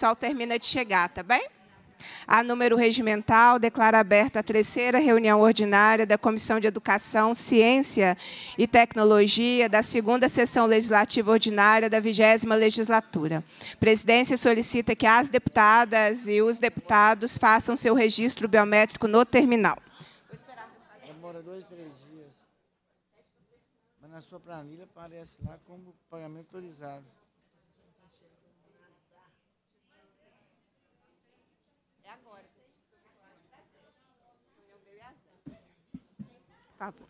pessoal termina de chegar, tá bem? A número regimental, declara aberta a terceira reunião ordinária da Comissão de Educação, Ciência e Tecnologia da segunda sessão legislativa ordinária da vigésima legislatura. presidência solicita que as deputadas e os deputados façam seu registro biométrico no terminal. Demora dois, três dias. Mas na sua planilha aparece lá como pagamento autorizado. favor.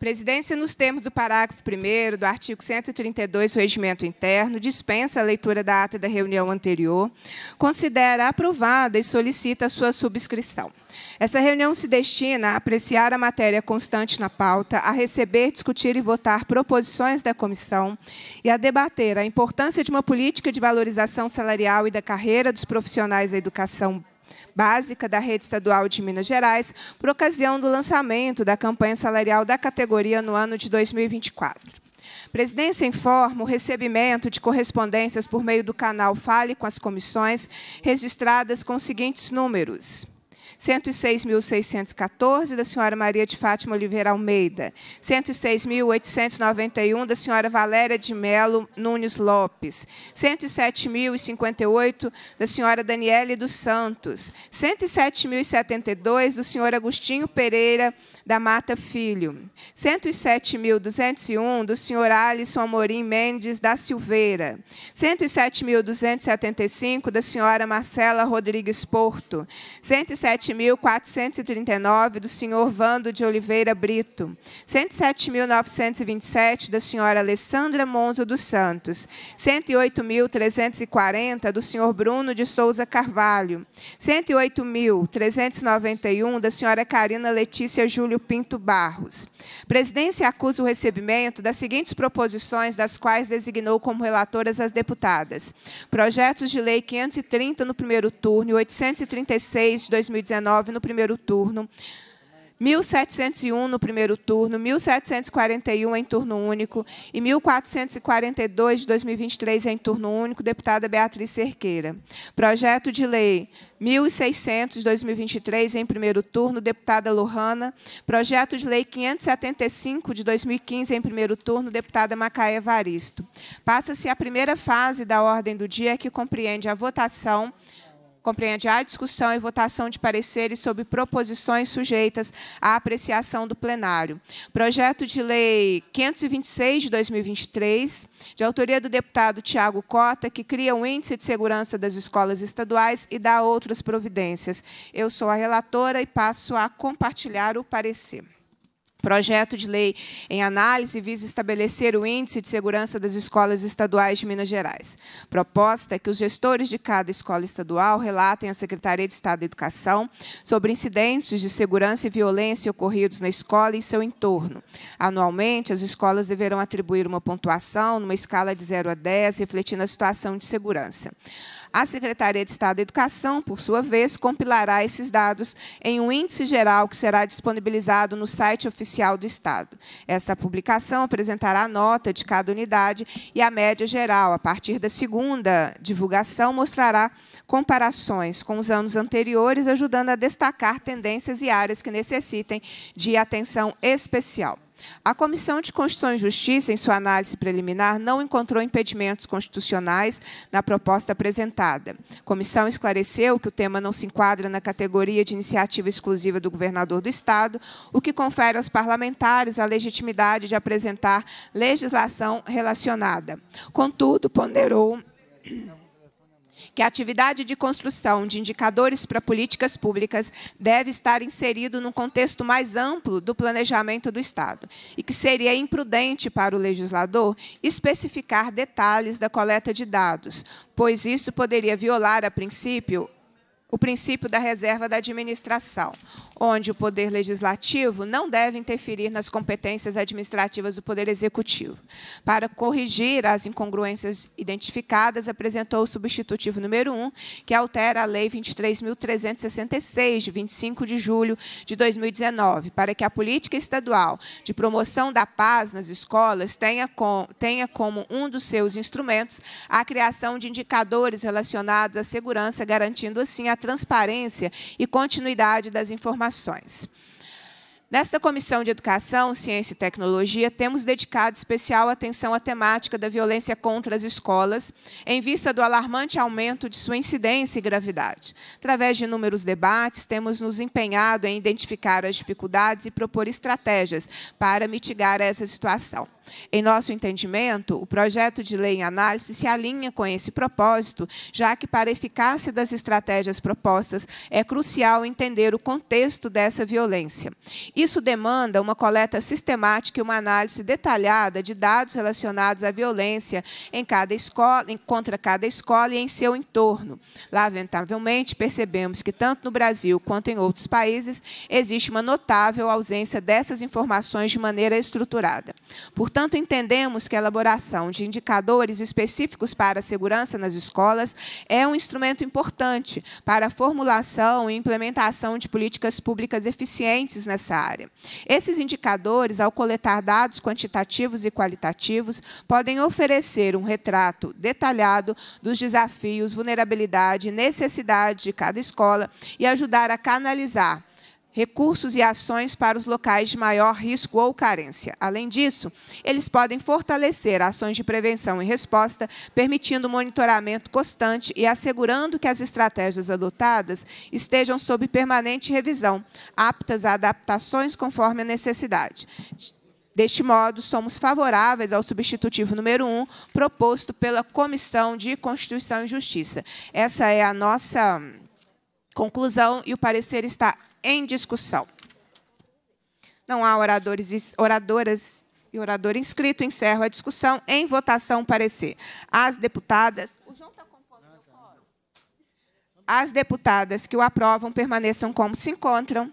Presidência, nos termos do parágrafo 1 do artigo 132 do Regimento Interno, dispensa a leitura da ata da reunião anterior, considera aprovada e solicita sua subscrição. Essa reunião se destina a apreciar a matéria constante na pauta, a receber, discutir e votar proposições da comissão e a debater a importância de uma política de valorização salarial e da carreira dos profissionais da educação básica da rede estadual de Minas Gerais, por ocasião do lançamento da campanha salarial da categoria no ano de 2024. Presidência informa o recebimento de correspondências por meio do canal Fale com as comissões, registradas com os seguintes números. 106.614, da senhora Maria de Fátima Oliveira Almeida, 106.891, da senhora Valéria de Melo Nunes Lopes, 107.058, da senhora Daniele dos Santos, 107.072, do senhor Agostinho Pereira da Mata Filho. 107.201, do senhor Alisson Amorim Mendes da Silveira. 107.275, da senhora Marcela Rodrigues Porto. 107.439, do senhor Vando de Oliveira Brito. 107.927, da senhora Alessandra Monzo dos Santos. 108.340, do senhor Bruno de Souza Carvalho. 108.391, da senhora Karina Letícia Júlio Júlio Pinto Barros. A presidência acusa o recebimento das seguintes proposições, das quais designou como relatoras as deputadas. Projetos de lei 530 no primeiro turno e 836 de 2019 no primeiro turno. 1.701 no primeiro turno, 1.741 em turno único e 1.442 de 2023 em turno único, deputada Beatriz Cerqueira. Projeto de lei 1.600 de 2023 em primeiro turno, deputada Lohana. Projeto de lei 575 de 2015 em primeiro turno, deputada Macaé Varisto. Passa-se a primeira fase da ordem do dia que compreende a votação compreende a discussão e votação de pareceres sobre proposições sujeitas à apreciação do plenário. Projeto de Lei 526 de 2023, de autoria do deputado Tiago Cota, que cria o um Índice de Segurança das Escolas Estaduais e dá outras providências. Eu sou a relatora e passo a compartilhar o parecer. Projeto de lei em análise visa estabelecer o Índice de Segurança das Escolas Estaduais de Minas Gerais. Proposta é que os gestores de cada escola estadual relatem à Secretaria de Estado da Educação sobre incidentes de segurança e violência ocorridos na escola e em seu entorno. Anualmente, as escolas deverão atribuir uma pontuação numa escala de 0 a 10, refletindo a situação de segurança. A Secretaria de Estado da Educação, por sua vez, compilará esses dados em um índice geral que será disponibilizado no site oficial do Estado. Esta publicação apresentará a nota de cada unidade e a média geral. A partir da segunda divulgação, mostrará comparações com os anos anteriores, ajudando a destacar tendências e áreas que necessitem de atenção especial. A Comissão de Constituição e Justiça, em sua análise preliminar, não encontrou impedimentos constitucionais na proposta apresentada. A comissão esclareceu que o tema não se enquadra na categoria de iniciativa exclusiva do governador do Estado, o que confere aos parlamentares a legitimidade de apresentar legislação relacionada. Contudo, ponderou que a atividade de construção de indicadores para políticas públicas deve estar inserido num contexto mais amplo do planejamento do Estado e que seria imprudente para o legislador especificar detalhes da coleta de dados, pois isso poderia violar, a princípio, o princípio da reserva da administração, onde o poder legislativo não deve interferir nas competências administrativas do poder executivo. Para corrigir as incongruências identificadas, apresentou o substitutivo número 1, que altera a lei 23.366 de 25 de julho de 2019, para que a política estadual de promoção da paz nas escolas tenha, com, tenha como um dos seus instrumentos a criação de indicadores relacionados à segurança, garantindo assim a transparência e continuidade das informações informações. Nesta comissão de Educação, Ciência e Tecnologia, temos dedicado especial atenção à temática da violência contra as escolas, em vista do alarmante aumento de sua incidência e gravidade. Através de inúmeros debates, temos nos empenhado em identificar as dificuldades e propor estratégias para mitigar essa situação. Em nosso entendimento, o projeto de lei em análise se alinha com esse propósito, já que, para a eficácia das estratégias propostas, é crucial entender o contexto dessa violência. Isso demanda uma coleta sistemática e uma análise detalhada de dados relacionados à violência em cada escola, contra cada escola e em seu entorno. Lamentavelmente, percebemos que, tanto no Brasil quanto em outros países, existe uma notável ausência dessas informações de maneira estruturada. Portanto, entendemos que a elaboração de indicadores específicos para a segurança nas escolas é um instrumento importante para a formulação e implementação de políticas públicas eficientes nessa área. Esses indicadores, ao coletar dados quantitativos e qualitativos, podem oferecer um retrato detalhado dos desafios, vulnerabilidade e necessidade de cada escola e ajudar a canalizar recursos e ações para os locais de maior risco ou carência. Além disso, eles podem fortalecer ações de prevenção e resposta, permitindo monitoramento constante e assegurando que as estratégias adotadas estejam sob permanente revisão, aptas a adaptações conforme a necessidade. Deste modo, somos favoráveis ao substitutivo número 1 um, proposto pela Comissão de Constituição e Justiça. Essa é a nossa Conclusão e o parecer está em discussão. Não há oradores, oradoras e orador inscrito. Encerro a discussão. Em votação, parecer. As deputadas. O João está compondo meu fórum. As deputadas que o aprovam permaneçam como se encontram.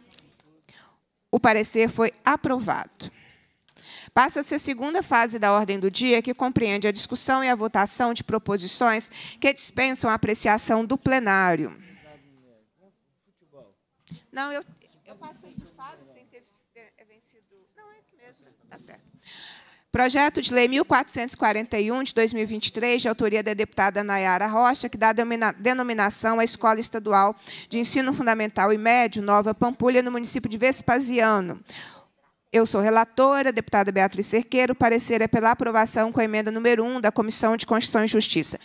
O parecer foi aprovado. Passa-se a segunda fase da ordem do dia, que compreende a discussão e a votação de proposições que dispensam a apreciação do plenário. Não, eu, eu passei de fase sem ter eh, vencido. Não, é aqui mesmo. Tá certo. Projeto de Lei 1441, de 2023, de autoria da deputada Nayara Rocha, que dá denominação à Escola Estadual de Ensino Fundamental e Médio Nova Pampulha, no município de Vespasiano. Eu sou relatora, deputada Beatriz Cerqueiro. O parecer é pela aprovação com a emenda número 1 da Comissão de Constituição e Justiça.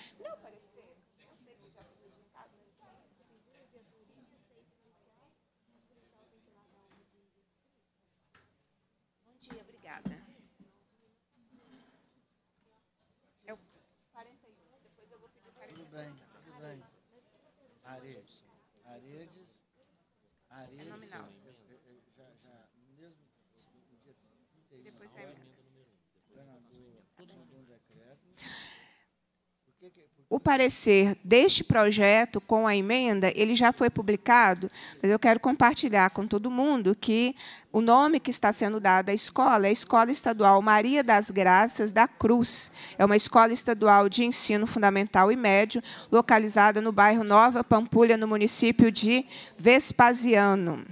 o parecer deste projeto com a emenda, ele já foi publicado, mas eu quero compartilhar com todo mundo que o nome que está sendo dado à escola é a Escola Estadual Maria das Graças da Cruz. É uma escola estadual de ensino fundamental e médio, localizada no bairro Nova Pampulha, no município de Vespasiano.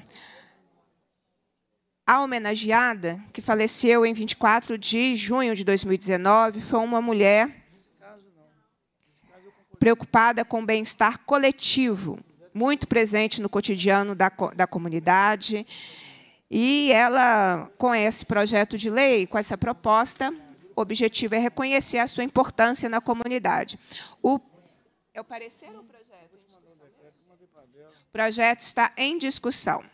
A homenageada, que faleceu em 24 de junho de 2019, foi uma mulher preocupada com o bem-estar coletivo, muito presente no cotidiano da, da comunidade. E ela, com esse projeto de lei, com essa proposta, o objetivo é reconhecer a sua importância na comunidade. O, é o parecer ou o projeto? O projeto está em discussão.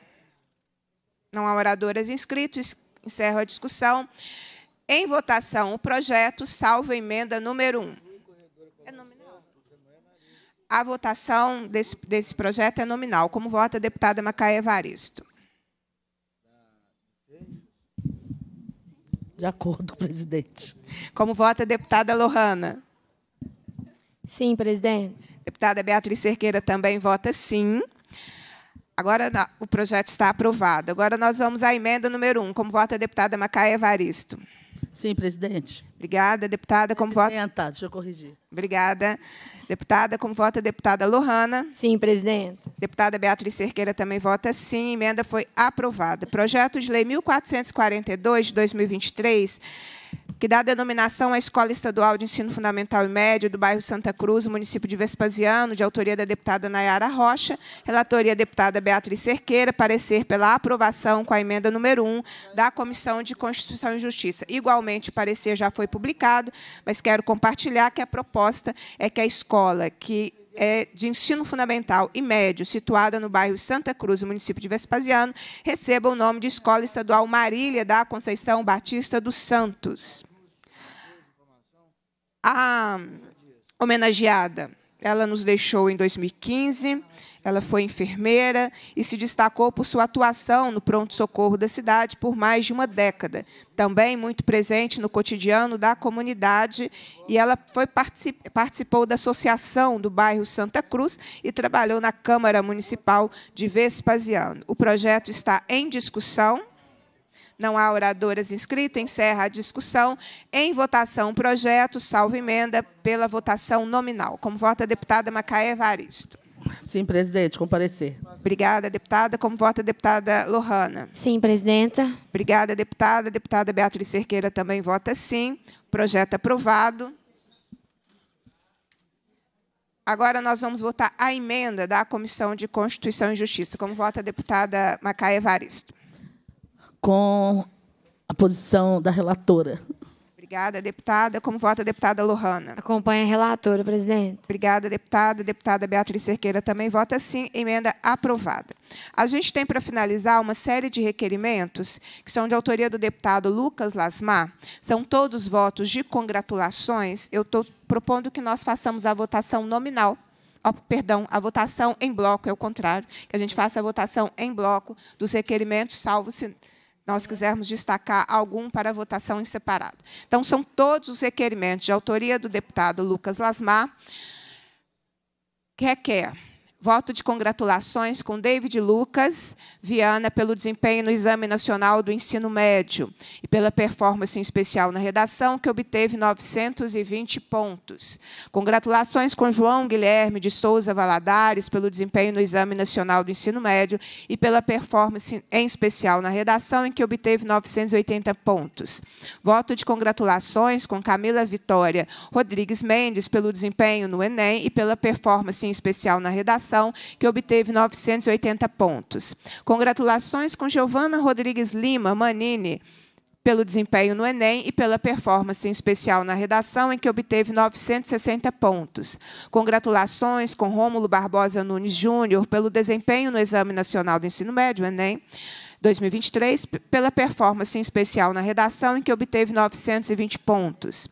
Não há oradoras inscritos, encerro a discussão. Em votação, o projeto, salvo emenda número 1. Um. A votação desse, desse projeto é nominal. Como vota a deputada Macaia Evaristo? De acordo, presidente. Como vota a deputada Lohana? Sim, presidente. Deputada Beatriz Cerqueira também vota sim. Agora o projeto está aprovado. Agora nós vamos à emenda número 1. Um. Como vota a deputada Macaia Evaristo? Sim, presidente. Obrigada, deputada. Como vota? Presidenta, deixa eu corrigir. Obrigada. Deputada, como vota a deputada Lohana? Sim, presidente. Deputada Beatriz Cerqueira também vota sim. Emenda foi aprovada. Projeto de Lei 1442, de 2023 que dá denominação à Escola Estadual de Ensino Fundamental e Médio do bairro Santa Cruz, município de Vespasiano, de autoria da deputada Nayara Rocha, relatoria deputada Beatriz Cerqueira, parecer pela aprovação com a emenda número 1 da Comissão de Constituição e Justiça. Igualmente, o parecer já foi publicado, mas quero compartilhar que a proposta é que a escola que é de ensino fundamental e médio, situada no bairro Santa Cruz, município de Vespasiano, receba o nome de Escola Estadual Marília da Conceição Batista dos Santos a homenageada. Ela nos deixou em 2015, ela foi enfermeira e se destacou por sua atuação no pronto-socorro da cidade por mais de uma década. Também muito presente no cotidiano da comunidade, e ela foi, participou da associação do bairro Santa Cruz e trabalhou na Câmara Municipal de Vespasiano. O projeto está em discussão não há oradoras inscritas. Encerra a discussão. Em votação, projeto, salvo emenda, pela votação nominal. Como vota a deputada Macaé Evaristo. Sim, presidente, comparecer. Obrigada, deputada. Como vota a deputada Lohana? Sim, presidenta. Obrigada, deputada. A deputada Beatriz Cerqueira também vota sim. Projeto aprovado. Agora nós vamos votar a emenda da Comissão de Constituição e Justiça. Como vota a deputada Macaia Evaristo? com a posição da relatora. Obrigada, deputada. Como vota a deputada Lohana? Acompanha a relatora, presidente. Obrigada, deputada. Deputada Beatriz Cerqueira também vota sim. Emenda aprovada. A gente tem para finalizar uma série de requerimentos que são de autoria do deputado Lucas Lasmar. São todos votos de congratulações. Eu estou propondo que nós façamos a votação nominal Oh, perdão, a votação em bloco, é o contrário, que a gente faça a votação em bloco dos requerimentos, salvo se nós quisermos destacar algum para votação em separado. Então, são todos os requerimentos de autoria do deputado Lucas Lasmar, que requer Voto de congratulações com David Lucas Viana pelo desempenho no Exame Nacional do Ensino Médio e pela performance em especial na redação, que obteve 920 pontos. Congratulações com João Guilherme de Souza Valadares pelo desempenho no Exame Nacional do Ensino Médio e pela performance em especial na redação, em que obteve 980 pontos. Voto de congratulações com Camila Vitória Rodrigues Mendes pelo desempenho no Enem e pela performance em especial na redação que obteve 980 pontos. Congratulações com Giovana Rodrigues Lima, Manini pelo desempenho no Enem e pela performance em especial na redação, em que obteve 960 pontos. Congratulações com Rômulo Barbosa Nunes Júnior pelo desempenho no Exame Nacional do Ensino Médio, Enem. 2023, pela performance em especial na redação, em que obteve 920 pontos.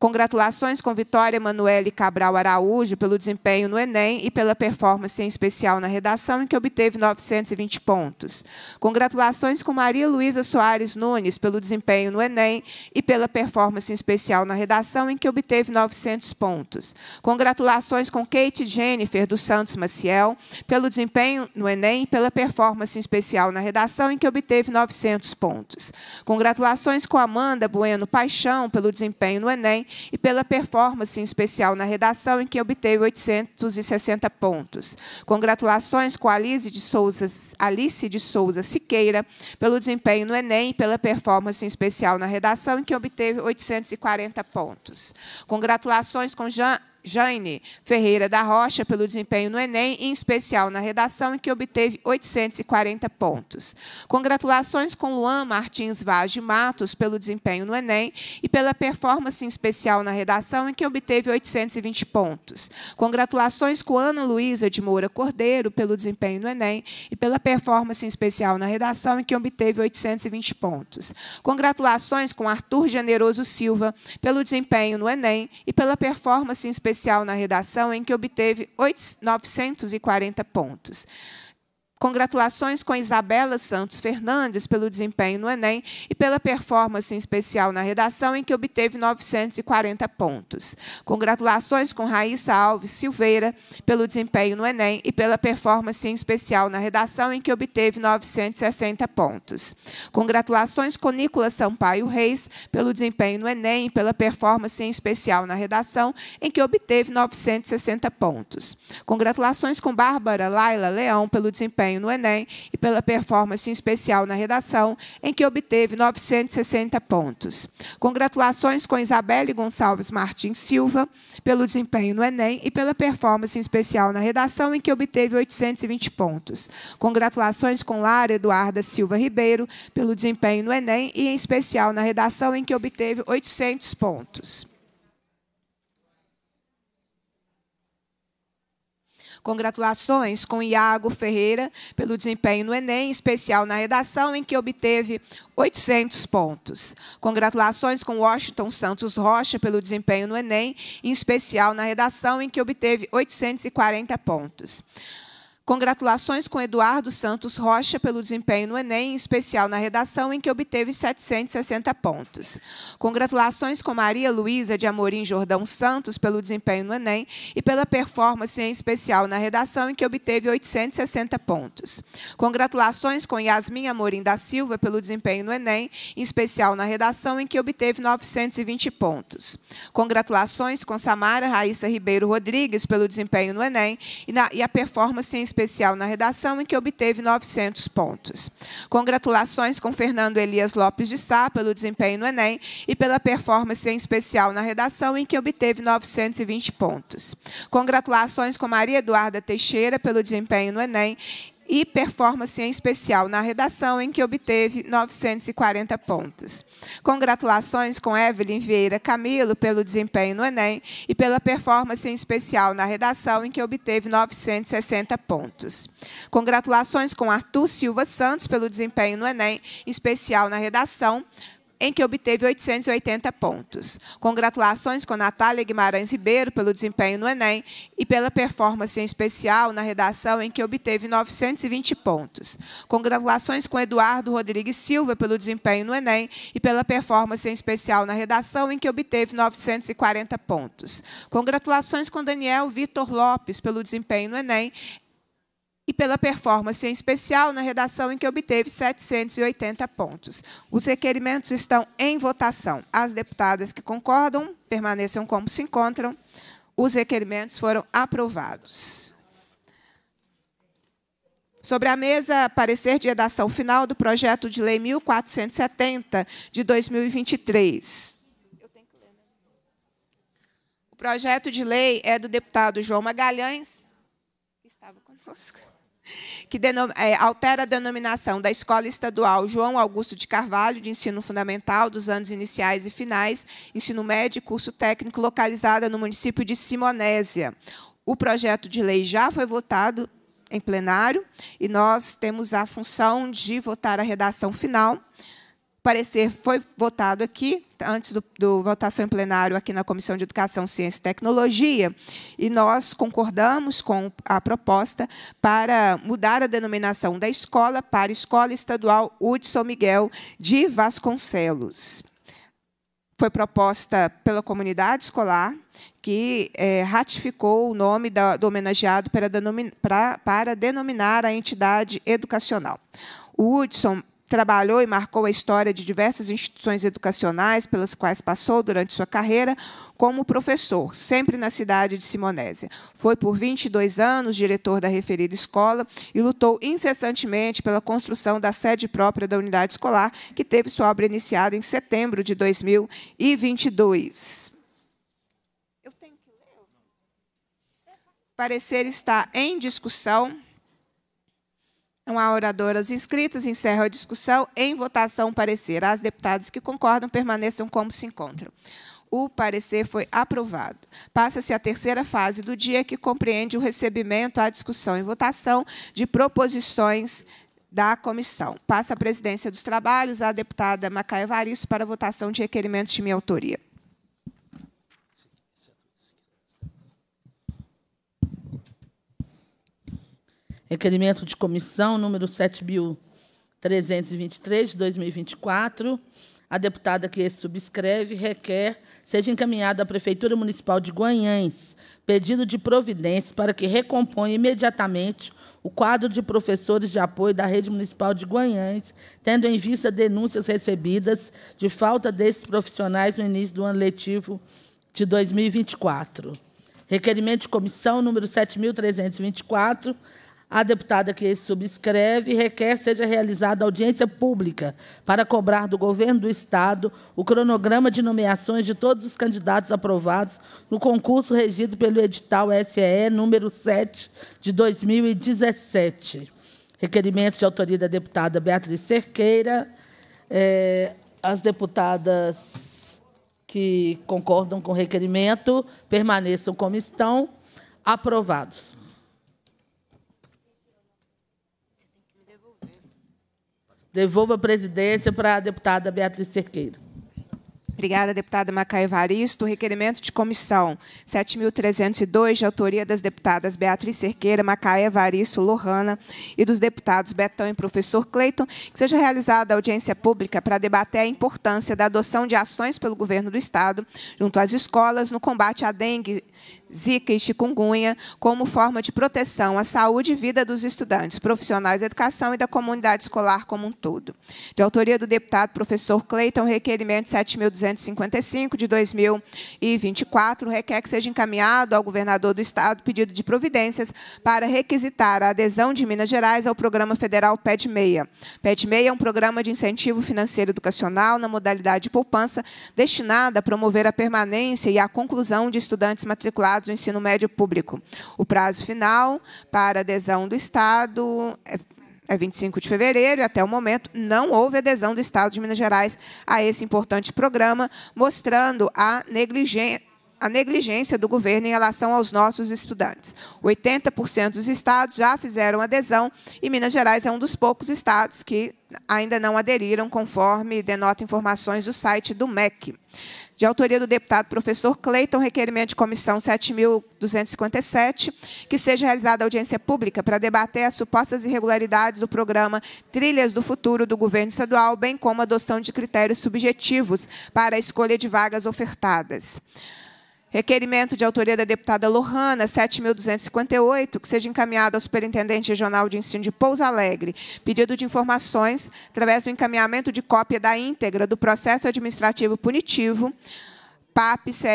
Congratulações com Vitória Emanuele Cabral Araújo pelo desempenho no Enem e pela performance em especial na redação, em que obteve 920 pontos. Congratulações com Maria Luísa Soares Nunes pelo desempenho no Enem e pela performance em especial na redação, em que obteve 900 pontos. Congratulações com Kate Jennifer dos Santos Maciel pelo desempenho no Enem e pela performance em especial na redação, em que obteve 900 pontos. Congratulações com Amanda Bueno Paixão pelo desempenho no Enem e pela performance em especial na redação, em que obteve 860 pontos. Congratulações com Alice de Souza, Alice de Souza Siqueira pelo desempenho no Enem e pela performance em especial na redação, em que obteve 840 pontos. Congratulações com Jean Jaine Ferreira da Rocha pelo desempenho no Enem, em especial na redação, em que obteve 840 pontos. Congratulações com Luan Martins Vaz de Matos pelo desempenho no Enem e pela performance em especial na redação, em que obteve 820 pontos. Congratulações com Ana Luísa de Moura Cordeiro pelo desempenho no Enem e pela performance em especial na redação, em que obteve 820 pontos. Congratulações com Arthur Generoso Silva pelo desempenho no Enem e pela performance em especial especial na redação, em que obteve 940 pontos. Congratulações com Isabela Santos Fernandes pelo desempenho no Enem e pela performance em especial na redação, em que obteve 940 pontos. Congratulações com Raíssa Alves Silveira pelo desempenho no Enem e pela performance em especial na redação, em que obteve 960 pontos. Congratulações com Nicolas Sampaio Reis pelo desempenho no Enem e pela performance em especial na redação, em que obteve 960 pontos. Congratulações com Bárbara Laila Leão pelo desempenho desempenho no Enem e pela performance em especial na redação, em que obteve 960 pontos. Congratulações com Isabelle Gonçalves Martins Silva pelo desempenho no Enem e pela performance em especial na redação, em que obteve 820 pontos. Congratulações com Lara Eduarda Silva Ribeiro pelo desempenho no Enem e, em especial, na redação, em que obteve 800 pontos. Congratulações com Iago Ferreira pelo desempenho no Enem, em especial na redação, em que obteve 800 pontos. Congratulações com Washington Santos Rocha pelo desempenho no Enem, em especial na redação, em que obteve 840 pontos. Congratulações com Eduardo Santos Rocha pelo desempenho no Enem, em especial na redação, em que obteve 760 pontos. Congratulações com Maria Luísa de Amorim Jordão Santos pelo desempenho no Enem e pela performance em especial na redação, em que obteve 860 pontos. Congratulações com Yasmin Amorim da Silva pelo desempenho no Enem, em especial na redação, em que obteve 920 pontos. Congratulações com Samara Raíssa Ribeiro Rodrigues pelo desempenho no Enem e, na, e a performance em especial especial na redação, em que obteve 900 pontos. Congratulações com Fernando Elias Lopes de Sá pelo desempenho no Enem e pela performance em especial na redação, em que obteve 920 pontos. Congratulações com Maria Eduarda Teixeira pelo desempenho no Enem e performance em especial na redação, em que obteve 940 pontos. Congratulações com Evelyn Vieira Camilo pelo desempenho no Enem e pela performance em especial na redação, em que obteve 960 pontos. Congratulações com Arthur Silva Santos pelo desempenho no Enem, em especial na redação, em que obteve 880 pontos. Congratulações com Natália Guimarães Ribeiro pelo desempenho no Enem e pela performance em especial na redação, em que obteve 920 pontos. Congratulações com Eduardo Rodrigues Silva pelo desempenho no Enem e pela performance em especial na redação, em que obteve 940 pontos. Congratulações com Daniel Vitor Lopes pelo desempenho no Enem e pela performance em especial na redação em que obteve 780 pontos. Os requerimentos estão em votação. As deputadas que concordam permaneçam como se encontram. Os requerimentos foram aprovados. Sobre a mesa, parecer de redação final do projeto de lei 1470 de 2023. Né? O projeto de lei é do deputado João Magalhães, que estava conosco que é, altera a denominação da Escola Estadual João Augusto de Carvalho, de ensino fundamental dos anos iniciais e finais, ensino médio e curso técnico, localizada no município de Simonésia. O projeto de lei já foi votado em plenário e nós temos a função de votar a redação final parecer foi votado aqui, antes do, do, votação em plenário aqui na Comissão de Educação, Ciência e Tecnologia, e nós concordamos com a proposta para mudar a denominação da escola para Escola Estadual Hudson Miguel de Vasconcelos. Foi proposta pela comunidade escolar, que é, ratificou o nome da, do homenageado para, denominar, para denominar a entidade educacional. O Hudson trabalhou e marcou a história de diversas instituições educacionais pelas quais passou durante sua carreira como professor, sempre na cidade de Simonésia. Foi por 22 anos diretor da referida escola e lutou incessantemente pela construção da sede própria da unidade escolar, que teve sua obra iniciada em setembro de 2022. Eu tenho que ler. Parecer está em discussão. Não há oradoras inscritas. Encerro a discussão. Em votação, parecer. As deputadas que concordam permaneçam como se encontram. O parecer foi aprovado. Passa-se a terceira fase do dia, que compreende o recebimento, a discussão e votação de proposições da comissão. Passa a presidência dos trabalhos à deputada Macaia Varisto para votação de requerimentos de minha autoria. Requerimento de comissão número 7.323, 2024. A deputada que esse subscreve requer seja encaminhado à Prefeitura Municipal de Guanhães pedido de providência para que recomponha imediatamente o quadro de professores de apoio da Rede Municipal de Guanhães, tendo em vista denúncias recebidas de falta desses profissionais no início do ano letivo de 2024. Requerimento de comissão número 7.324. A deputada que subscreve requer seja realizada audiência pública para cobrar do governo do Estado o cronograma de nomeações de todos os candidatos aprovados no concurso regido pelo edital SEE número 7 de 2017. Requerimentos de autoria da deputada Beatriz Cerqueira. É, as deputadas que concordam com o requerimento permaneçam como estão. Aprovados. Devolvo a presidência para a deputada Beatriz Cerqueira. Obrigada, deputada Macaia O Requerimento de comissão 7.302, de autoria das deputadas Beatriz Cerqueira, Macaia Varisto, Lohana e dos deputados Betão e professor Cleiton, que seja realizada audiência pública para debater a importância da adoção de ações pelo governo do Estado junto às escolas no combate à dengue, zika e chikungunya como forma de proteção à saúde e vida dos estudantes, profissionais da educação e da comunidade escolar como um todo. De autoria do deputado professor Cleiton, requerimento 7.255 de 2024 requer que seja encaminhado ao governador do Estado pedido de providências para requisitar a adesão de Minas Gerais ao programa federal PED 6. PED 6 é um programa de incentivo financeiro educacional na modalidade poupança destinada a promover a permanência e a conclusão de estudantes matriculados do ensino médio público. O prazo final para adesão do Estado é é 25 de fevereiro e até o momento não houve adesão do Estado de Minas Gerais a esse importante programa, mostrando a negligência a negligência do governo em relação aos nossos estudantes. 80% dos estados já fizeram adesão e Minas Gerais é um dos poucos estados que ainda não aderiram, conforme denota informações do site do MEC de autoria do deputado professor Cleiton, requerimento de comissão 7.257, que seja realizada audiência pública para debater as supostas irregularidades do programa Trilhas do Futuro do governo estadual, bem como a adoção de critérios subjetivos para a escolha de vagas ofertadas. Requerimento de autoria da deputada Lohana, 7.258, que seja encaminhado ao Superintendente Regional de Ensino de Pouso Alegre. Pedido de informações através do encaminhamento de cópia da íntegra do processo administrativo punitivo PAP CE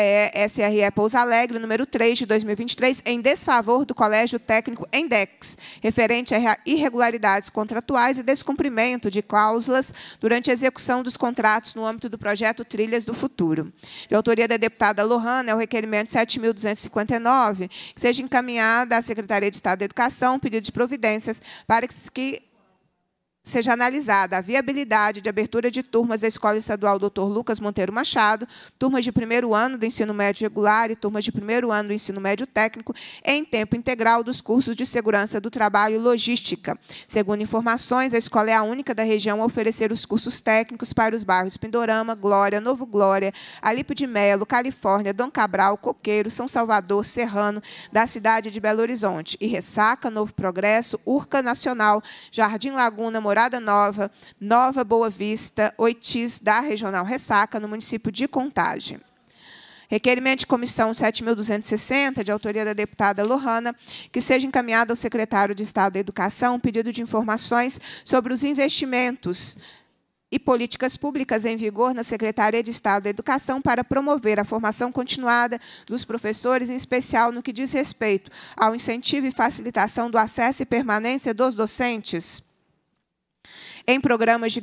SRE Pouso Alegre, número 3 de 2023, em desfavor do Colégio Técnico Endex, referente a irregularidades contratuais e descumprimento de cláusulas durante a execução dos contratos no âmbito do projeto Trilhas do Futuro. De autoria da deputada Lohana, é o requerimento 7.259, que seja encaminhada à Secretaria de Estado da Educação, pedido de providências para que seja analisada a viabilidade de abertura de turmas da Escola Estadual Dr. Lucas Monteiro Machado, turmas de primeiro ano do ensino médio regular e turmas de primeiro ano do ensino médio técnico, em tempo integral dos cursos de segurança do trabalho e logística. Segundo informações, a escola é a única da região a oferecer os cursos técnicos para os bairros Pindorama, Glória, Novo Glória, Alipo de Melo, Califórnia, Dom Cabral, Coqueiro, São Salvador, Serrano, da cidade de Belo Horizonte, e Ressaca, Novo Progresso, Urca Nacional, Jardim Laguna, Moreira, Morada Nova, Nova Boa Vista, Oitis da Regional Ressaca, no município de Contagem. Requerimento de comissão 7.260, de autoria da deputada Lohana, que seja encaminhado ao secretário de Estado da Educação um pedido de informações sobre os investimentos e políticas públicas em vigor na Secretaria de Estado da Educação para promover a formação continuada dos professores, em especial no que diz respeito ao incentivo e facilitação do acesso e permanência dos docentes em programas de,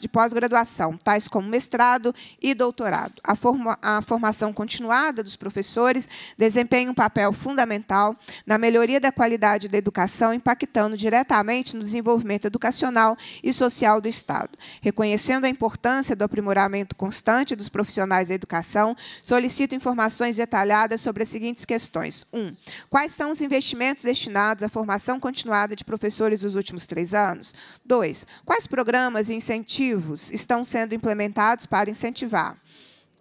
de pós-graduação, tais como mestrado e doutorado. A, forma a formação continuada dos professores desempenha um papel fundamental na melhoria da qualidade da educação, impactando diretamente no desenvolvimento educacional e social do Estado. Reconhecendo a importância do aprimoramento constante dos profissionais da educação, solicito informações detalhadas sobre as seguintes questões. 1. Um, quais são os investimentos destinados à formação continuada de professores nos últimos três anos? 2. Quais programas e incentivos estão sendo implementados para incentivar?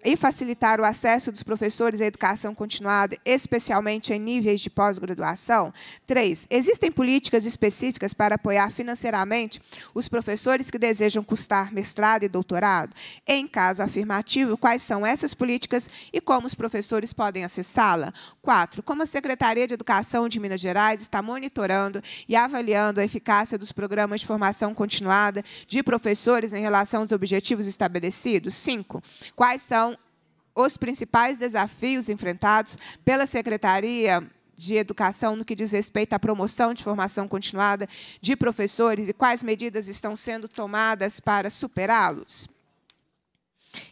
e facilitar o acesso dos professores à educação continuada, especialmente em níveis de pós-graduação? Três, existem políticas específicas para apoiar financeiramente os professores que desejam custar mestrado e doutorado? Em caso afirmativo, quais são essas políticas e como os professores podem acessá-la? Quatro, como a Secretaria de Educação de Minas Gerais está monitorando e avaliando a eficácia dos programas de formação continuada de professores em relação aos objetivos estabelecidos? Cinco, quais são os principais desafios enfrentados pela Secretaria de Educação no que diz respeito à promoção de formação continuada de professores e quais medidas estão sendo tomadas para superá-los?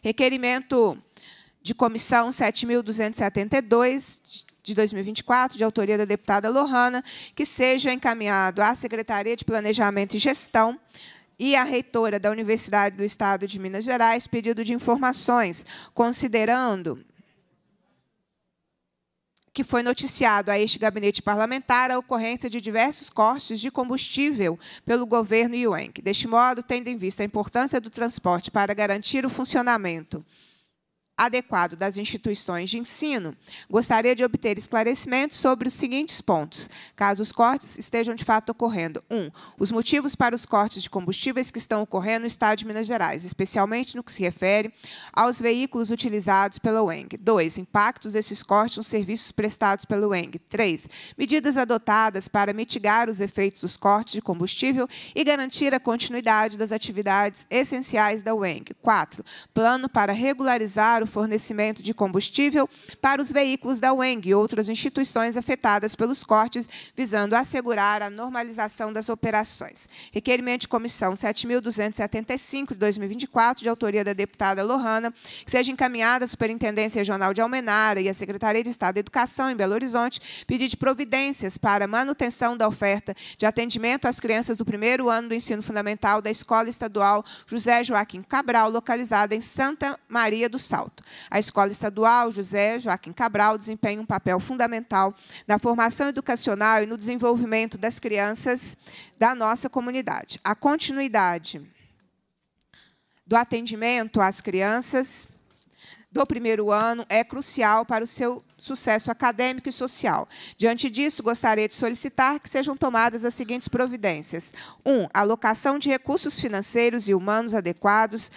Requerimento de comissão 7272 de 2024, de autoria da deputada Lohana, que seja encaminhado à Secretaria de Planejamento e Gestão e a reitora da Universidade do Estado de Minas Gerais pedido de informações, considerando que foi noticiado a este gabinete parlamentar a ocorrência de diversos cortes de combustível pelo governo Yuenck. Deste modo, tendo em vista a importância do transporte para garantir o funcionamento adequado das instituições de ensino, gostaria de obter esclarecimentos sobre os seguintes pontos, caso os cortes estejam de fato ocorrendo. 1. Um, os motivos para os cortes de combustíveis que estão ocorrendo no Estado de Minas Gerais, especialmente no que se refere aos veículos utilizados pela UENG. 2. Impactos desses cortes nos serviços prestados pela UENG. 3. Medidas adotadas para mitigar os efeitos dos cortes de combustível e garantir a continuidade das atividades essenciais da UENG. 4. Plano para regularizar para o fornecimento de combustível para os veículos da UENG e outras instituições afetadas pelos cortes, visando assegurar a normalização das operações. Requerimento de comissão 7.275 de 2024, de autoria da deputada Lohana, que seja encaminhada à Superintendência Regional de Almenara e à Secretaria de Estado da Educação em Belo Horizonte, pedir de providências para manutenção da oferta de atendimento às crianças do primeiro ano do ensino fundamental da Escola Estadual José Joaquim Cabral, localizada em Santa Maria do Salto. Santo. A Escola Estadual José Joaquim Cabral desempenha um papel fundamental na formação educacional e no desenvolvimento das crianças da nossa comunidade. A continuidade do atendimento às crianças do primeiro ano é crucial para o seu sucesso acadêmico e social. Diante disso, gostaria de solicitar que sejam tomadas as seguintes providências: 1. Um, alocação de recursos financeiros e humanos adequados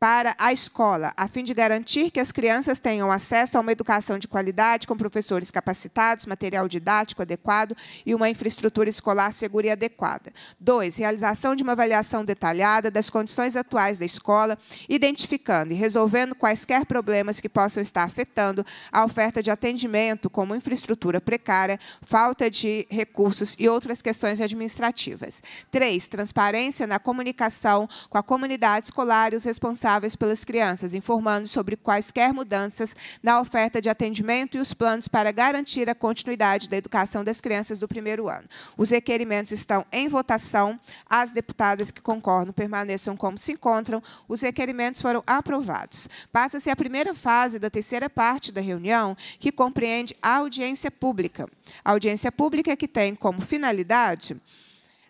para a escola, a fim de garantir que as crianças tenham acesso a uma educação de qualidade, com professores capacitados, material didático adequado e uma infraestrutura escolar segura e adequada. Dois, realização de uma avaliação detalhada das condições atuais da escola, identificando e resolvendo quaisquer problemas que possam estar afetando a oferta de atendimento, como infraestrutura precária, falta de recursos e outras questões administrativas. Três, transparência na comunicação com a comunidade escolar e os responsáveis responsáveis pelas crianças, informando sobre quaisquer mudanças na oferta de atendimento e os planos para garantir a continuidade da educação das crianças do primeiro ano. Os requerimentos estão em votação. As deputadas que concordam permaneçam como se encontram. Os requerimentos foram aprovados. Passa-se a primeira fase da terceira parte da reunião, que compreende a audiência pública. A audiência pública que tem como finalidade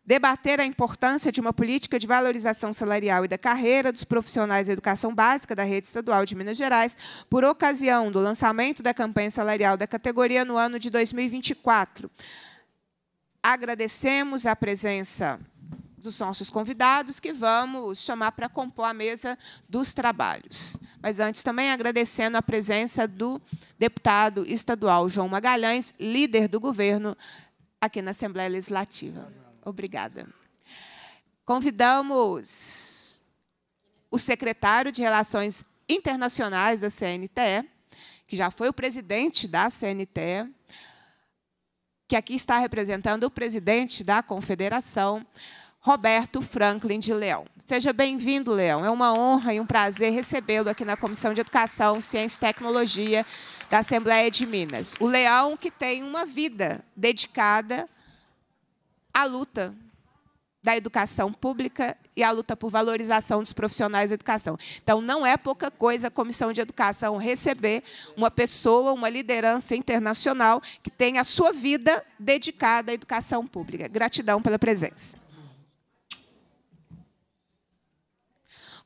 debater a importância de uma política de valorização salarial e da carreira dos profissionais da educação básica da rede estadual de Minas Gerais, por ocasião do lançamento da campanha salarial da categoria no ano de 2024. Agradecemos a presença dos nossos convidados, que vamos chamar para compor a mesa dos trabalhos. Mas antes, também agradecendo a presença do deputado estadual João Magalhães, líder do governo aqui na Assembleia Legislativa. Obrigada. Convidamos o secretário de Relações Internacionais da CNTE, que já foi o presidente da CNTE, que aqui está representando o presidente da confederação, Roberto Franklin de Leão. Seja bem-vindo, Leão. É uma honra e um prazer recebê-lo aqui na Comissão de Educação, Ciência e Tecnologia da Assembleia de Minas. O Leão que tem uma vida dedicada a luta da educação pública e a luta por valorização dos profissionais da educação. Então, não é pouca coisa a Comissão de Educação receber uma pessoa, uma liderança internacional que tem a sua vida dedicada à educação pública. Gratidão pela presença.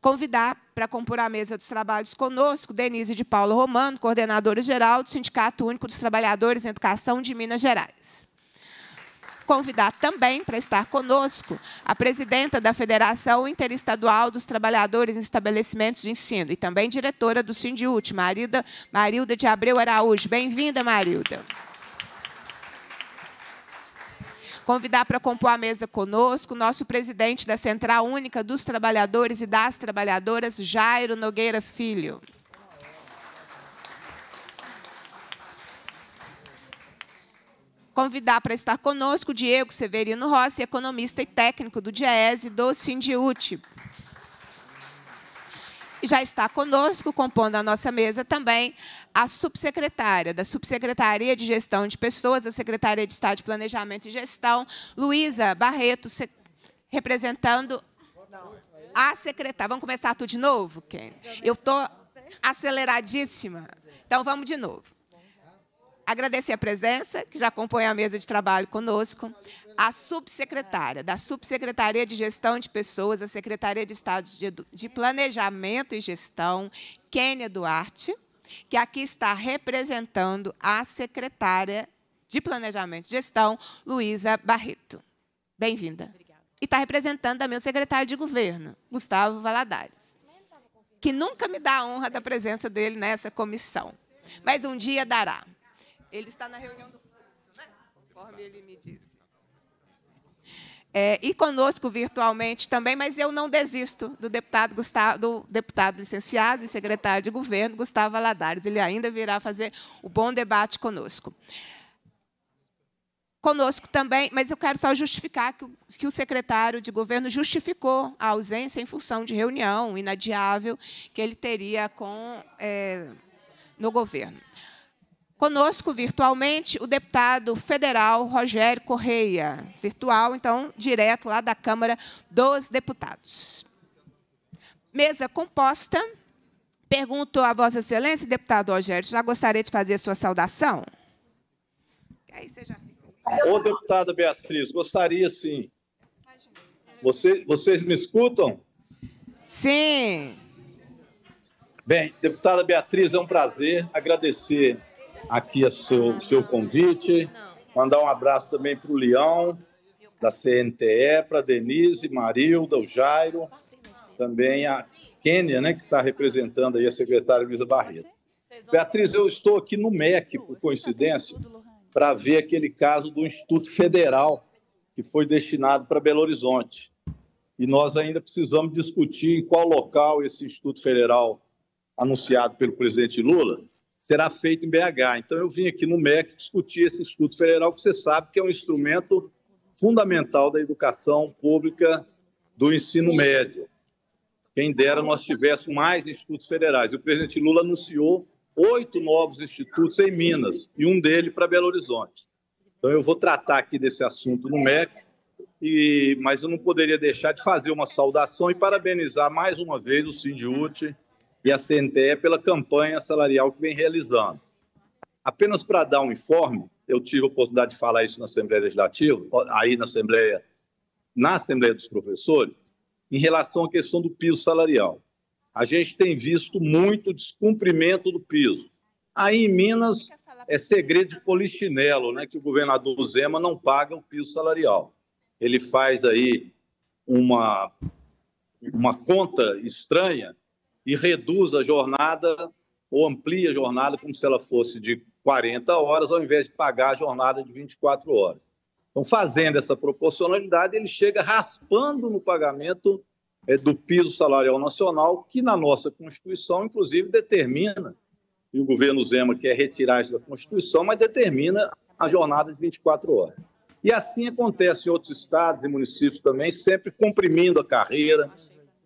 Convidar para compor a mesa dos trabalhos conosco Denise de Paulo Romano, coordenadora-geral do Sindicato Único dos Trabalhadores em Educação de Minas Gerais convidar também para estar conosco a presidenta da Federação Interestadual dos Trabalhadores em Estabelecimentos de Ensino e também diretora do Sindiut, Marida, Marilda de Abreu Araújo. Bem-vinda, Marilda. Convidar para compor a mesa conosco o nosso presidente da Central Única dos Trabalhadores e das Trabalhadoras, Jairo Nogueira Filho. convidar para estar conosco Diego Severino Rossi, economista e técnico do DIEESE do Sindiúti. Já está conosco, compondo a nossa mesa também, a subsecretária da Subsecretaria de Gestão de Pessoas, a Secretaria de Estado de Planejamento e Gestão, Luísa Barreto, representando a secretária. Vamos começar tudo de novo, Ken? Eu estou aceleradíssima. Então, vamos de novo. Agradecer a presença, que já acompanha a mesa de trabalho conosco, a subsecretária, da Subsecretaria de Gestão de Pessoas, a Secretaria de Estado de, de Planejamento e Gestão, Kênia Duarte, que aqui está representando a secretária de Planejamento e Gestão, Luísa Barreto. Bem-vinda. E está representando também o secretário de Governo, Gustavo Valadares, que nunca me dá a honra da presença dele nessa comissão, mas um dia dará. Ele está na reunião do fluxo, né? conforme ele me disse. É, e conosco virtualmente também, mas eu não desisto do deputado Gustavo, do deputado licenciado e secretário de governo Gustavo Aladares. Ele ainda virá fazer o bom debate conosco. Conosco também, mas eu quero só justificar que o, que o secretário de governo justificou a ausência em função de reunião inadiável que ele teria com é, no governo. Conosco virtualmente o deputado federal Rogério Correia, virtual, então, direto lá da Câmara dos Deputados. Mesa composta. Pergunto a Vossa Excelência, deputado Rogério, já gostaria de fazer sua saudação? Aí você já fica. Ô, deputada Beatriz, gostaria sim. Você, vocês me escutam? Sim. Bem, deputada Beatriz, é um prazer agradecer aqui o é seu, seu convite. Mandar um abraço também para o Leão, da CNTE, para Denise, Marilda, o Jairo, também a Quênia, né, que está representando aí a secretária Luísa Barreto. Beatriz, eu estou aqui no MEC, por coincidência, para ver aquele caso do Instituto Federal, que foi destinado para Belo Horizonte. E nós ainda precisamos discutir em qual local esse Instituto Federal, anunciado pelo presidente Lula, será feito em BH. Então, eu vim aqui no MEC discutir esse Instituto Federal, que você sabe que é um instrumento fundamental da educação pública do ensino médio. Quem dera nós tivéssemos mais institutos federais. E o presidente Lula anunciou oito novos institutos em Minas, e um deles para Belo Horizonte. Então, eu vou tratar aqui desse assunto no MEC, e, mas eu não poderia deixar de fazer uma saudação e parabenizar mais uma vez o Sindiúte e a CNTE é pela campanha salarial que vem realizando. Apenas para dar um informe, eu tive a oportunidade de falar isso na Assembleia Legislativa, aí na Assembleia, na Assembleia dos Professores, em relação à questão do piso salarial. A gente tem visto muito descumprimento do piso. Aí em Minas é segredo de polichinelo, né, que o governador Zema não paga o piso salarial. Ele faz aí uma uma conta estranha e reduz a jornada ou amplia a jornada como se ela fosse de 40 horas, ao invés de pagar a jornada de 24 horas. Então, fazendo essa proporcionalidade, ele chega raspando no pagamento é, do piso salarial nacional, que na nossa Constituição, inclusive, determina, e o governo Zema quer retirar isso da Constituição, mas determina a jornada de 24 horas. E assim acontece em outros estados e municípios também, sempre comprimindo a carreira.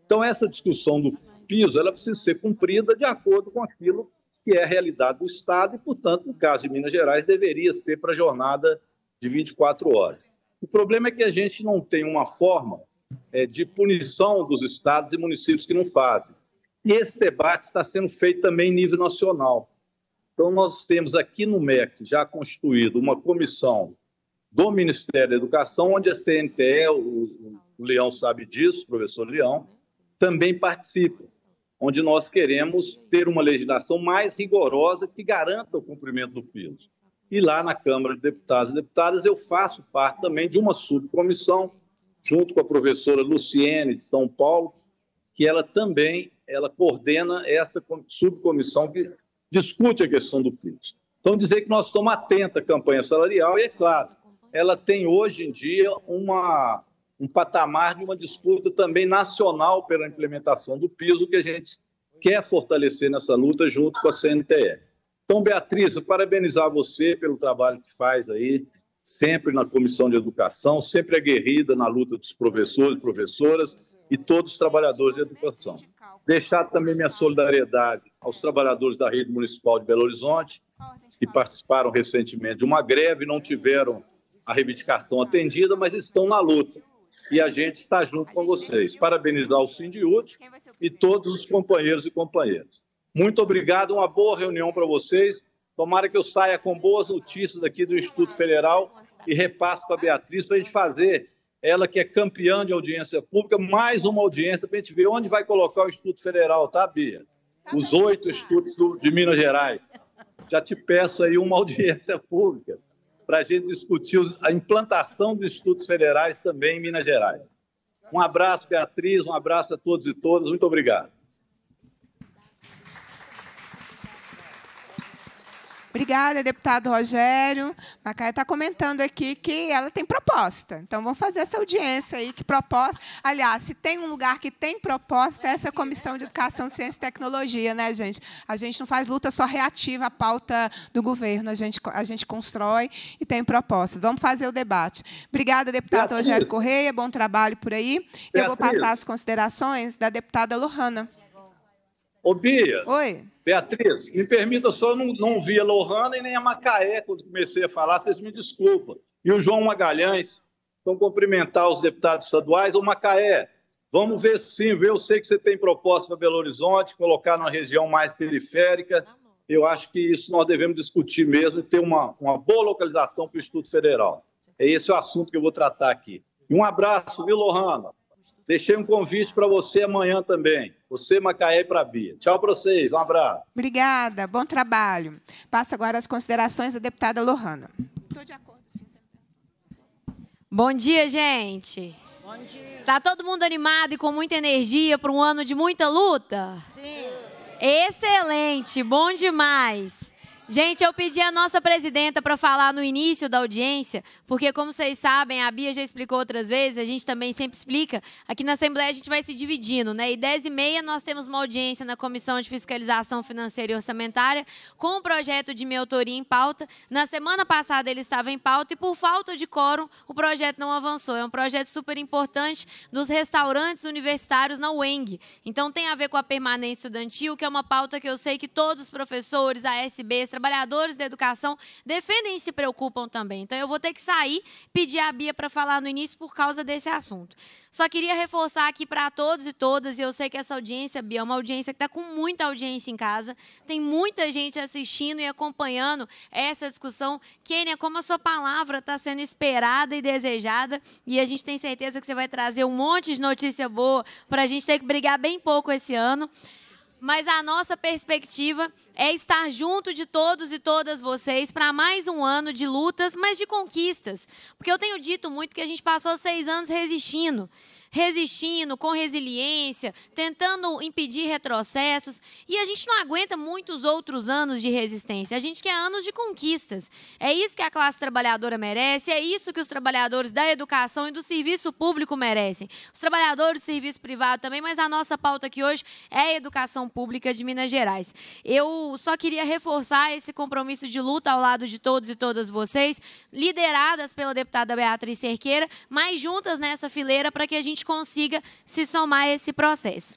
Então, essa discussão do piso, ela precisa ser cumprida de acordo com aquilo que é a realidade do Estado e, portanto, no caso de Minas Gerais, deveria ser para a jornada de 24 horas. O problema é que a gente não tem uma forma é, de punição dos estados e municípios que não fazem. E esse debate está sendo feito também em nível nacional. Então, nós temos aqui no MEC já constituído uma comissão do Ministério da Educação, onde a CNTE, o, o Leão sabe disso, o professor Leão, também participa onde nós queremos ter uma legislação mais rigorosa que garanta o cumprimento do piso. E lá na Câmara de Deputados e Deputadas eu faço parte também de uma subcomissão, junto com a professora Luciene de São Paulo, que ela também ela coordena essa subcomissão que discute a questão do piso. Então, dizer que nós estamos atentos à campanha salarial, e é claro, ela tem hoje em dia uma um patamar de uma disputa também nacional pela implementação do piso que a gente quer fortalecer nessa luta junto com a CNTE. Então, Beatriz, eu parabenizar você pelo trabalho que faz aí, sempre na Comissão de Educação, sempre aguerrida na luta dos professores e professoras e todos os trabalhadores de educação. Deixar também minha solidariedade aos trabalhadores da rede municipal de Belo Horizonte, que participaram recentemente de uma greve, não tiveram a reivindicação atendida, mas estão na luta e a gente está junto com vocês. Parabenizar o Sindiúte e todos os companheiros e companheiras. Muito obrigado, uma boa reunião para vocês. Tomara que eu saia com boas notícias aqui do Instituto Federal e repasso para a Beatriz para a gente fazer ela que é campeã de audiência pública, mais uma audiência para a gente ver onde vai colocar o Instituto Federal, tá, Bia? Tá os oito institutos de Minas Gerais. Já te peço aí uma audiência pública para a gente discutir a implantação dos institutos federais também em Minas Gerais. Um abraço, Beatriz, um abraço a todos e todas. Muito obrigado. Obrigada, deputado Rogério. Macaia está comentando aqui que ela tem proposta. Então, vamos fazer essa audiência aí, que proposta. Aliás, se tem um lugar que tem proposta, é essa Comissão de Educação, Ciência e Tecnologia, né, gente? A gente não faz luta só reativa à pauta do governo, a gente, a gente constrói e tem propostas. Vamos fazer o debate. Obrigada, deputado Beatriz. Rogério Correia, bom trabalho por aí. Beatriz. Eu vou passar as considerações da deputada Lohana. Ô, Bia. Oi. Beatriz, me permita só, eu não, não vi a Lohana e nem a Macaé quando comecei a falar, vocês me desculpam. E o João Magalhães, então cumprimentar os deputados estaduais. Ô, Macaé, vamos ver sim, ver. eu sei que você tem proposta para Belo Horizonte, colocar numa região mais periférica. Eu acho que isso nós devemos discutir mesmo e ter uma, uma boa localização para o Instituto Federal. É esse o assunto que eu vou tratar aqui. Um abraço, viu, Lohana? Deixei um convite para você amanhã também. Você, Macaé e para Bia. Tchau para vocês, um abraço. Obrigada, bom trabalho. Passa agora as considerações da deputada Lohana. Estou de acordo, sim. Bom dia, gente. Bom dia. Tá todo mundo animado e com muita energia para um ano de muita luta? Sim. Excelente, bom demais. Gente, eu pedi a nossa presidenta para falar no início da audiência, porque, como vocês sabem, a Bia já explicou outras vezes, a gente também sempre explica. Aqui na Assembleia a gente vai se dividindo, né? E 10 e meia nós temos uma audiência na Comissão de Fiscalização Financeira e Orçamentária com o um projeto de minha autoria em pauta. Na semana passada ele estava em pauta e, por falta de quórum, o projeto não avançou. É um projeto super importante dos restaurantes universitários na UENG. Então, tem a ver com a permanência estudantil, que é uma pauta que eu sei que todos os professores, a SB, trabalhadores da educação defendem e se preocupam também. Então eu vou ter que sair, pedir a Bia para falar no início por causa desse assunto. Só queria reforçar aqui para todos e todas, e eu sei que essa audiência, Bia, é uma audiência que está com muita audiência em casa, tem muita gente assistindo e acompanhando essa discussão. Kênia, como a sua palavra está sendo esperada e desejada, e a gente tem certeza que você vai trazer um monte de notícia boa para a gente ter que brigar bem pouco esse ano mas a nossa perspectiva é estar junto de todos e todas vocês para mais um ano de lutas, mas de conquistas. Porque eu tenho dito muito que a gente passou seis anos resistindo resistindo com resiliência, tentando impedir retrocessos. E a gente não aguenta muitos outros anos de resistência. A gente quer anos de conquistas. É isso que a classe trabalhadora merece, é isso que os trabalhadores da educação e do serviço público merecem. Os trabalhadores do serviço privado também, mas a nossa pauta aqui hoje é a educação pública de Minas Gerais. Eu só queria reforçar esse compromisso de luta ao lado de todos e todas vocês, lideradas pela deputada Beatriz Cerqueira, mas juntas nessa fileira para que a gente gente consiga se somar a esse processo.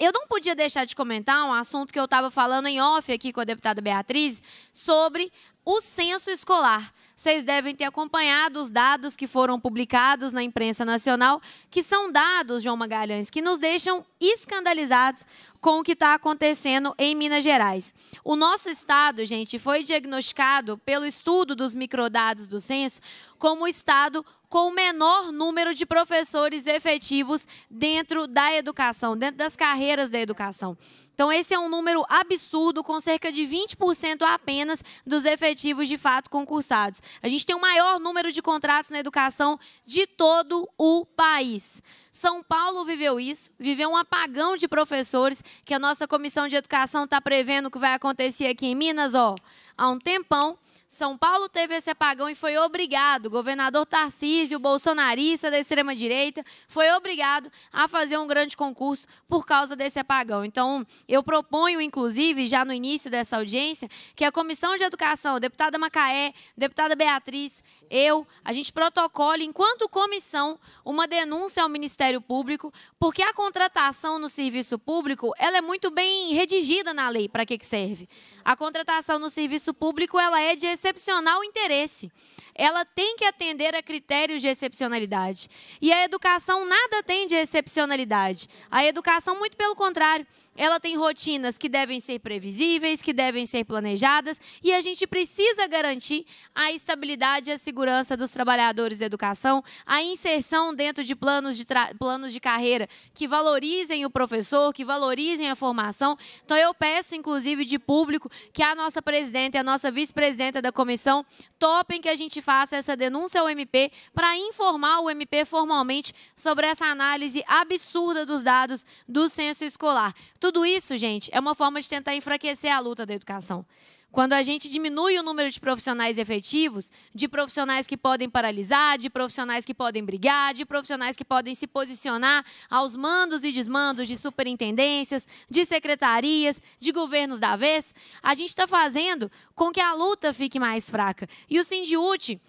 Eu não podia deixar de comentar um assunto que eu estava falando em off aqui com a deputada Beatriz sobre o censo escolar. Vocês devem ter acompanhado os dados que foram publicados na imprensa nacional, que são dados, João Magalhães, que nos deixam escandalizados com o que está acontecendo em Minas Gerais. O nosso estado, gente, foi diagnosticado pelo estudo dos microdados do censo como o estado com o menor número de professores efetivos dentro da educação, dentro das carreiras da educação. Então, esse é um número absurdo, com cerca de 20% apenas dos efetivos de fato concursados. A gente tem o maior número de contratos na educação de todo o país. São Paulo viveu isso, viveu um apagão de professores, que a nossa comissão de educação está prevendo que vai acontecer aqui em Minas, ó, há um tempão. São Paulo teve esse apagão e foi obrigado, o governador Tarcísio, bolsonarista da extrema-direita, foi obrigado a fazer um grande concurso por causa desse apagão. Então, eu proponho, inclusive, já no início dessa audiência, que a Comissão de Educação, deputada Macaé, deputada Beatriz, eu, a gente protocole, enquanto comissão, uma denúncia ao Ministério Público, porque a contratação no serviço público ela é muito bem redigida na lei para que, que serve. A contratação no serviço público ela é de excepcional interesse. Ela tem que atender a critérios de excepcionalidade. E a educação nada tem de excepcionalidade. A educação, muito pelo contrário, ela tem rotinas que devem ser previsíveis, que devem ser planejadas, e a gente precisa garantir a estabilidade e a segurança dos trabalhadores da educação, a inserção dentro de planos de, planos de carreira que valorizem o professor, que valorizem a formação. Então, eu peço, inclusive, de público, que a nossa presidenta e a nossa vice-presidenta da comissão topem que a gente faça essa denúncia ao MP para informar o MP formalmente sobre essa análise absurda dos dados do censo escolar. Tudo tudo isso, gente, é uma forma de tentar enfraquecer a luta da educação. Quando a gente diminui o número de profissionais efetivos, de profissionais que podem paralisar, de profissionais que podem brigar, de profissionais que podem se posicionar aos mandos e desmandos de superintendências, de secretarias, de governos da vez, a gente está fazendo com que a luta fique mais fraca. E o Sindiúte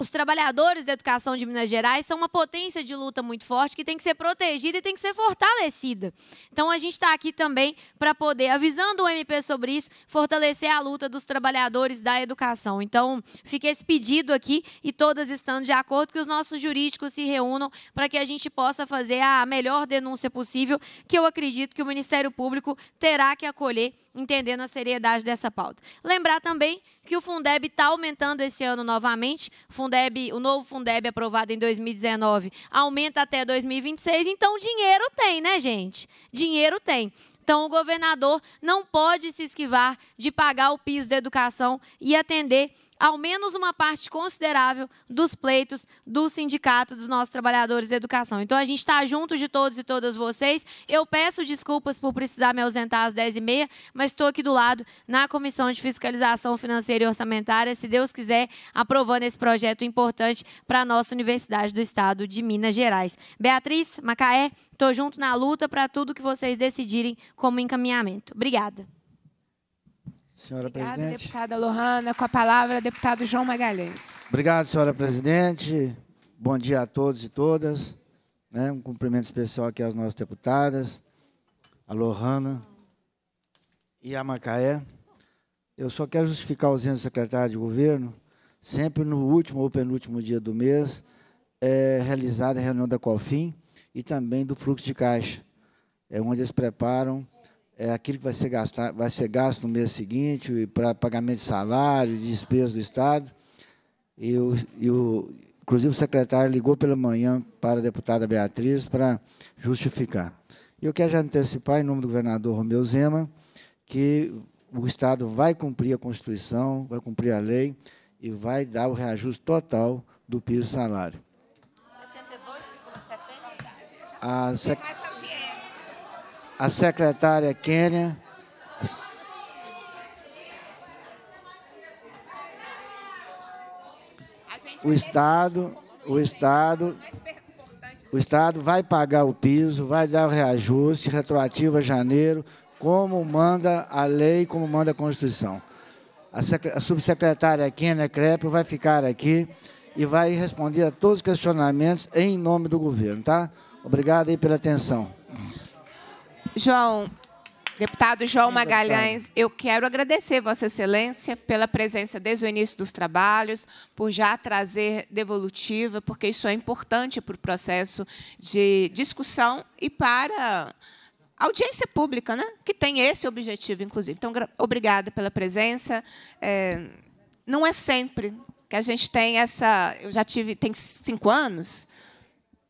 os trabalhadores da educação de Minas Gerais são uma potência de luta muito forte que tem que ser protegida e tem que ser fortalecida. Então, a gente está aqui também para poder, avisando o MP sobre isso, fortalecer a luta dos trabalhadores da educação. Então, fica esse pedido aqui e todas estando de acordo que os nossos jurídicos se reúnam para que a gente possa fazer a melhor denúncia possível, que eu acredito que o Ministério Público terá que acolher entendendo a seriedade dessa pauta. Lembrar também que o Fundeb está aumentando esse ano novamente. O, Fundeb, o novo Fundeb aprovado em 2019 aumenta até 2026. Então, dinheiro tem, né, gente? Dinheiro tem. Então, o governador não pode se esquivar de pagar o piso da educação e atender ao menos uma parte considerável dos pleitos do sindicato dos nossos trabalhadores de educação. Então, a gente está junto de todos e todas vocês. Eu peço desculpas por precisar me ausentar às 10h30, mas estou aqui do lado na Comissão de Fiscalização Financeira e Orçamentária, se Deus quiser, aprovando esse projeto importante para a nossa Universidade do Estado de Minas Gerais. Beatriz, Macaé, estou junto na luta para tudo que vocês decidirem como encaminhamento. Obrigada. Senhora Obrigada, presidente. deputada Lohana. Com a palavra, deputado João Magalhães. Obrigado, senhora presidente. Bom dia a todos e todas. Né? Um cumprimento especial aqui às nossas deputadas, a Lohana e a Macaé. Eu só quero justificar a ausência do secretário de governo. Sempre no último ou penúltimo dia do mês é realizada a reunião da COFIN e também do fluxo de caixa, é onde eles preparam é aquilo que vai ser, gastar, vai ser gasto no mês seguinte para pagamento de salário, de despesas do Estado. E o, e o, inclusive o secretário ligou pela manhã para a deputada Beatriz para justificar. E Eu quero já antecipar, em nome do governador Romeu Zema, que o Estado vai cumprir a Constituição, vai cumprir a lei e vai dar o reajuste total do piso salário. 72,70? A sec a secretária Kênia. O Estado, o Estado, o Estado vai pagar o piso, vai dar o reajuste retroativo a janeiro, como manda a lei, como manda a Constituição. A, subsecretária Kênia Crepe vai ficar aqui e vai responder a todos os questionamentos em nome do governo, tá? Obrigado aí pela atenção. João, deputado João Magalhães, eu quero agradecer Vossa Excelência pela presença desde o início dos trabalhos, por já trazer devolutiva, porque isso é importante para o processo de discussão e para audiência pública, né? que tem esse objetivo, inclusive. Então, obrigada pela presença. É, não é sempre que a gente tem essa. Eu já tive, tem cinco anos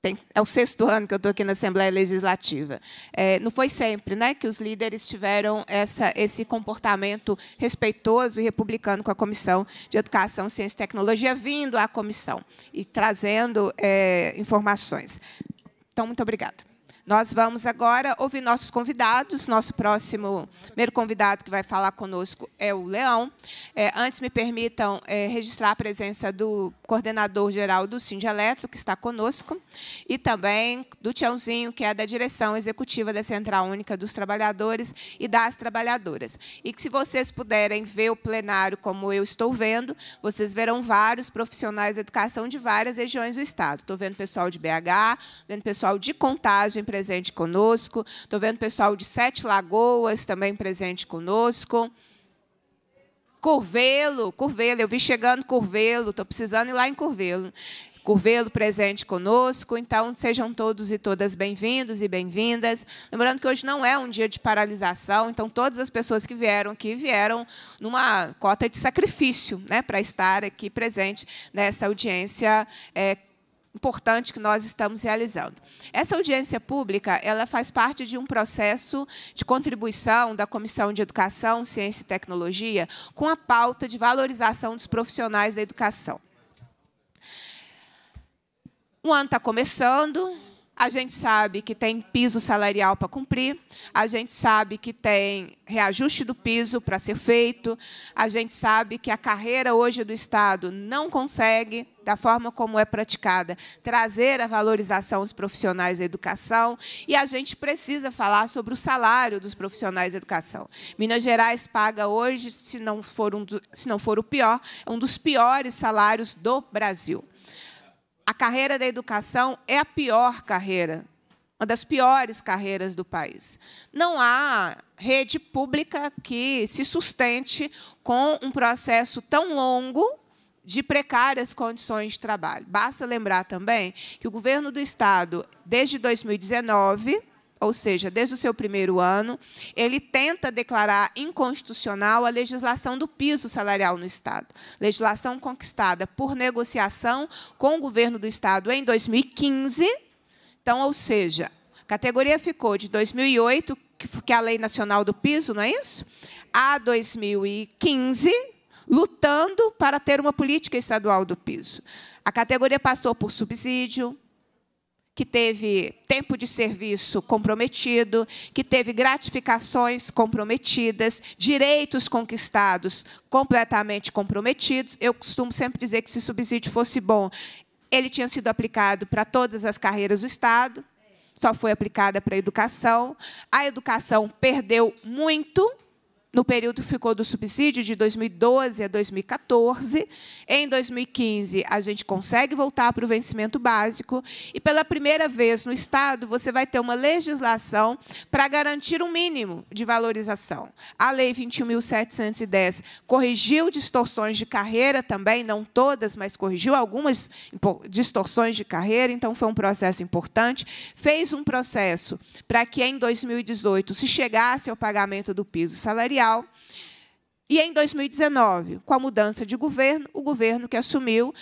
tem, é o sexto ano que eu estou aqui na Assembleia Legislativa. É, não foi sempre né, que os líderes tiveram essa, esse comportamento respeitoso e republicano com a Comissão de Educação, Ciência e Tecnologia, vindo à comissão e trazendo é, informações. Então, muito obrigada. Nós vamos agora ouvir nossos convidados. Nosso próximo, primeiro convidado que vai falar conosco é o Leão. É, antes, me permitam é, registrar a presença do coordenador geral do Cindy Eletro, que está conosco, e também do Tiãozinho, que é da direção executiva da Central Única dos Trabalhadores e das Trabalhadoras. E que, se vocês puderem ver o plenário como eu estou vendo, vocês verão vários profissionais da educação de várias regiões do Estado. Estou vendo pessoal de BH, vendo pessoal de contagem, presente conosco. Estou vendo o pessoal de Sete Lagoas também presente conosco. Curvelo, Curvelo, eu vi chegando Curvelo, estou precisando ir lá em Curvelo. Curvelo presente conosco. Então, sejam todos e todas bem-vindos e bem-vindas. Lembrando que hoje não é um dia de paralisação, então todas as pessoas que vieram aqui vieram numa cota de sacrifício né, para estar aqui presente nessa audiência é, importante que nós estamos realizando. Essa audiência pública, ela faz parte de um processo de contribuição da Comissão de Educação, Ciência e Tecnologia com a pauta de valorização dos profissionais da educação. O ano está começando, a gente sabe que tem piso salarial para cumprir, a gente sabe que tem reajuste do piso para ser feito, a gente sabe que a carreira hoje do Estado não consegue da forma como é praticada, trazer a valorização dos profissionais da educação e a gente precisa falar sobre o salário dos profissionais da educação. Minas Gerais paga hoje, se não for, um do, se não for o pior, um dos piores salários do Brasil. A carreira da educação é a pior carreira uma das piores carreiras do país. Não há rede pública que se sustente com um processo tão longo de precárias condições de trabalho. Basta lembrar também que o governo do Estado, desde 2019, ou seja, desde o seu primeiro ano, ele tenta declarar inconstitucional a legislação do piso salarial no Estado. Legislação conquistada por negociação com o governo do Estado em 2015. Então, ou seja, a categoria ficou de 2008, que é a Lei Nacional do Piso, não é isso? A 2015, lutando para ter uma política estadual do piso. A categoria passou por subsídio, que teve tempo de serviço comprometido, que teve gratificações comprometidas, direitos conquistados completamente comprometidos. Eu costumo sempre dizer que se o subsídio fosse bom, ele tinha sido aplicado para todas as carreiras do Estado, só foi aplicada para a educação. A educação perdeu muito no período ficou do subsídio de 2012 a 2014. Em 2015, a gente consegue voltar para o vencimento básico. E, pela primeira vez no Estado, você vai ter uma legislação para garantir um mínimo de valorização. A Lei 21.710 corrigiu distorções de carreira também, não todas, mas corrigiu algumas distorções de carreira, então foi um processo importante. Fez um processo para que, em 2018, se chegasse ao pagamento do piso salarial e em 2019, com a mudança de governo, o governo que assumiu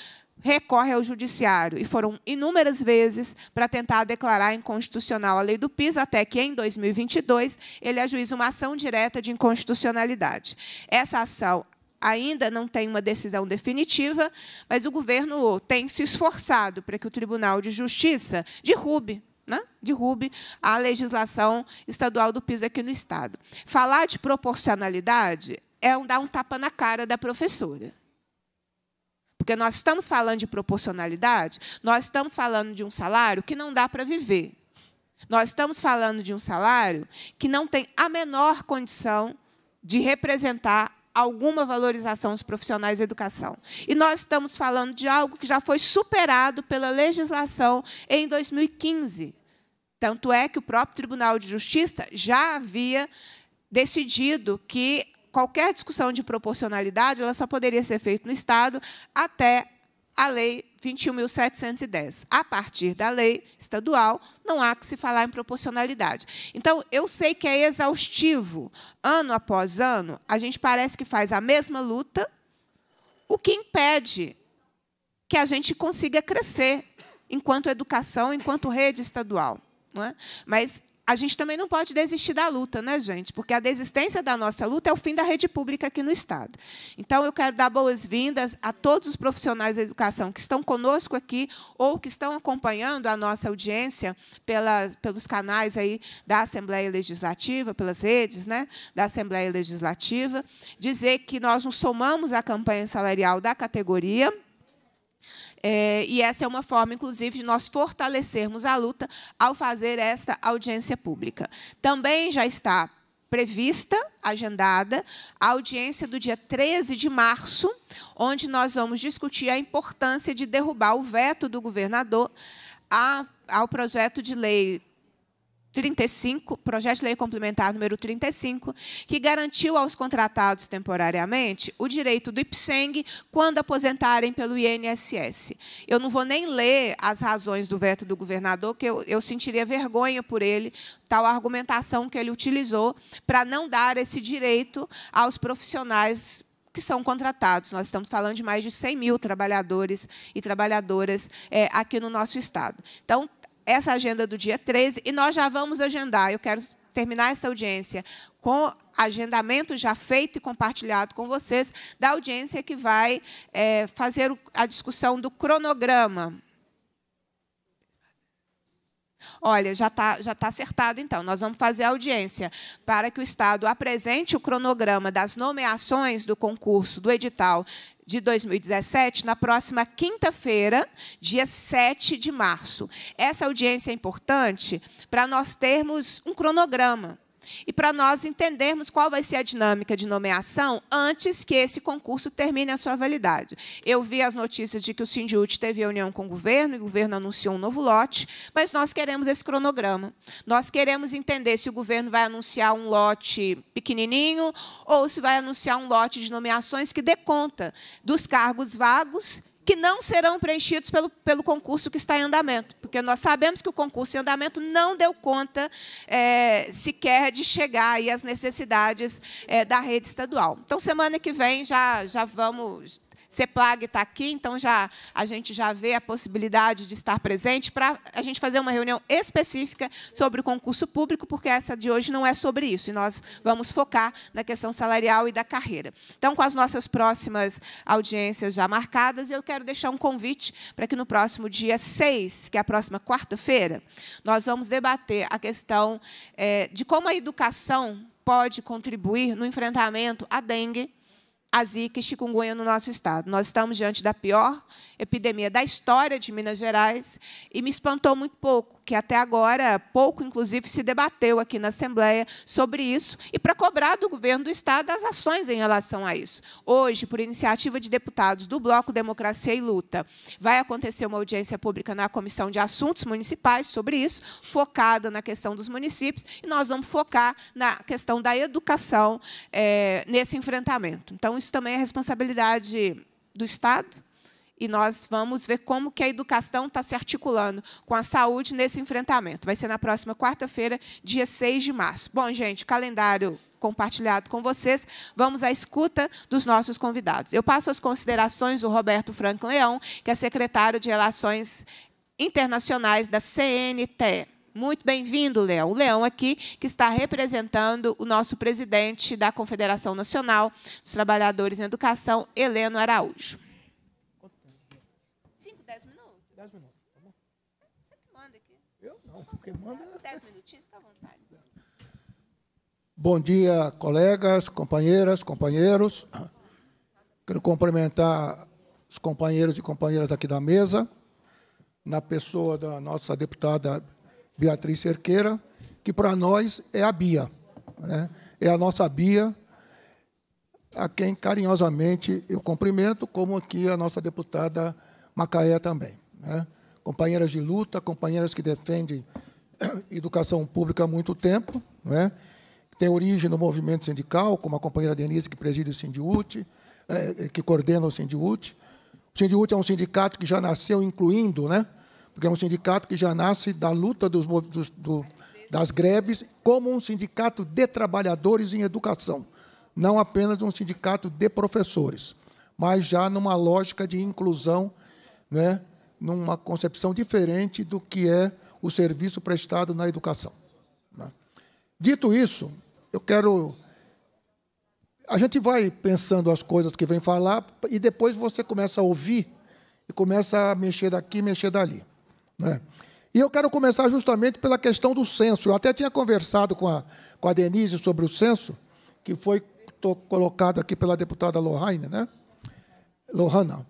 recorre ao judiciário e foram inúmeras vezes para tentar declarar inconstitucional a lei do PIS, até que em 2022 ele ajuiza uma ação direta de inconstitucionalidade. Essa ação ainda não tem uma decisão definitiva, mas o governo tem se esforçado para que o Tribunal de Justiça derrube né? derrube a legislação estadual do PIS aqui no Estado. Falar de proporcionalidade é dar um tapa na cara da professora. Porque nós estamos falando de proporcionalidade, nós estamos falando de um salário que não dá para viver. Nós estamos falando de um salário que não tem a menor condição de representar alguma valorização dos profissionais da educação. E nós estamos falando de algo que já foi superado pela legislação em 2015. Tanto é que o próprio Tribunal de Justiça já havia decidido que qualquer discussão de proporcionalidade ela só poderia ser feita no Estado até a Lei 21.710. A partir da lei estadual, não há que se falar em proporcionalidade. Então, eu sei que é exaustivo. Ano após ano, a gente parece que faz a mesma luta, o que impede que a gente consiga crescer enquanto educação, enquanto rede estadual. É? Mas a gente também não pode desistir da luta, né, gente? Porque a desistência da nossa luta é o fim da rede pública aqui no Estado. Então, eu quero dar boas-vindas a todos os profissionais da educação que estão conosco aqui ou que estão acompanhando a nossa audiência pelos canais aí da Assembleia Legislativa, pelas redes né, da Assembleia Legislativa. Dizer que nós nos somamos à campanha salarial da categoria é, e essa é uma forma, inclusive, de nós fortalecermos a luta ao fazer esta audiência pública. Também já está prevista, agendada, a audiência do dia 13 de março, onde nós vamos discutir a importância de derrubar o veto do governador a, ao projeto de lei 35, projeto de lei complementar número 35, que garantiu aos contratados temporariamente o direito do IPSENG quando aposentarem pelo INSS. Eu não vou nem ler as razões do veto do governador, que eu, eu sentiria vergonha por ele, tal argumentação que ele utilizou para não dar esse direito aos profissionais que são contratados. Nós estamos falando de mais de 100 mil trabalhadores e trabalhadoras é, aqui no nosso Estado. Então, essa agenda do dia 13 e nós já vamos agendar. Eu quero terminar essa audiência com agendamento já feito e compartilhado com vocês da audiência que vai é, fazer a discussão do cronograma. Olha, já está já tá acertado então. Nós vamos fazer a audiência para que o Estado apresente o cronograma das nomeações do concurso, do edital de 2017, na próxima quinta-feira, dia 7 de março. Essa audiência é importante para nós termos um cronograma. E para nós entendermos qual vai ser a dinâmica de nomeação antes que esse concurso termine a sua validade. Eu vi as notícias de que o Sindiúti teve reunião com o governo e o governo anunciou um novo lote, mas nós queremos esse cronograma. Nós queremos entender se o governo vai anunciar um lote pequenininho ou se vai anunciar um lote de nomeações que dê conta dos cargos vagos que não serão preenchidos pelo, pelo concurso que está em andamento, porque nós sabemos que o concurso em andamento não deu conta é, sequer de chegar aí às necessidades é, da rede estadual. Então, semana que vem já, já vamos CEPLAG está aqui, então já a gente já vê a possibilidade de estar presente para a gente fazer uma reunião específica sobre o concurso público, porque essa de hoje não é sobre isso, e nós vamos focar na questão salarial e da carreira. Então, com as nossas próximas audiências já marcadas, eu quero deixar um convite para que no próximo dia 6, que é a próxima quarta-feira, nós vamos debater a questão é, de como a educação pode contribuir no enfrentamento à dengue a Zika e chikungunya no nosso estado. Nós estamos diante da pior epidemia da história de Minas Gerais e me espantou muito pouco que até agora pouco, inclusive, se debateu aqui na Assembleia sobre isso, e para cobrar do governo do Estado as ações em relação a isso. Hoje, por iniciativa de deputados do Bloco Democracia e Luta, vai acontecer uma audiência pública na Comissão de Assuntos Municipais sobre isso, focada na questão dos municípios, e nós vamos focar na questão da educação é, nesse enfrentamento. Então, isso também é responsabilidade do Estado, e nós vamos ver como que a educação está se articulando com a saúde nesse enfrentamento. Vai ser na próxima quarta-feira, dia 6 de março. Bom, gente, calendário compartilhado com vocês. Vamos à escuta dos nossos convidados. Eu passo as considerações do Roberto Franco Leão, que é secretário de Relações Internacionais da CNT. Muito bem-vindo, Leão. O Leão aqui, que está representando o nosso presidente da Confederação Nacional dos Trabalhadores em Educação, Heleno Araújo. manda... Dez minutinhos, fica à vontade. Bom dia, colegas, companheiras, companheiros. Quero cumprimentar os companheiros e companheiras aqui da mesa, na pessoa da nossa deputada Beatriz Cerqueira, que para nós é a Bia, né? é a nossa Bia, a quem carinhosamente eu cumprimento, como aqui a nossa deputada Macaé também. Né? companheiras de luta, companheiras que defendem educação pública há muito tempo, né? tem origem no movimento sindical, como a companheira Denise, que preside o Sindiute, eh, é, eh, que coordena o Sindiute. O Sindiute é um sindicato que já nasceu incluindo, né? porque é um sindicato que já nasce da luta dos, dos, do, das greves como um sindicato de trabalhadores em educação, não apenas um sindicato de professores, mas já numa lógica de inclusão né, numa concepção diferente do que é o serviço prestado na educação. Né? Dito isso, eu quero. A gente vai pensando as coisas que vem falar e depois você começa a ouvir e começa a mexer daqui, mexer dali. Né? E eu quero começar justamente pela questão do censo. Eu até tinha conversado com a, com a Denise sobre o censo, que foi colocado aqui pela deputada Lohane, né? Lohana.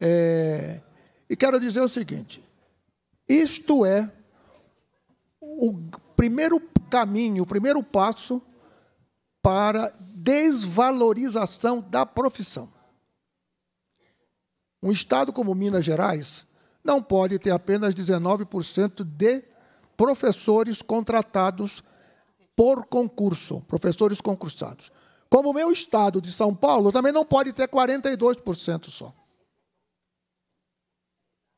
É, e quero dizer o seguinte: isto é o primeiro caminho, o primeiro passo para desvalorização da profissão. Um estado como Minas Gerais não pode ter apenas 19% de professores contratados por concurso, professores concursados. Como o meu estado de São Paulo também não pode ter 42% só.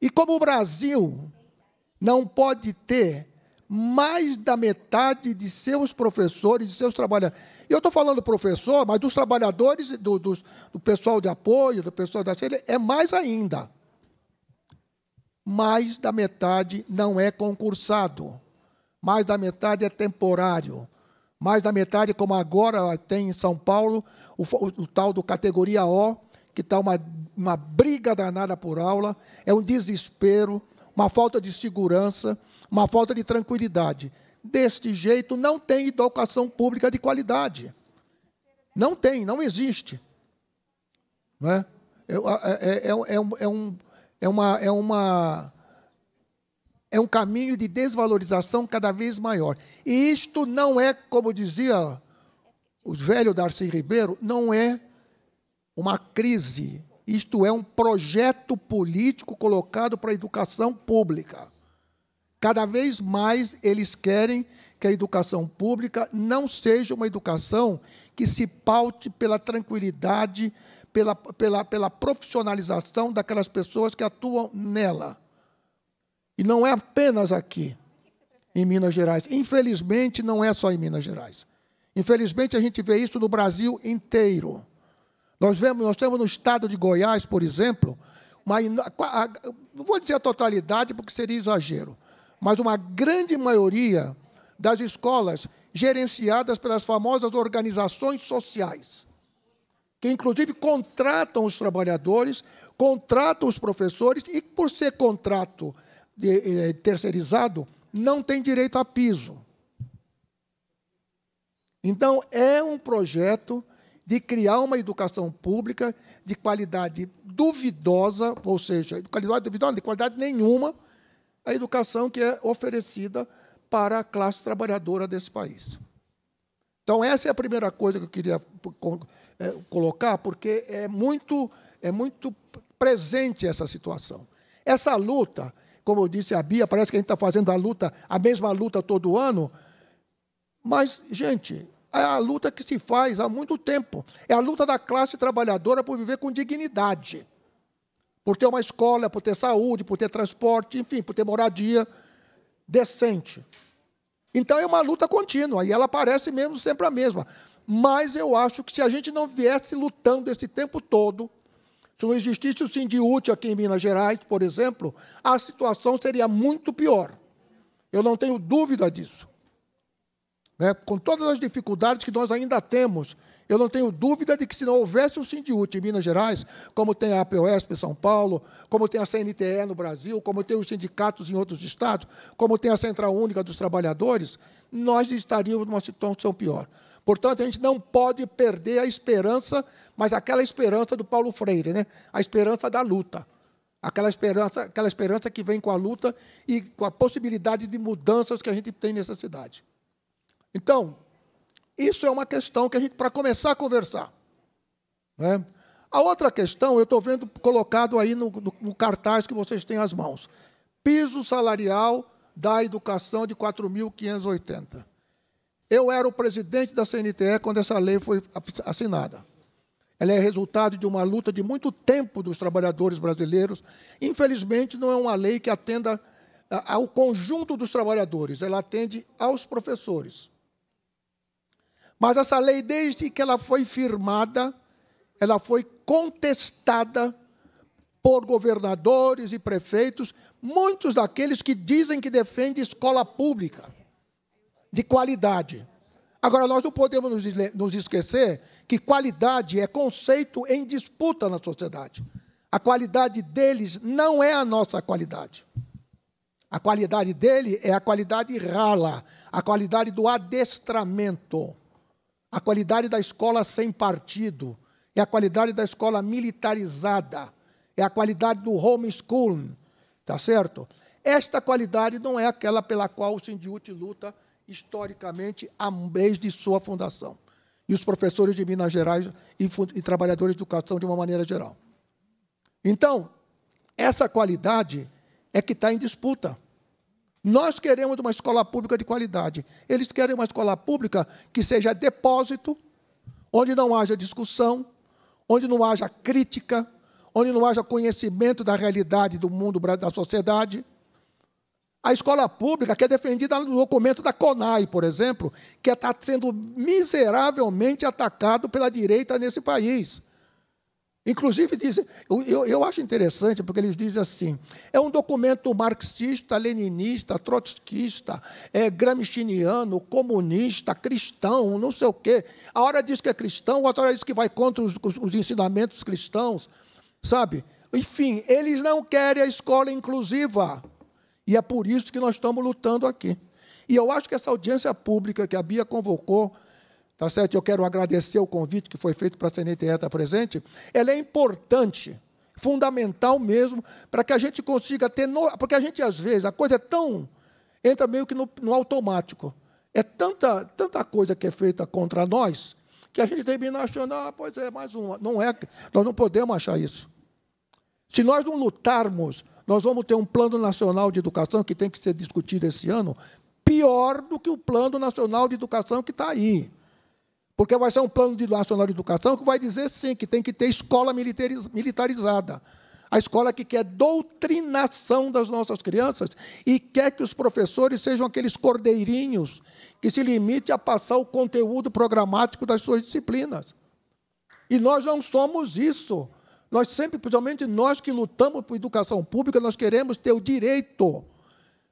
E como o Brasil não pode ter mais da metade de seus professores, de seus trabalhadores. Eu estou falando professor, mas dos trabalhadores, do, do, do pessoal de apoio, do pessoal da CELE, é mais ainda. Mais da metade não é concursado. Mais da metade é temporário. Mais da metade, como agora tem em São Paulo, o, o, o tal do categoria O, que está uma, uma briga danada por aula, é um desespero, uma falta de segurança, uma falta de tranquilidade. Deste jeito, não tem educação pública de qualidade. Não tem, não existe. Não é? É, é, é, é, um, é, uma, é, uma, é um caminho de desvalorização cada vez maior. E isto não é, como dizia o velho Darcy Ribeiro, não é uma crise, isto é, um projeto político colocado para a educação pública. Cada vez mais eles querem que a educação pública não seja uma educação que se paute pela tranquilidade, pela, pela, pela profissionalização daquelas pessoas que atuam nela. E não é apenas aqui, em Minas Gerais. Infelizmente, não é só em Minas Gerais. Infelizmente, a gente vê isso no Brasil inteiro. Nós, vemos, nós temos no estado de Goiás, por exemplo, uma, a, a, não vou dizer a totalidade porque seria exagero, mas uma grande maioria das escolas gerenciadas pelas famosas organizações sociais, que inclusive contratam os trabalhadores, contratam os professores e, por ser contrato de, eh, terceirizado, não tem direito a piso. Então, é um projeto de criar uma educação pública de qualidade duvidosa, ou seja, de qualidade duvidosa, de qualidade nenhuma, a educação que é oferecida para a classe trabalhadora desse país. Então, essa é a primeira coisa que eu queria é, colocar, porque é muito, é muito presente essa situação. Essa luta, como eu disse a Bia, parece que a gente está fazendo a luta, a mesma luta todo ano, mas, gente, é a luta que se faz há muito tempo. É a luta da classe trabalhadora por viver com dignidade. Por ter uma escola, por ter saúde, por ter transporte, enfim, por ter moradia decente. Então é uma luta contínua e ela parece mesmo sempre a mesma. Mas eu acho que se a gente não viesse lutando esse tempo todo, se não existisse o Sindiúte aqui em Minas Gerais, por exemplo, a situação seria muito pior. Eu não tenho dúvida disso né, com todas as dificuldades que nós ainda temos. Eu não tenho dúvida de que se não houvesse o Sindiúte em Minas Gerais, como tem a APOESP em São Paulo, como tem a CNTE no Brasil, como tem os sindicatos em outros estados, como tem a Central Única dos Trabalhadores, nós estaríamos numa situação pior. Portanto, a gente não pode perder a esperança, mas aquela esperança do Paulo Freire, né? a esperança da luta. Aquela esperança, aquela esperança que vem com a luta e com a possibilidade de mudanças que a gente tem nessa cidade. Então, isso é uma questão que a gente, para começar a conversar. Né? A outra questão, eu estou vendo colocado aí no, no, no, cartaz que vocês têm às mãos: piso salarial da educação de 4.580. Eu era o presidente da CNTE quando essa lei foi assinada. Ela é resultado de uma luta de muito tempo dos trabalhadores brasileiros. Infelizmente, não é uma lei que atenda ao conjunto dos trabalhadores, ela atende aos professores. Mas essa lei, desde que ela foi firmada, ela foi contestada por governadores e prefeitos, muitos daqueles que dizem que defendem escola pública de qualidade. Agora, nós não podemos nos esquecer que qualidade é conceito em disputa na sociedade. A qualidade deles não é a nossa qualidade. A qualidade dele é a qualidade rala, a qualidade do adestramento. A qualidade da escola sem partido, é a qualidade da escola militarizada, é a qualidade do homeschooling, está certo? Esta qualidade não é aquela pela qual o Sindiúti luta historicamente desde sua fundação. E os professores de Minas Gerais e, e trabalhadores de educação de uma maneira geral. Então, essa qualidade é que está em disputa. Nós queremos uma escola pública de qualidade. Eles querem uma escola pública que seja depósito, onde não haja discussão, onde não haja crítica, onde não haja conhecimento da realidade do mundo, da sociedade. A escola pública, que é defendida no documento da CONAI, por exemplo, que está sendo miseravelmente atacado pela direita nesse país. Inclusive, dizem, eu, eu acho interessante, porque eles dizem assim: é um documento marxista, leninista, trotskista, é, gramsciano, comunista, cristão, não sei o quê. A hora diz que é cristão, outra hora diz que vai contra os, os, os ensinamentos cristãos, sabe? Enfim, eles não querem a escola inclusiva. E é por isso que nós estamos lutando aqui. E eu acho que essa audiência pública que a Bia convocou tá certo? Eu quero agradecer o convite que foi feito para a CNTE estar presente. Ela é importante, fundamental mesmo, para que a gente consiga ter. No... Porque a gente, às vezes, a coisa é tão. entra meio que no, no automático. É tanta, tanta coisa que é feita contra nós que a gente termina achando, ah, pois é, mais uma. Não é, nós não podemos achar isso. Se nós não lutarmos, nós vamos ter um plano nacional de educação que tem que ser discutido esse ano, pior do que o plano nacional de educação que está aí. Porque vai ser um plano de nacional de educação que vai dizer, sim, que tem que ter escola militarizada. A escola que quer doutrinação das nossas crianças e quer que os professores sejam aqueles cordeirinhos que se limite a passar o conteúdo programático das suas disciplinas. E nós não somos isso. Nós sempre, principalmente nós que lutamos por educação pública, nós queremos ter o direito,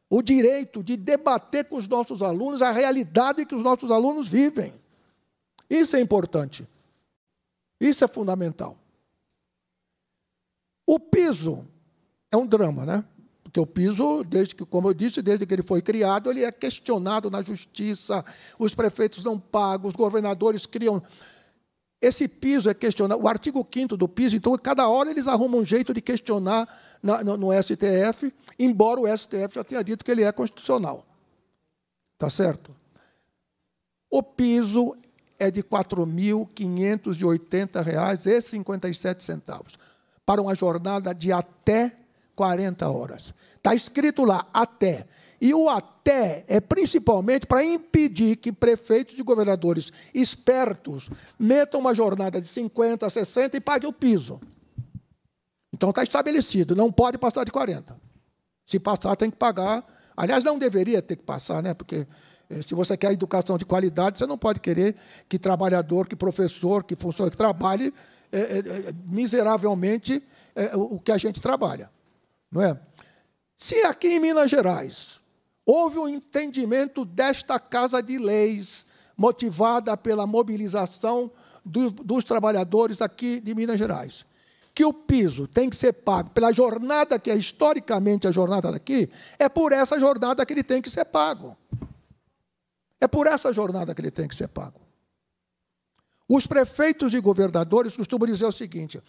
o direito de debater com os nossos alunos a realidade que os nossos alunos vivem. Isso é importante. Isso é fundamental. O piso é um drama, né? Porque o piso, desde que, como eu disse, desde que ele foi criado, ele é questionado na justiça, os prefeitos não pagam, os governadores criam. Esse piso é questionado. O artigo 5 do piso, então, cada hora eles arrumam um jeito de questionar na, no, no STF, embora o STF já tenha dito que ele é constitucional. Tá certo? O piso é de R$ 4.580,57 para uma jornada de até 40 horas. Está escrito lá, até. E o até é principalmente para impedir que prefeitos e governadores espertos metam uma jornada de 50, 60 e paguem o piso. Então está estabelecido, não pode passar de 40. Se passar, tem que pagar. Aliás, não deveria ter que passar, né? Porque é, se você quer educação de qualidade, você não pode querer que trabalhador, que professor, que funcionário, que trabalhe é, é, é miseravelmente é, o que a gente trabalha. Não é? Se aqui em Minas Gerais houve um entendimento desta Casa de Leis, motivada pela mobilização do, dos trabalhadores aqui de Minas Gerais, que o piso tem que ser pago pela jornada que é historicamente a jornada daqui, é por essa jornada que ele tem que ser pago. É por essa jornada que ele tem que ser pago. Os prefeitos e governadores costumam dizer o seguinte,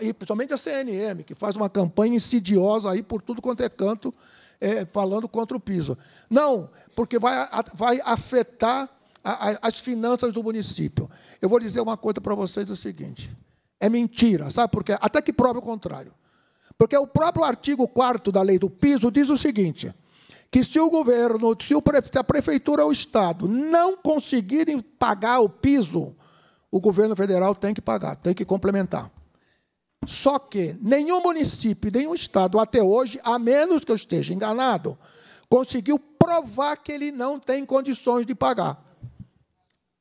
e principalmente a CNM, que faz uma campanha insidiosa aí por tudo quanto é canto, é, falando contra o piso. Não, porque vai, vai afetar a, a, as finanças do município. Eu vou dizer uma coisa para vocês é o seguinte: é mentira, sabe por quê? Até que prova o contrário. Porque o próprio artigo 4 da lei do piso diz o seguinte: que se o governo, se a prefeitura ou o Estado não conseguirem pagar o piso, o governo federal tem que pagar, tem que complementar. Só que nenhum município, nenhum Estado, até hoje, a menos que eu esteja enganado, conseguiu provar que ele não tem condições de pagar.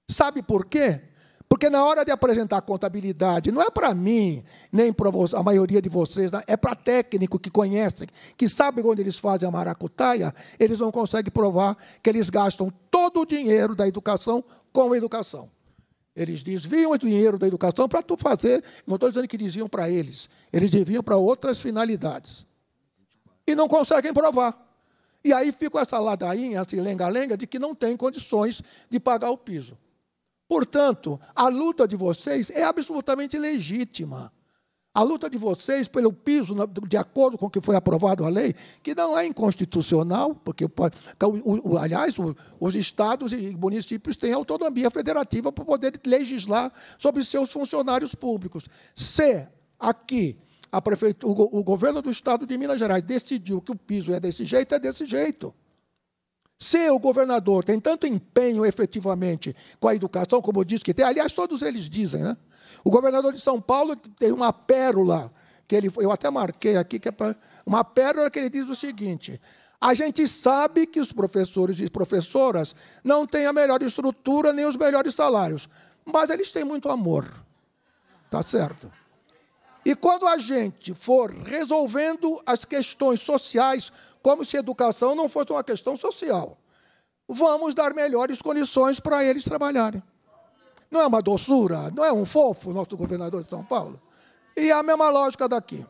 Sabe por quê? Porque na hora de apresentar contabilidade, não é para mim, nem para a maioria de vocês, né? é para técnico que conhece, que sabe onde eles fazem a maracutaia, eles não conseguem provar que eles gastam todo o dinheiro da educação com a educação. Eles desviam o dinheiro da educação para tu fazer, não estou dizendo que diziam para eles, eles deviam para outras finalidades. E não conseguem provar. E aí fica essa ladainha, assim, lenga-lenga, de que não tem condições de pagar o piso. Portanto, a luta de vocês é absolutamente legítima. A luta de vocês pelo piso, de acordo com o que foi aprovado a lei, que não é inconstitucional, porque, então, aliás, os estados e municípios têm autonomia federativa para poder legislar sobre seus funcionários públicos. Se aqui a prefeitura, o governo do estado de Minas Gerais decidiu que o piso é desse jeito, é desse jeito. Se o governador tem tanto empenho efetivamente com a educação, como diz que tem, aliás, todos eles dizem, né? O governador de São Paulo tem uma pérola, que ele, eu até marquei aqui, que é pra, uma pérola que ele diz o seguinte: a gente sabe que os professores e professoras não têm a melhor estrutura nem os melhores salários, mas eles têm muito amor. Tá certo? E quando a gente for resolvendo as questões sociais, como se educação não fosse uma questão social. Vamos dar melhores condições para eles trabalharem. Não é uma doçura, não é um fofo nosso governador de São Paulo? E é a mesma lógica daqui.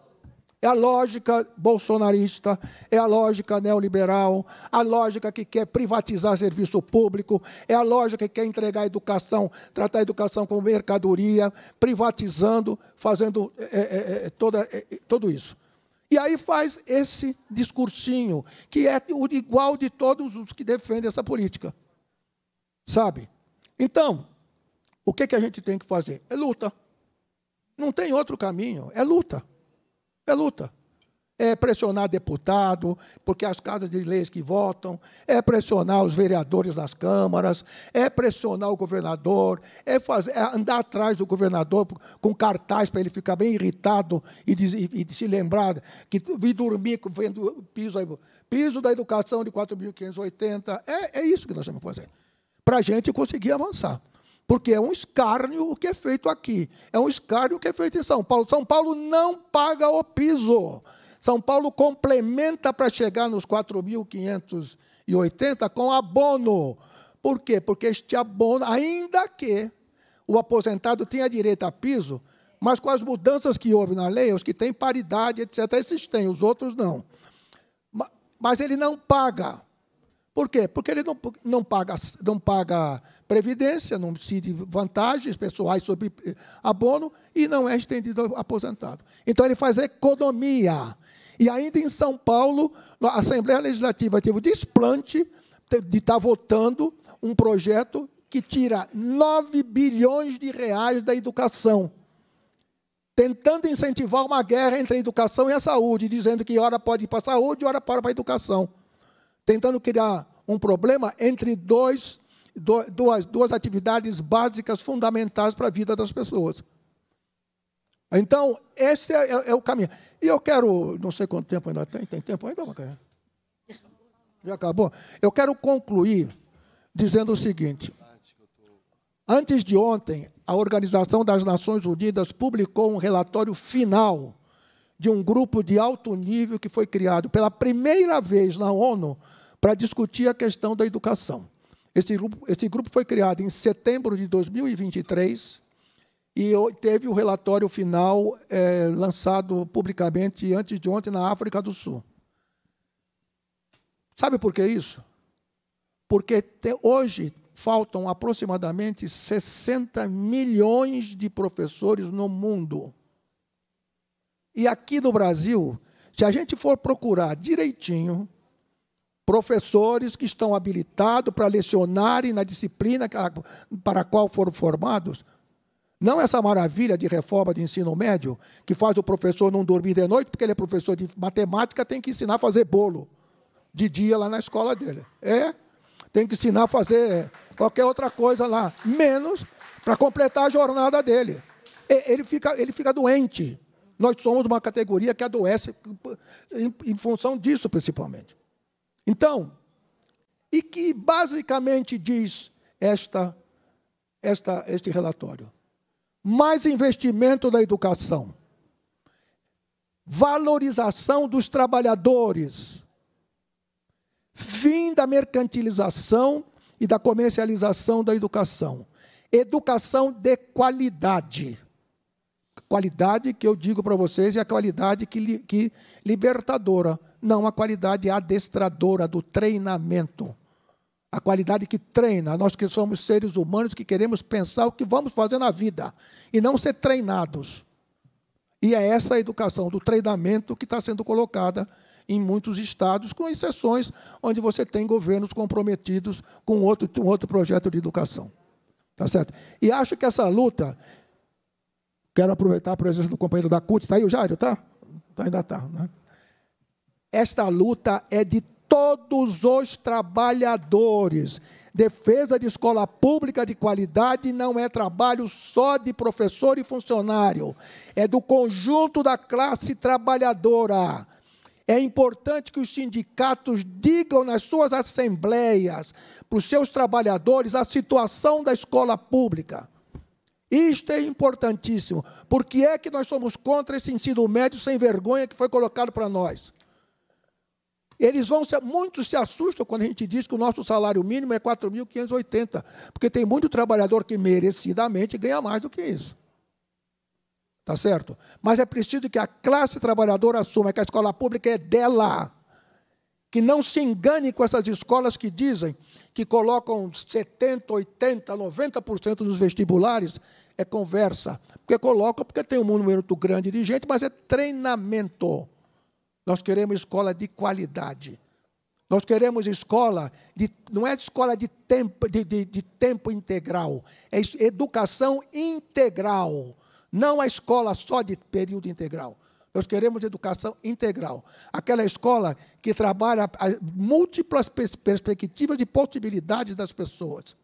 É a lógica bolsonarista, é a lógica neoliberal, a lógica que quer privatizar serviço público, é a lógica que quer entregar a educação, tratar a educação como mercadoria, privatizando, fazendo é, é, toda, tudo isso. E aí faz esse discursinho, que é o igual de todos os que defendem essa política. Sabe? Então, o que, que a gente tem que fazer? É luta. Não tem outro caminho, é luta. É luta é pressionar deputado, porque as casas de leis que votam, é pressionar os vereadores nas câmaras, é pressionar o governador, é, fazer, é andar atrás do governador com cartaz para ele ficar bem irritado e, diz, e, e se lembrar que vi dormir vendo piso, piso da educação de 4.580. É, é isso que nós temos que fazer, para a gente conseguir avançar. Porque é um escárnio o que é feito aqui, é um escárnio o que é feito em São Paulo. São Paulo não paga o piso. São Paulo complementa para chegar nos 4.580 com abono. Por quê? Porque este abono, ainda que o aposentado tenha direito a piso, mas com as mudanças que houve na lei, os que têm paridade, etc., esses têm, os outros não. Mas ele não paga por quê? Porque ele não, não, paga, não paga previdência, não cede vantagens pessoais sobre abono e não é estendido aposentado. Então ele faz economia. E ainda em São Paulo, a Assembleia Legislativa teve o desplante de estar tá votando um projeto que tira 9 bilhões de reais da educação tentando incentivar uma guerra entre a educação e a saúde, dizendo que hora pode ir para a saúde, hora para a educação tentando criar um problema entre dois, duas, duas atividades básicas fundamentais para a vida das pessoas. Então, esse é, é, é, o caminho. E eu quero, não sei quanto tempo ainda tem, tem tempo ainda, Macaé? Já acabou? Eu quero concluir dizendo o seguinte. Antes de ontem, a Organização das Nações Unidas publicou um relatório final de um grupo de alto nível que foi criado pela primeira vez na ONU para discutir a questão da educação. Esse grupo, esse grupo foi criado em setembro de 2023 e teve o relatório final é, lançado publicamente antes de ontem na África do Sul. Sabe por que isso? Porque hoje faltam aproximadamente 60 milhões de professores no mundo. E aqui no Brasil, se a gente for procurar direitinho, professores que estão habilitados para lecionarem na disciplina para a qual foram formados, não essa maravilha de reforma de ensino médio, que faz o professor não dormir de noite, porque ele é professor de matemática, tem que ensinar a fazer bolo de dia lá na escola dele. É? Tem que ensinar a fazer qualquer outra coisa lá, menos para completar a jornada dele. Ele fica, ele fica doente. Nós somos uma categoria que adoece em, em função disso, principalmente. Então, e que basicamente diz esta, esta, este relatório? Mais investimento na educação, valorização dos trabalhadores, fim da mercantilização e da comercialização da educação, educação de qualidade qualidade que eu digo para vocês é a qualidade que, que libertadora, não a qualidade adestradora do treinamento. A qualidade que treina, nós que somos seres humanos que queremos pensar o que vamos fazer na vida e não ser treinados. E é essa a educação do treinamento que está sendo colocada em muitos estados, com exceções onde você tem governos comprometidos com outro, outro projeto de educação. Tá certo? E acho que essa luta Quero aproveitar a presença do companheiro da CUT. Está aí o Jairo, tá? tá ainda está. Né? Esta luta é de todos os trabalhadores. Defesa de escola pública de qualidade não é trabalho só de professor e funcionário, é do conjunto da classe trabalhadora. É importante que os sindicatos digam nas suas assembleias para os seus trabalhadores a situação da escola pública. Isto é importantíssimo. Por que é que nós somos contra esse ensino médio sem vergonha que foi colocado para nós? Eles vão se, muitos se assustam quando a gente diz que o nosso salário mínimo é 4.580, porque tem muito trabalhador que merecidamente ganha mais do que isso. Tá certo? Mas é preciso que a classe trabalhadora assuma que a escola pública é dela. Que não se engane com essas escolas que dizem que colocam 70, 80, 90% dos vestibulares é conversa. Porque coloca, porque tem um número muito grande de gente, mas é treinamento. Nós queremos escola de qualidade. Nós queremos escola, de, não é escola de tempo, de, de, de tempo integral, é educação integral. Não a escola só de período integral. Nós queremos educação integral. Aquela escola que trabalha múltiplas pers perspectivas e possibilidades das pessoas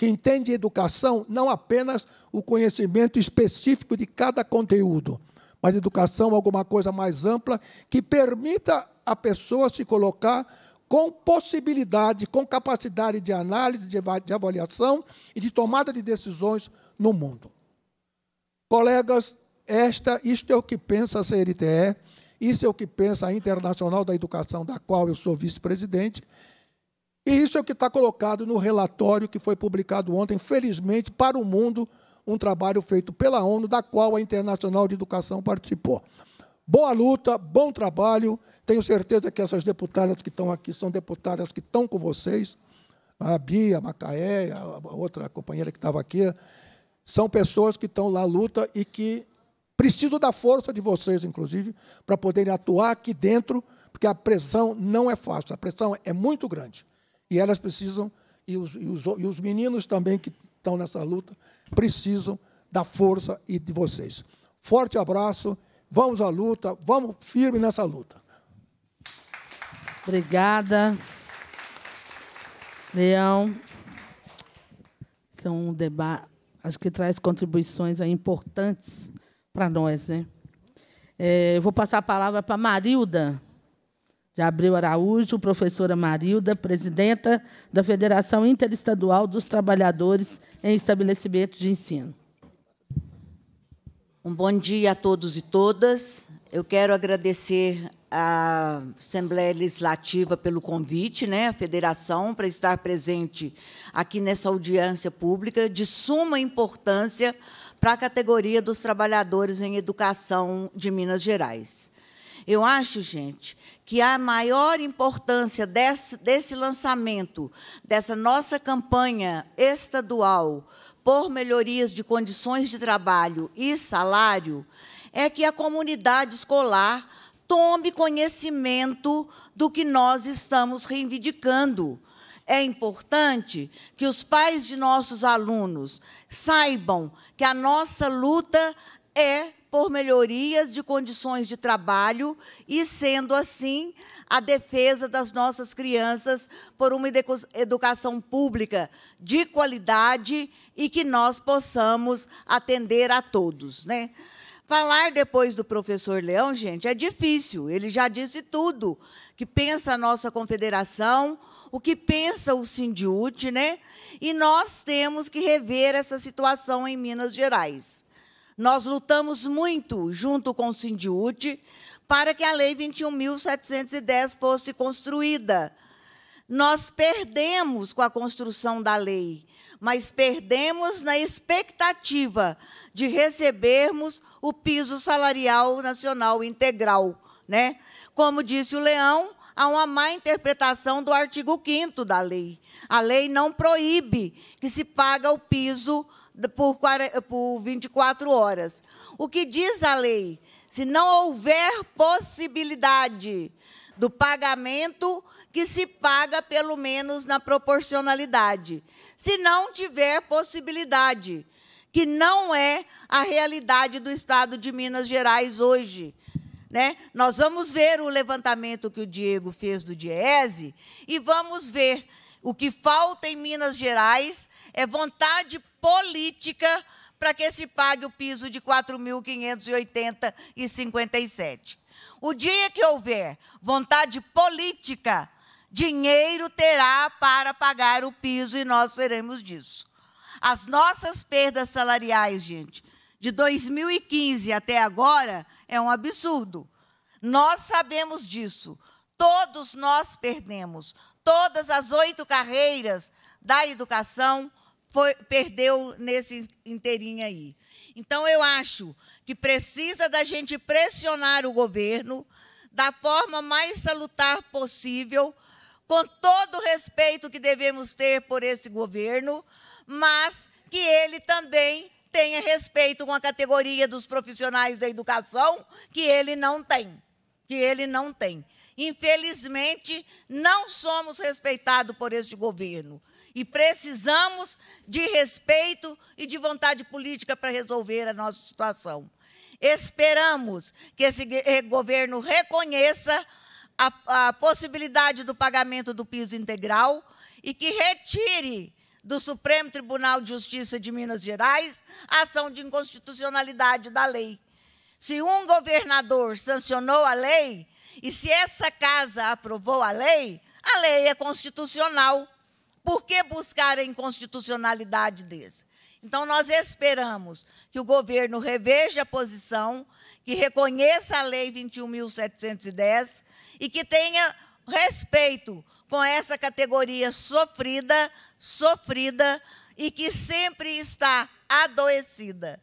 que entende educação não apenas o conhecimento específico de cada conteúdo, mas educação é alguma coisa mais ampla que permita à pessoa se colocar com possibilidade, com capacidade de análise, de avaliação e de tomada de decisões no mundo. Colegas, esta, isto é o que pensa a CNTE, isso é o que pensa a Internacional da Educação, da qual eu sou vice-presidente, e isso é o que está colocado no relatório que foi publicado ontem, felizmente, para o mundo, um trabalho feito pela ONU, da qual a Internacional de Educação participou. Boa luta, bom trabalho. Tenho certeza que essas deputadas que estão aqui são deputadas que estão com vocês. A Bia, a Macaé, a outra companheira que estava aqui, são pessoas que estão lá à luta e que precisam da força de vocês, inclusive, para poderem atuar aqui dentro, porque a pressão não é fácil, a pressão é muito grande. E elas precisam, e os, e os, e os meninos também que estão nessa luta, precisam da força e de vocês. Forte abraço, vamos à luta, vamos firme nessa luta. Obrigada. Leão, esse é um debate, acho que traz contribuições importantes para nós. Né? É, eu vou passar a palavra para Marilda de Abreu Araújo, professora Marilda, presidenta da Federação Interestadual dos Trabalhadores em Estabelecimentos de Ensino. Um bom dia a todos e todas. Eu quero agradecer à Assembleia Legislativa pelo convite, né, à Federação, para estar presente aqui nessa audiência pública de suma importância para a categoria dos trabalhadores em educação de Minas Gerais. Eu acho, gente, que a maior importância desse, desse lançamento, dessa nossa campanha estadual por melhorias de condições de trabalho e salário, é que a comunidade escolar tome conhecimento do que nós estamos reivindicando. É importante que os pais de nossos alunos saibam que a nossa luta é por melhorias de condições de trabalho e, sendo assim, a defesa das nossas crianças por uma educação pública de qualidade e que nós possamos atender a todos. Né? Falar depois do professor Leão, gente, é difícil. Ele já disse tudo que pensa a nossa confederação, o que pensa o Sindiute, né? E nós temos que rever essa situação em Minas Gerais. Nós lutamos muito junto com o Sindiúte para que a Lei 21.710 fosse construída. Nós perdemos com a construção da lei, mas perdemos na expectativa de recebermos o piso salarial nacional integral. Né? Como disse o Leão, há uma má interpretação do artigo 5 da lei. A lei não proíbe que se paga o piso por, 24 horas. O que diz a lei? Se não houver possibilidade do pagamento que se paga pelo menos na proporcionalidade. Se não tiver possibilidade, que não é a realidade do estado de Minas Gerais hoje. Né? Nós vamos ver o levantamento que o Diego fez do Diese e vamos ver o que falta em Minas Gerais é vontade política para que se pague o piso de 4.580,57. O dia que houver vontade política, dinheiro terá para pagar o piso e nós seremos disso. As nossas perdas salariais, gente, de 2015 até agora é um absurdo. Nós sabemos disso. Todos nós perdemos. Todas as oito carreiras da educação foi, perdeu nesse inteirinho aí. Então, eu acho que precisa da gente pressionar o governo da forma mais salutar possível, com todo o respeito que devemos ter por esse governo, mas que ele também tenha respeito com a categoria dos profissionais da educação, que ele não tem. Que ele não tem. Infelizmente, não somos respeitados por este governo. E precisamos de respeito e de vontade política para resolver a nossa situação. Esperamos que esse eh, governo reconheça a, a possibilidade do pagamento do piso integral e que retire do Supremo Tribunal de Justiça de Minas Gerais a ação de inconstitucionalidade da lei. Se um governador sancionou a lei e se essa casa aprovou a lei, a lei é constitucional. Por que buscar a inconstitucionalidade desse? Então, nós esperamos que o governo reveja a posição, que reconheça a Lei 21.710 e que tenha respeito com essa categoria sofrida, sofrida e que sempre está adoecida.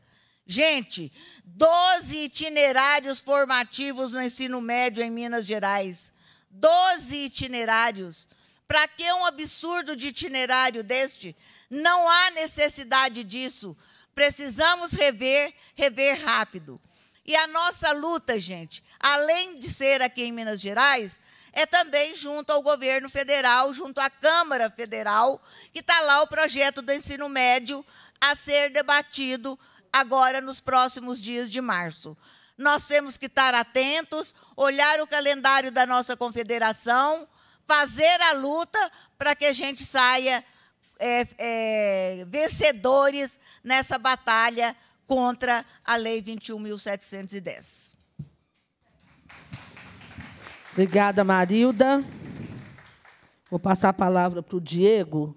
Gente, 12 itinerários formativos no ensino médio em Minas Gerais. 12 itinerários. Para que um absurdo de itinerário deste? Não há necessidade disso. Precisamos rever, rever rápido. E a nossa luta, gente, além de ser aqui em Minas Gerais, é também junto ao governo federal, junto à Câmara Federal, que está lá o projeto do ensino médio a ser debatido agora nos próximos dias de março. Nós temos que estar atentos, olhar o calendário da nossa confederação, fazer a luta para que a gente saia é, é, vencedores nessa batalha contra a Lei 21.710. Obrigada, Marilda. Vou passar a palavra para o Diego,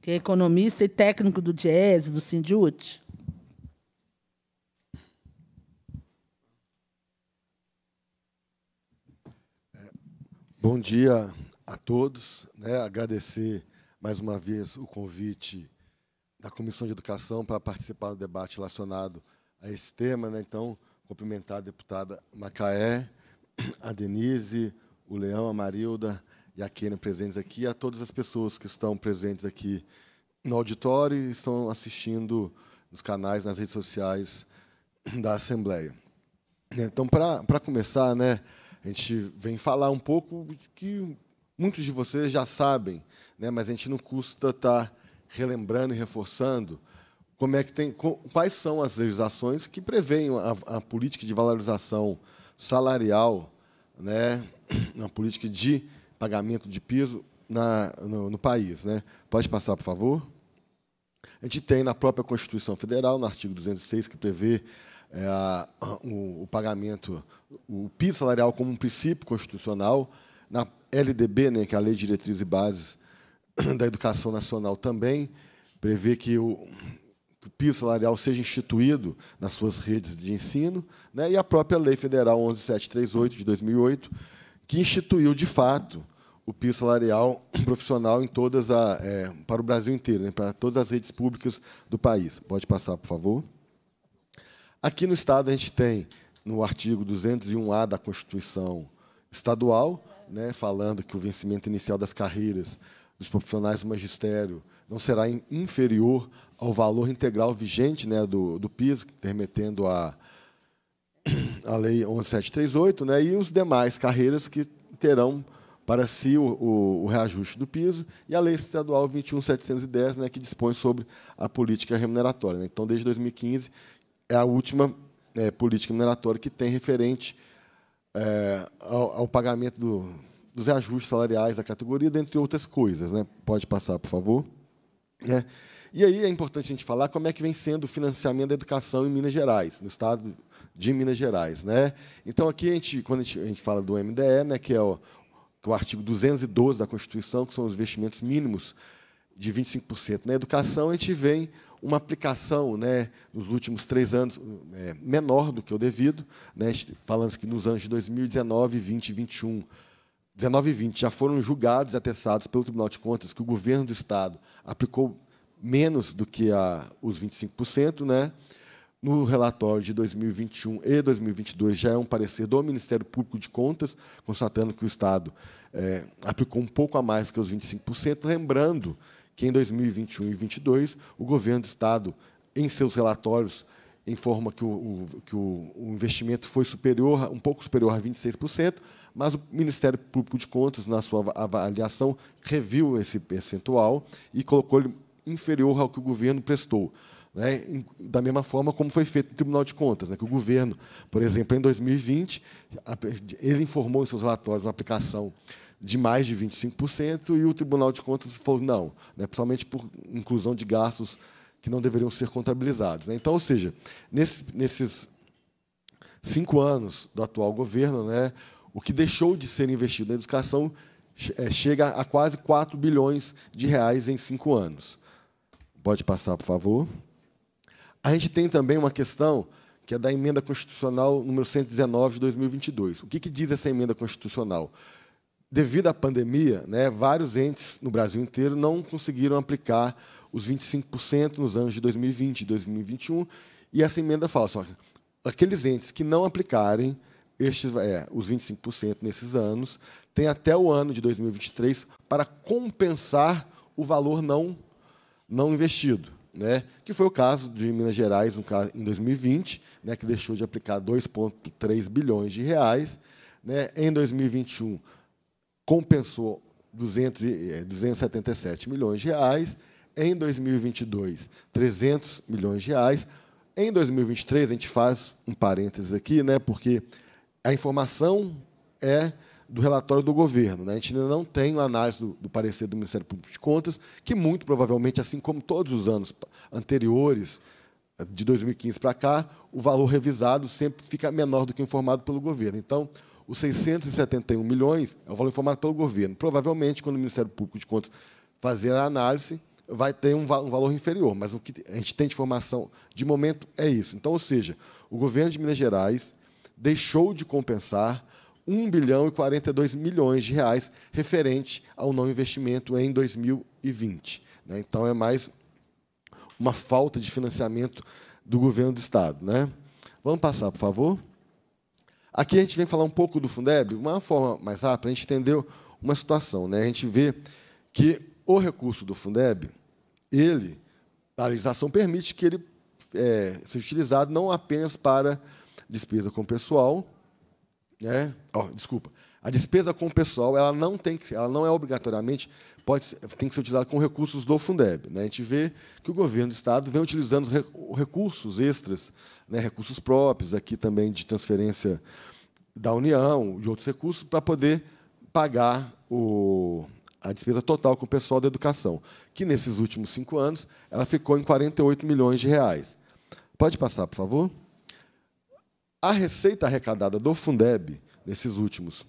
que é economista e técnico do DIESE, do Sindhut. Bom dia a todos. Né? Agradecer mais uma vez o convite da Comissão de Educação para participar do debate relacionado a esse tema. Né? Então, cumprimentar a deputada Macaé, a Denise, o Leão, a Marilda e a Kênia presentes aqui, e a todas as pessoas que estão presentes aqui no auditório e estão assistindo nos canais, nas redes sociais da Assembleia. Então, para começar, né, a gente vem falar um pouco que muitos de vocês já sabem, né? mas a gente não custa estar tá relembrando e reforçando como é que tem, quais são as legislações que preveem a, a política de valorização salarial, né? a política de pagamento de piso na, no, no país. Né? Pode passar, por favor? A gente tem na própria Constituição Federal, no artigo 206, que prevê é, o, o, pagamento, o piso salarial como um princípio constitucional, na LDB, né, que é a Lei de Diretrizes e Bases da Educação Nacional também, prevê que o, que o piso salarial seja instituído nas suas redes de ensino, né, e a própria Lei Federal 11738 de 2008, que instituiu de fato o piso salarial profissional em todas a, é, para o Brasil inteiro, né, para todas as redes públicas do país. Pode passar, por favor. Aqui no Estado, a gente tem, no artigo 201A da Constituição Estadual, né, falando que o vencimento inicial das carreiras dos profissionais do magistério não será inferior ao valor integral vigente né, do, do piso, remetendo à a, a Lei 11738, né, e os demais carreiras que terão para si o, o, o, reajuste do piso, e a Lei Estadual 21710, né, que dispõe sobre a política remuneratória. Né. Então, desde 2015, é a última é, política mineratória que tem referente é, ao, ao, pagamento do, dos reajustes salariais da categoria, dentre outras coisas. Né? Pode passar, por favor. É. E aí é importante a gente falar como é que vem sendo o financiamento da educação em Minas Gerais, no estado de Minas Gerais. Né? Então, aqui, a gente, quando a gente, a gente fala do MDE, né, que é o, que é o artigo 212 da Constituição, que são os investimentos mínimos de 25% na educação, a gente vem uma aplicação né, nos últimos três anos é, menor do que o devido. Né, falando que nos anos de 2019, 20 e 21, 19 e 20 já foram julgados e atestados pelo Tribunal de Contas que o governo do Estado aplicou menos do que a, os 25%. Né, no relatório de 2021 e 2022 já é um parecer do Ministério Público de Contas, constatando que o Estado é, aplicou um pouco a mais que os 25%, lembrando que em 2021 e 2022 o governo do Estado, em seus relatórios, informa que o, o que o, o investimento foi superior, um pouco superior a 26%, mas o Ministério Público de Contas, na sua avaliação, reviu esse percentual e colocou ele inferior ao que o governo prestou. Né, da mesma forma como foi feito no Tribunal de Contas, né, que o governo, por exemplo, em 2020, ele informou em seus relatórios uma aplicação de mais de 25%, e o Tribunal de Contas falou não, né, principalmente por inclusão de gastos que não deveriam ser contabilizados. Né. Então, ou seja, nesse, nesses cinco anos do atual governo, né, o que deixou de ser investido na educação é, chega a quase 4 bilhões de reais em cinco anos. Pode passar, por favor. A gente tem também uma questão que é da emenda constitucional número 119 de 2022. O que, que diz essa emenda constitucional? devido à pandemia, né, vários entes no Brasil inteiro não conseguiram aplicar os 25% nos anos de 2020 e 2021, e essa emenda fala só, aqueles entes que não aplicarem estes, é, os 25% nesses anos têm até o ano de 2023 para compensar o valor não, não investido. Né, que foi o caso de Minas Gerais um caso, em 2020, né, que deixou de aplicar 2,3 bilhões de reais. Né, em 2021, compensou 200, 277 eh, milhões de reais, em 2022, 300 milhões de reais. Em 2023, a gente faz um parênteses aqui, né, porque a informação é do relatório do governo. Né? A gente ainda não tem a análise do, do, parecer do Ministério Público de Contas, que muito provavelmente, assim como todos os anos anteriores, eh, de 2015 para cá, o valor revisado sempre fica menor do que informado pelo governo. Então, os 671 milhões é o valor informado pelo governo. Provavelmente, quando o Ministério Público de Contas fazer a análise, vai ter um, valor inferior, mas o que a gente tem de informação de momento é isso. Então, ou seja, o governo de Minas Gerais deixou de compensar 1 bilhão e 42 milhões de reais referente ao não investimento em 2020. Né? Então, é mais uma falta de financiamento do governo do Estado. Né? Vamos passar, por favor. Aqui a gente vem falar um pouco do Fundeb, uma forma mais rápida, a gente entendeu uma situação. Né? A gente vê que o recurso do Fundeb, ele, a legislação permite que ele é, seja utilizado não apenas para despesa com pessoal, né? oh, desculpa, a despesa com pessoal ela não tem que, ela não é obrigatoriamente pode, tem que ser utilizado com recursos do Fundeb. Né? A gente vê que o governo do Estado vem utilizando recursos extras, né? recursos próprios, aqui também de transferência da União, de outros recursos, para poder pagar o, a despesa total com o pessoal da educação, que nesses últimos cinco anos ela ficou em 48 milhões de reais. Pode passar, por favor? A receita arrecadada do Fundeb nesses últimos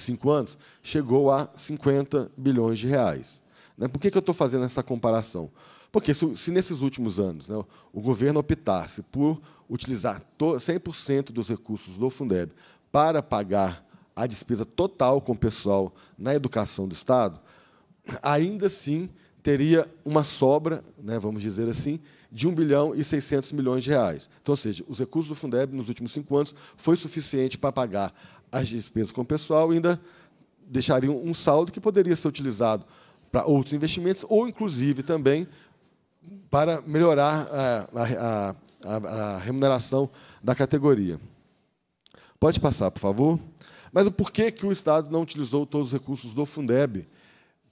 cinco anos, chegou a 50 bilhões de reais. Né? Por que, eu estou fazendo essa comparação? Porque se, nesses últimos anos né, o governo optasse por utilizar 100% dos recursos do Fundeb para pagar a despesa total com o pessoal na educação do Estado, ainda assim teria uma sobra, né, vamos dizer assim, de 1 bilhão e 600 milhões de reais. Então, ou seja, os recursos do Fundeb nos últimos cinco anos foi suficiente para pagar as despesas com o pessoal ainda deixariam um saldo que poderia ser utilizado para outros investimentos ou, inclusive, também para melhorar eh, a, a, a, a remuneração da categoria. Pode passar, por favor. Mas o porquê que o Estado não utilizou todos os recursos do Fundeb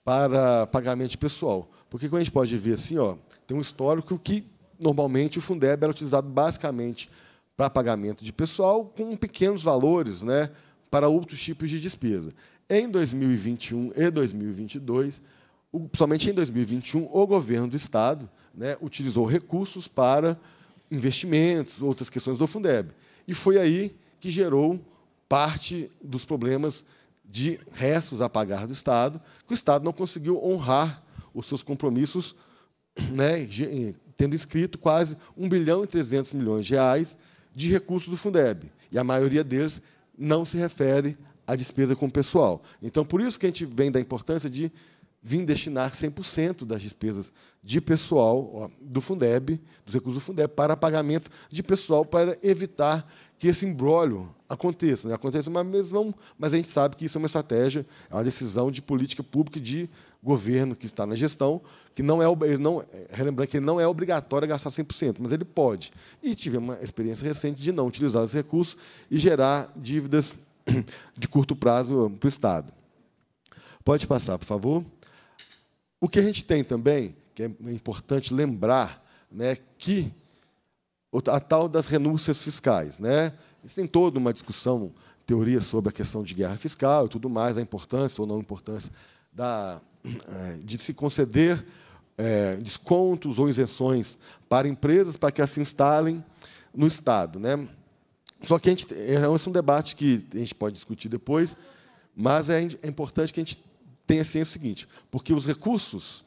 para pagamento pessoal? Porque, como a gente pode ver, assim, ó, tem um histórico que, normalmente, o Fundeb era utilizado basicamente para pagamento de pessoal com pequenos valores, né? para outros tipos de despesa. Em 2021 e 2022, o, somente em 2021, o governo do Estado né, utilizou recursos para investimentos, outras questões do Fundeb. E foi aí que gerou parte dos problemas de restos a pagar do Estado, que o Estado não conseguiu honrar os seus compromissos, né, eh, tendo escrito quase 1 bilhão e 300 milhões de reais de recursos do Fundeb. E a maioria deles não se refere à despesa com o pessoal. Então, por isso que a gente vem da importância de vir destinar 100% das despesas de pessoal do Fundeb, dos recursos do Fundeb, para pagamento de pessoal, para evitar que esse embrólio aconteça. Né? Acontece, mas, mesmo, mas a gente sabe que isso é uma estratégia, é uma decisão de política pública de governo que está na gestão, que não é, ele não, é, relembrando que ele não é obrigatório gastar 100%, mas ele pode. E tive uma experiência recente de não utilizar os recursos e gerar dívidas de curto prazo para o Estado. Pode passar, por favor. O que a gente tem também, que é importante lembrar, né, que a tal das renúncias fiscais, né? Tem toda uma discussão, teoria sobre a questão de guerra fiscal e tudo mais, a importância ou não importância da eh, de se conceder é, descontos ou isenções para empresas para que elas se instalem no Estado. Né? Só que a gente, é, é, esse é um debate que a gente pode discutir depois, mas é, é importante que a gente tenha ciência do seguinte, porque os recursos,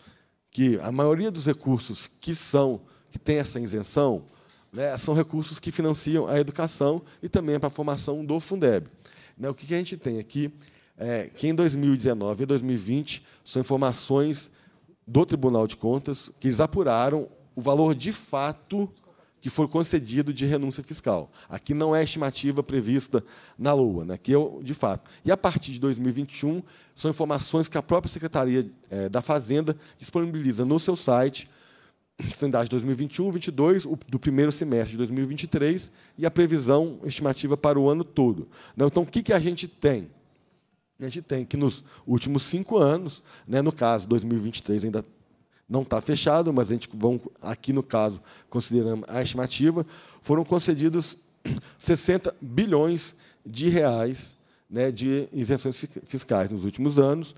que a maioria dos recursos que são que tem essa isenção, né, são recursos que financiam a educação e também para a formação do Fundeb. Né, o que, que a gente tem aqui é, que em 2019 e 2020 são informações do Tribunal de Contas que eles apuraram o valor de fato que foi concedido de renúncia fiscal. Aqui não é estimativa prevista na LOA, né? aqui é o, de fato. E a partir de 2021, são informações que a própria Secretaria é, da Fazenda disponibiliza no seu site, sanidade 2021, 22, o, do primeiro semestre de 2023, e a previsão estimativa para o ano todo. Né? Então, o que, que a gente tem? a gente tem que, nos últimos cinco anos, né, no caso, 2023 ainda não está fechado, mas a gente vão, aqui no caso, considerando a estimativa, foram concedidos 60 bilhões de reais né, de isenções fiscais nos últimos anos.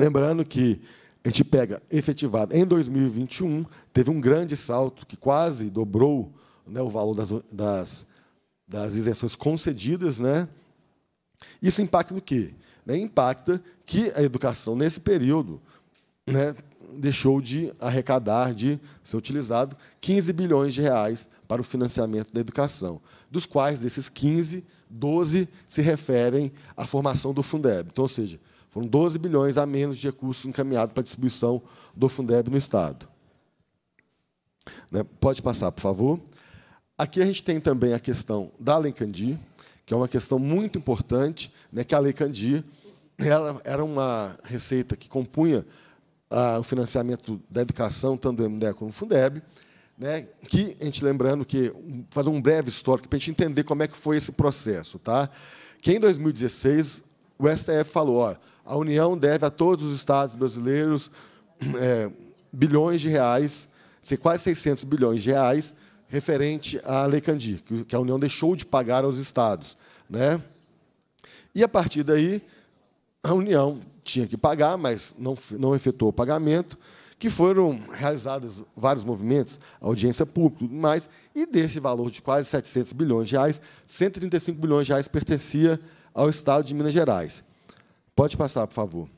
Lembrando que a gente pega efetivado em 2021, teve um grande salto que quase dobrou né, o valor das, das, das isenções concedidas, né? Isso impacta no quê? Né, impacta que a educação, nesse período, né, deixou de arrecadar, de ser utilizado, 15 bilhões de reais para o financiamento da educação, dos quais, desses 15, 12 se referem à formação do Fundeb. Então, ou seja, foram 12 bilhões a menos de recursos encaminhados para a distribuição do Fundeb no Estado. Né, pode passar, por favor. Aqui a gente tem também a questão da Alencandi, que é uma questão muito importante, né, que a Lei Candir era, era uma receita que compunha ah, o financiamento da educação, tanto do MDE como do Fundeb, né, que, a gente lembrando que, fazer um breve histórico para a gente entender como é que foi esse processo, tá? que em 2016 o STF falou, ó, a União deve a todos os estados brasileiros é, bilhões de reais, quase 600 bilhões de reais, referente à Lei Candir, que a União deixou de pagar aos estados. Né? E, a partir daí, a União tinha que pagar, mas não, não efetuou o pagamento, que foram realizados vários movimentos, audiência pública e tudo mais, e desse valor de quase 700 bilhões de reais, 135 bilhões de reais pertencia ao Estado de Minas Gerais. Pode passar, por favor.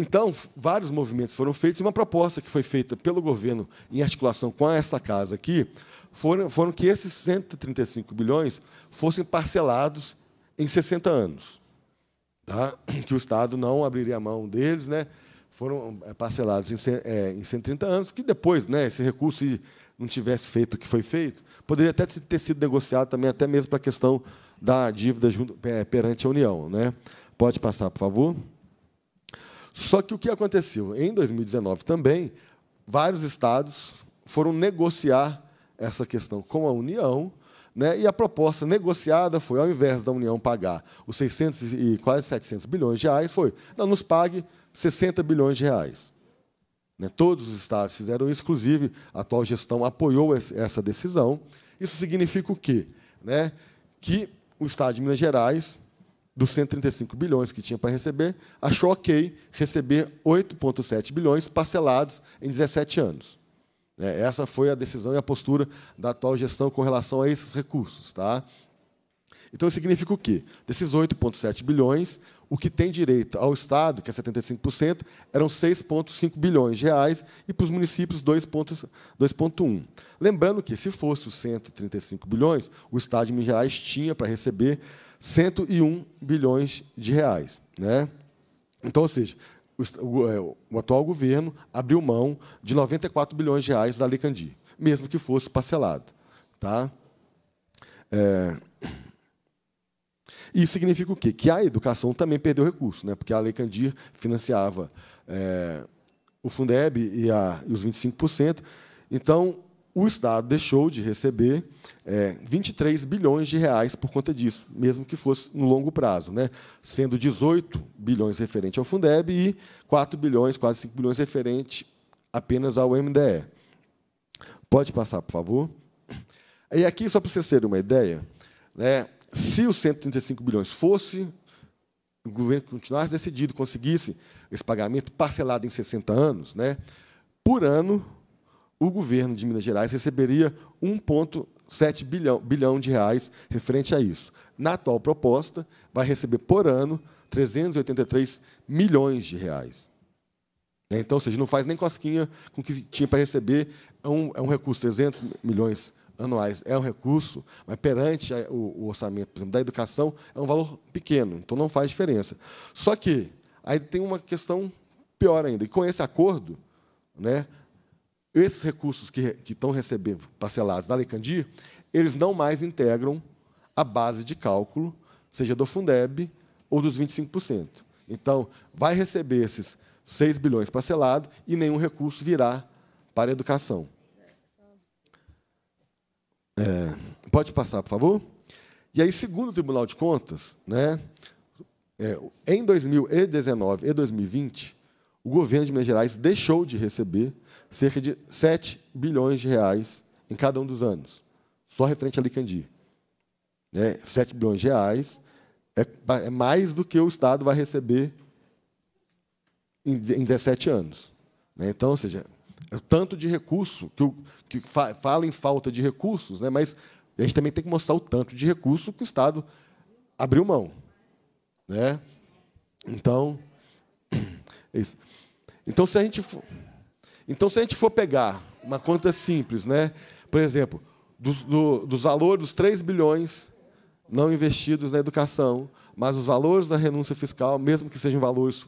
Então, vários movimentos foram feitos, e uma proposta que foi feita pelo governo, em articulação com essa casa aqui, foram, foram que esses 135 bilhões fossem parcelados em 60 anos. Tá? Que o Estado não abriria a mão deles, né? foram eh, parcelados em, é, em 130 anos, que depois, né, esse recurso, se não tivesse feito o que foi feito, poderia até ter sido negociado também, até mesmo para a questão da dívida junto, eh, perante a União. Né? Pode passar, por favor. Só que o que aconteceu? Em 2019 também, vários estados foram negociar essa questão com a União, né? e a proposta negociada foi, ao invés da União pagar os 600 e quase 700 bilhões de reais, foi, não, nos pague 60 bilhões de reais. Né? Todos os estados fizeram isso, inclusive a atual gestão apoiou essa decisão. Isso significa o quê? Né? Que o estado de Minas Gerais dos 135 bilhões que tinha para receber, achou ok receber 8,7 bilhões parcelados em 17 anos. É, essa foi a decisão e a postura da atual gestão com relação a esses recursos. Tá? Então, significa o quê? Desses 8,7 bilhões, o que tem direito ao Estado, que é 75%, eram 6,5 bilhões de reais, e para os municípios, 2,1. Lembrando que, se fosse os 135 bilhões, o Estado de Minas Gerais tinha para receber 101 bilhões de reais. Né? Então, ou seja, o, é, o atual governo abriu mão de 94 bilhões de reais da Lei mesmo que fosse parcelado. Tá? É... Isso significa o quê? Que a educação também perdeu recurso, né? porque a Lei Candir financiava é, o Fundeb e, a, e os 25%. Então, o Estado deixou de receber é, 23 bilhões de reais por conta disso, mesmo que fosse no longo prazo, né? sendo 18 bilhões referente ao Fundeb e 4 bilhões, quase 5 bilhões referente apenas ao MDE. Pode passar, por favor. E aqui, só para vocês terem uma ideia, né, se os 135 bilhões fosse, o governo continuasse decidido, conseguisse esse pagamento parcelado em 60 anos, né, por ano o governo de Minas Gerais receberia 1,7 bilhão, bilhão de reais referente a isso. Na atual proposta, vai receber por ano 383 milhões de reais. Né? Então, ou seja, não faz nem cosquinha com o que tinha para receber. É um, é um recurso, 300 milhões anuais é um recurso, mas perante o, o orçamento, por exemplo, da educação, é um valor pequeno, então não faz diferença. Só que aí tem uma questão pior ainda. E com esse acordo, né, esses recursos que, que estão recebendo parcelados da Lecandir, eles não mais integram a base de cálculo, seja do Fundeb ou dos 25%. Então, vai receber esses 6 bilhões parcelados e nenhum recurso virá para a educação. É, pode passar, por favor? E aí, segundo o Tribunal de Contas, né, é, em 2019 e 2020, o governo de Minas Gerais deixou de receber cerca de 7 bilhões de reais em cada um dos anos, só referente a Licandi. Né? 7 bilhões de reais é, é mais do que o Estado vai receber em, em 17 anos. Né? Então, ou seja, é o tanto de recurso, que, o, que fa, fala em falta de recursos, né? mas a gente também tem que mostrar o tanto de recurso que o Estado abriu mão. Né? Então, é isso. Então, se a gente. For... Então, se a gente for pegar uma conta simples, né? por exemplo, dos, do, dos valores dos 3 bilhões não investidos na educação, mas os valores da renúncia fiscal, mesmo que sejam valores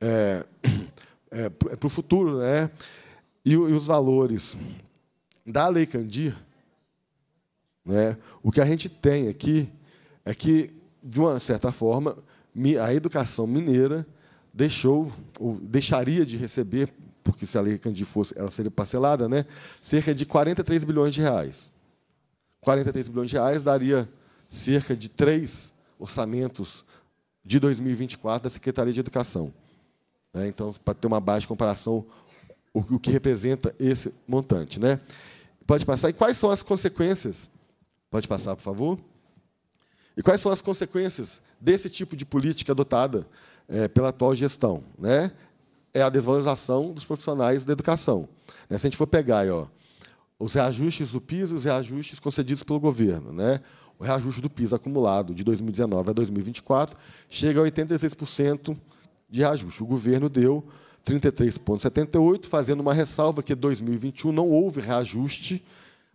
é, é, para o é futuro, né? E, e, os valores da Lei Candir, né? o que a gente tem aqui é que, de uma certa forma, a educação mineira deixou, ou deixaria de receber porque se a lei Candir fosse, ela seria parcelada, né? cerca de 43 bilhões de reais. 43 bilhões de reais daria cerca de três orçamentos de 2024 da Secretaria de Educação. Né? Então, para ter uma base de comparação, o que representa esse montante. Né? Pode passar. E quais são as consequências? Pode passar, por favor. E quais são as consequências desse tipo de política adotada eh, pela atual gestão? Né? é a desvalorização dos profissionais da educação. Né? Se a gente for pegar aí, ó, os reajustes do PIS e os reajustes concedidos pelo governo, né? o reajuste do PIS acumulado de 2019 a 2024 chega a 86% de reajuste. O governo deu 33,78, fazendo uma ressalva que em 2021 não houve reajuste,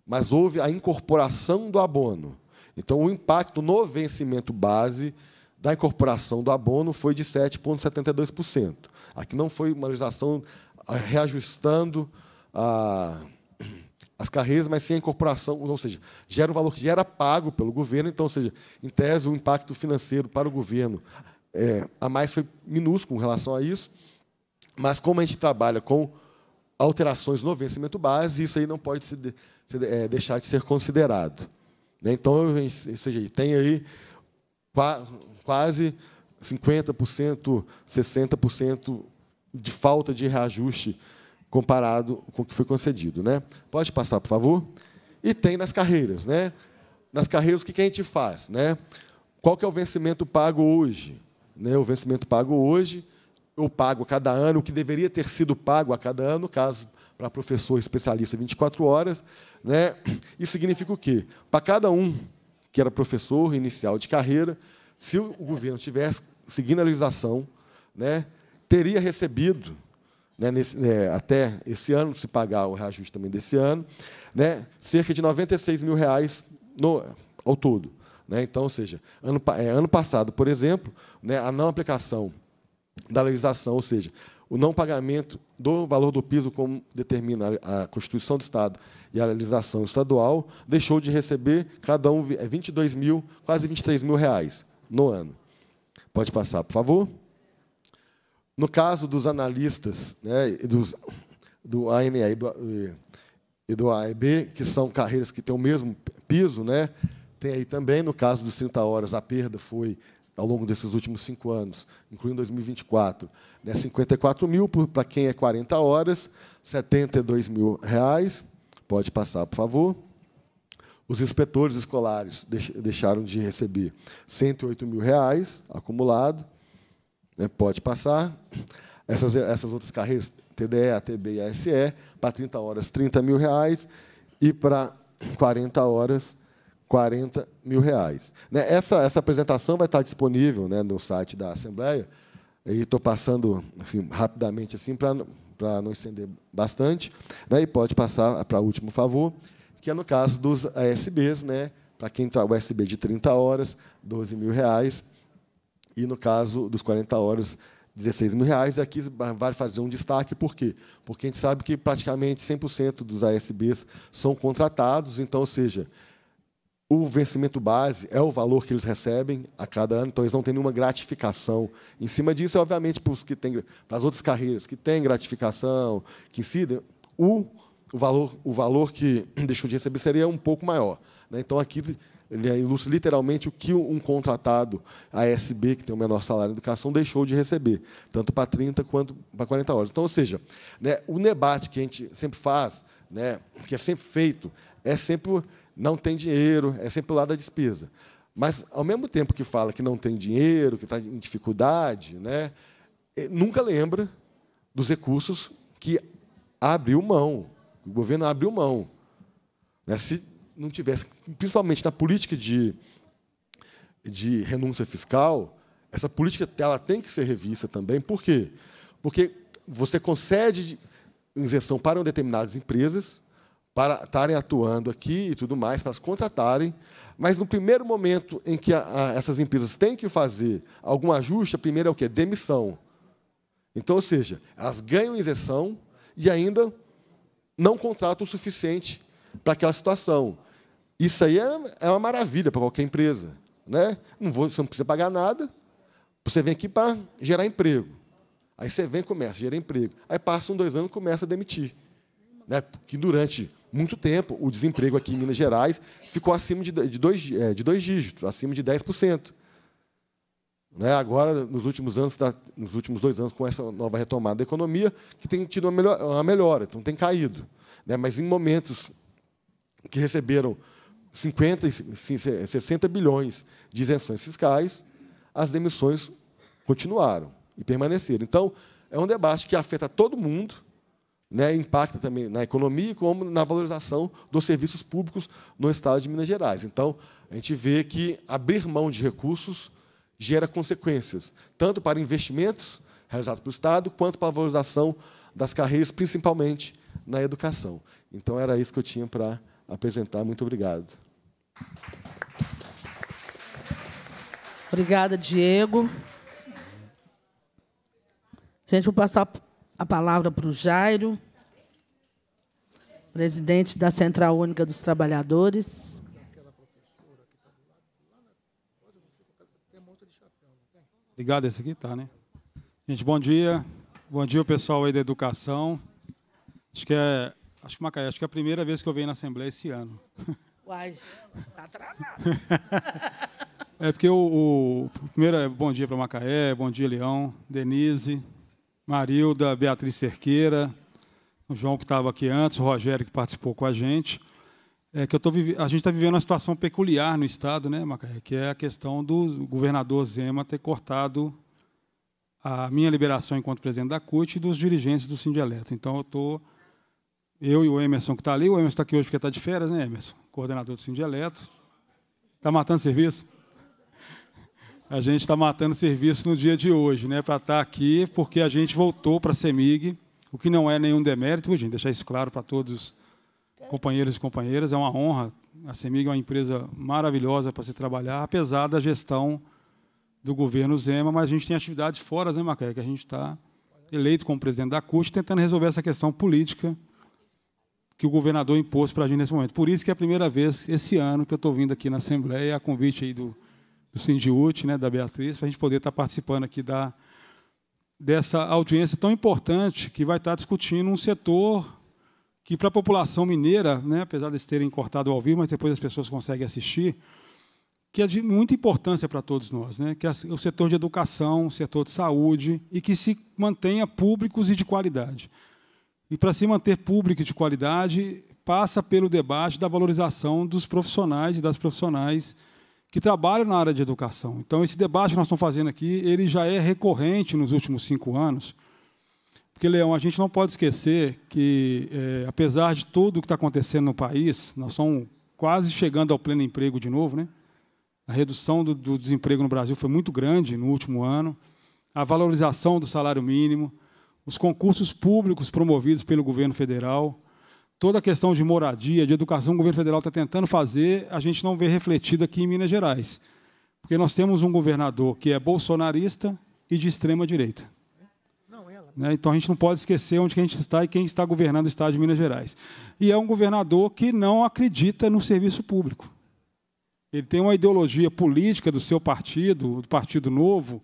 mas houve a incorporação do abono. Então, o impacto no vencimento base da incorporação do abono foi de 7,72%. Aqui não foi uma legislação ah, reajustando ah, as carreiras, mas sem a incorporação, ou seja, gera um valor que já era pago pelo governo, então, ou seja, em tese, o impacto financeiro para o governo é, a mais foi minúsculo em relação a isso, mas como a gente trabalha com alterações no vencimento base, isso aí não pode se se, é, deixar de ser considerado. Né? Então, ou seja, tem aí quase 50%, 60% de falta de reajuste comparado com o que foi concedido. Né? Pode passar, por favor? E tem nas carreiras. Né? Nas carreiras, o que a gente faz? Né? Qual que é o vencimento pago hoje? Né? O vencimento pago hoje, eu pago a cada ano o que deveria ter sido pago a cada ano, caso para professor especialista 24 horas. Né? Isso significa o quê? Para cada um que era professor inicial de carreira, se o governo tivesse seguindo a legislação, né, teria recebido, né, nesse, né, até esse ano, se pagar o reajuste também desse ano, né, cerca de 96 mil reais no, ao todo. Né? Então, ou seja, ano, é, ano passado, por exemplo, né, a não aplicação da legislação, ou seja, o não pagamento do valor do piso, como determina a Constituição do Estado e a legislação estadual, deixou de receber cada um 22 é, mil, quase 23 mil reais no ano. Pode passar, por favor. No caso dos analistas, né, dos, do ANA e do, e do AEB, que são carreiras que têm o mesmo piso, né, tem aí também, no caso dos 30 horas, a perda foi ao longo desses últimos cinco anos, incluindo 2024, né, 54 mil para quem é 40 horas, 72 mil reais. Pode passar, por favor. Os inspetores escolares deixaram de receber 108 mil reais acumulado, né, pode passar. Essas, essas outras carreiras, TDE, ATB e ASE, para 30 horas, 30 mil reais, e para 40 horas, 40 mil reais. Né, essa, essa apresentação vai estar disponível né, no site da Assembleia, e estou passando assim, rapidamente assim para para não estender bastante. Né, e pode passar para o último favor que é no caso dos ASBs, eh, né? para quem está USB de 30 horas, 12 mil reais, e no caso dos 40 horas, 16 mil reais. E aqui vale fazer um destaque, por quê? Porque a gente sabe que praticamente 100% dos ASBs são contratados, então, ou seja, o vencimento base é o valor que eles recebem a cada ano, então eles não têm nenhuma gratificação. Em cima disso, obviamente, para, os que têm, para as outras carreiras que têm gratificação, que incidem, o o valor, o valor que deixou de receber seria um pouco maior. Né? Então, aqui ele ilustra literalmente o que um contratado ASB, que tem o menor salário em educação, deixou de receber, tanto para 30 quanto para 40 horas. Então, ou seja, né, o debate que a gente sempre faz, né, que é sempre feito, é sempre não tem dinheiro, é sempre o lado da despesa. Mas, ao mesmo tempo que fala que não tem dinheiro, que está em dificuldade, né, nunca lembra dos recursos que abriu mão. O governo abriu mão. Né, se não tivesse, principalmente na política de, de renúncia fiscal, essa política ela tem que ser revista também. Por quê? Porque você concede isenção para determinadas empresas para estarem atuando aqui e tudo mais, para as contratarem, mas no primeiro momento em que a, a, essas empresas têm que fazer algum ajuste, a primeira é o quê? Demissão. Então, ou seja, elas ganham isenção e ainda não contrata o suficiente para aquela situação. Isso aí é, é, uma maravilha para qualquer empresa. Né? Não vou, você não precisa pagar nada, você vem aqui para gerar emprego. Aí você vem e começa a gerar emprego. Aí passam dois anos e começa a demitir. Né? Porque durante muito tempo o desemprego aqui em Minas Gerais ficou acima de, dois, é, de dois dígitos, acima de 10%. Né? Agora, nos últimos anos, tá, nos últimos dois anos, com essa nova retomada da economia, que tem tido uma, melhor, uma melhora, então tem caído. Né? Mas em momentos que receberam 50, 60 bilhões de isenções fiscais, as demissões continuaram e permaneceram. Então, é um debate que afeta todo mundo, né, impacta também na economia como na valorização dos serviços públicos no estado de Minas Gerais. Então, a gente vê que abrir mão de recursos gera consequências, tanto para investimentos realizados pelo Estado, quanto para a valorização das carreiras, principalmente na educação. Então, era isso que eu tinha para apresentar. Muito obrigado. Obrigada, Diego. Gente, vou passar a palavra para o Jairo, presidente da Central Única dos Trabalhadores. Ligado esse aqui? Tá, né? Gente, bom dia. Bom dia, pessoal aí da educação. Acho que é. Acho que Macaé, acho que é a primeira vez que eu venho na Assembleia esse ano. Uai, tá atrasado. é porque o, o, primeiro é bom dia para Macaé, bom dia, Leão, Denise, Marilda, Beatriz Cerqueira, o João que estava aqui antes, o Rogério que participou com a gente é, que eu tô, a gente está vivendo uma situação peculiar no Estado, né, Macaé, que é a questão do governador Zema ter cortado a minha liberação enquanto presidente da CUT e dos dirigentes do Sindieleto. Então, eu tô, eu e o Emerson que está ali, o Emerson está aqui hoje porque está de férias, né, Emerson? Coordenador do Sindieleto. Está matando serviço? A gente está matando serviço no dia de hoje, né, para estar tá aqui, porque a gente voltou para a CEMIG, o que não é nenhum demérito, gente, deixar isso claro para todos os companheiros e companheiras. É uma honra. A CEMIG é uma empresa maravilhosa para se trabalhar, apesar da gestão do governo Zema, mas a gente tem atividades fora, né, Macaé? Que a gente está eleito como presidente da CUT, tentando resolver essa questão política que o governador impôs para a gente nesse momento. Por isso que é a primeira vez esse ano que eu estou vindo aqui na Assembleia, a convite aí do, do Sindiut, né, da Beatriz, para a gente poder estar tá participando aqui da, dessa audiência tão importante que vai estar tá discutindo um setor que para a população mineira, né, apesar de terem cortado ao vivo, mas depois as pessoas conseguem assistir, que é de muita importância para todos nós, né, que é o setor de educação, o setor de saúde, e que se mantenha públicos e de qualidade. E para se manter público e de qualidade, passa pelo debate da valorização dos profissionais e das profissionais que trabalham na área de educação. Então, esse debate que nós estamos fazendo aqui, ele já é recorrente nos últimos cinco anos, porque, Leão, a gente não pode esquecer que, é, apesar de tudo o que está acontecendo no país, nós estamos quase chegando ao pleno emprego de novo, né? A redução do, do desemprego no Brasil foi muito grande no último ano, a valorização do salário mínimo, os concursos públicos promovidos pelo governo federal, toda a questão de moradia, de educação, o governo federal está tentando fazer, a gente não vê refletido aqui em Minas Gerais. Porque nós temos um governador que é bolsonarista e de extrema direita. Né? Então a gente não pode esquecer onde a gente está e quem está governando o Estado de Minas Gerais. E é um governador que não acredita no serviço público. Ele tem uma ideologia política do seu partido, do Partido Novo,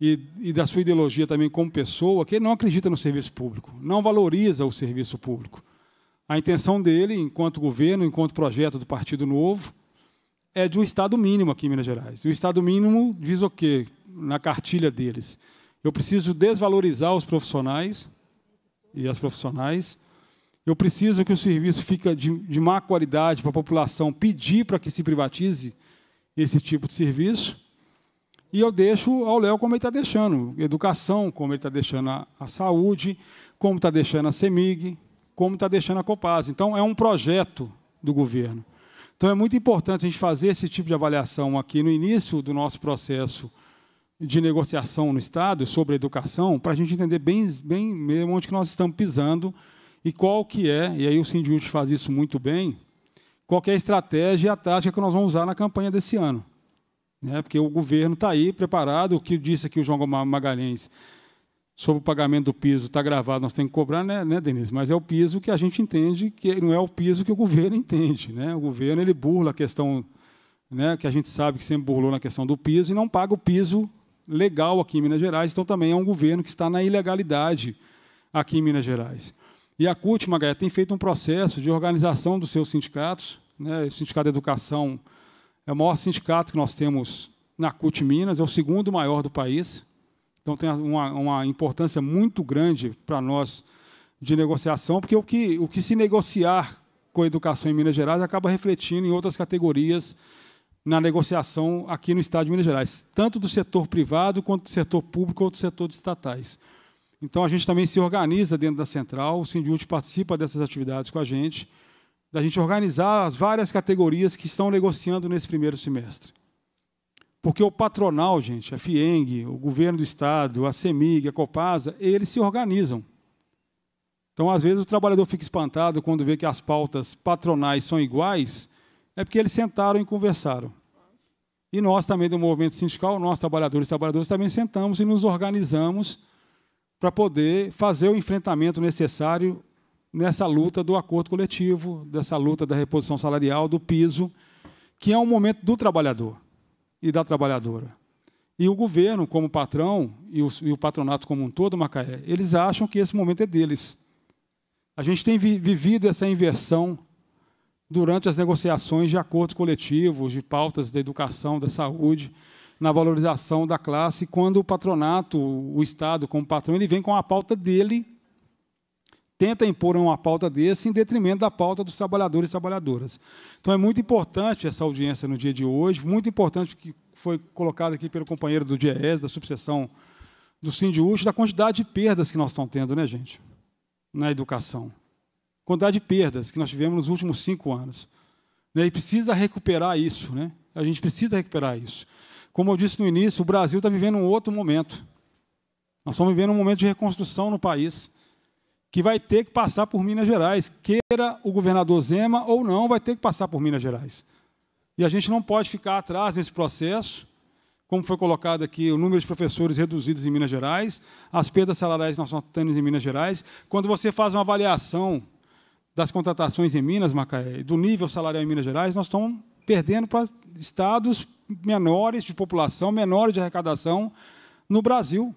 e, e, da sua ideologia também como pessoa, que ele não acredita no serviço público, não valoriza o serviço público. A intenção dele, enquanto governo, enquanto projeto do Partido Novo, é de um Estado mínimo aqui em Minas Gerais. E o Estado mínimo diz o quê na cartilha deles? Eu preciso desvalorizar os profissionais e as profissionais. Eu preciso que o serviço fique de, de má qualidade para a população pedir para que se privatize esse tipo de serviço. E eu deixo ao Léo como ele está deixando, educação, como ele está deixando a, a saúde, como está deixando a CEMIG, como está deixando a Copasa. Então, é um projeto do governo. Então, é muito importante a gente fazer esse tipo de avaliação aqui no início do nosso processo de negociação no Estado sobre a educação para a gente entender bem, bem mesmo onde que nós estamos pisando e qual que é, e aí o Sindiúte faz isso muito bem, qual é a estratégia e a tática que nós vamos usar na campanha desse ano. Né? Porque o governo está aí preparado, o que disse aqui o João Magalhães sobre o pagamento do piso está gravado, nós temos que cobrar, né, né, Denise? Mas é o piso que a gente entende, que não é o piso que o governo entende. Né? O governo ele burla a questão, né, que a gente sabe que sempre burlou na questão do piso, e não paga o piso legal aqui em Minas Gerais, então também é um governo que está na ilegalidade aqui em Minas Gerais. E a CUT, Magaia, tem feito um processo de organização dos seus sindicatos. Né? O Sindicato da Educação é o maior sindicato que nós temos na CUT Minas, é o segundo maior do país. Então tem uma, uma importância muito grande para nós de negociação, porque o que, o que se negociar com a educação em Minas Gerais acaba refletindo em outras categorias na negociação aqui no Estado de Minas Gerais, tanto do setor privado, quanto do setor público, quanto do setor de estatais. Então, a gente também se organiza dentro da central, o Sindiúte participa dessas atividades com a gente, da gente organizar as várias categorias que estão negociando nesse primeiro semestre. Porque o patronal, gente, a FIENG, o governo do Estado, a CEMIG, a Copasa, eles se organizam. Então, às vezes, o trabalhador fica espantado quando vê que as pautas patronais são iguais, é porque eles sentaram e conversaram. E nós também do movimento sindical, nós trabalhadores e trabalhadoras também sentamos e nos organizamos para poder fazer o enfrentamento necessário nessa luta do acordo coletivo, dessa luta da reposição salarial, do piso, que é um momento do trabalhador e da trabalhadora. E o governo, como patrão, e o, patronato como um todo, Macaé, eles acham que esse momento é deles. A gente tem vivido essa inversão durante as negociações de acordos coletivos, de pautas da educação, da saúde, na valorização da classe, quando o patronato, o Estado, como patrão, ele vem com a pauta dele, tenta impor uma pauta desse em detrimento da pauta dos trabalhadores e trabalhadoras. Então é muito importante essa audiência no dia de hoje, muito importante que foi colocado aqui pelo companheiro do DIES, da subseção do Sindiúcho, da quantidade de perdas que nós estamos tendo, né, gente, na educação quantidade de perdas que nós tivemos nos últimos cinco anos. Né? E precisa recuperar isso, né? A gente precisa recuperar isso. Como eu disse no início, o Brasil está vivendo um outro momento. Nós estamos vivendo um momento de reconstrução no país, que vai ter que passar por Minas Gerais, queira o governador Zema ou não, vai ter que passar por Minas Gerais. E a gente não pode ficar atrás nesse processo, como foi colocado aqui, o número de professores reduzidos em Minas Gerais, as perdas salariais que nós estamos tendo em Minas Gerais. Quando você faz uma avaliação das contratações em Minas, Macaé, do nível salarial em Minas Gerais, nós estamos perdendo para estados menores de população, menores de arrecadação no Brasil.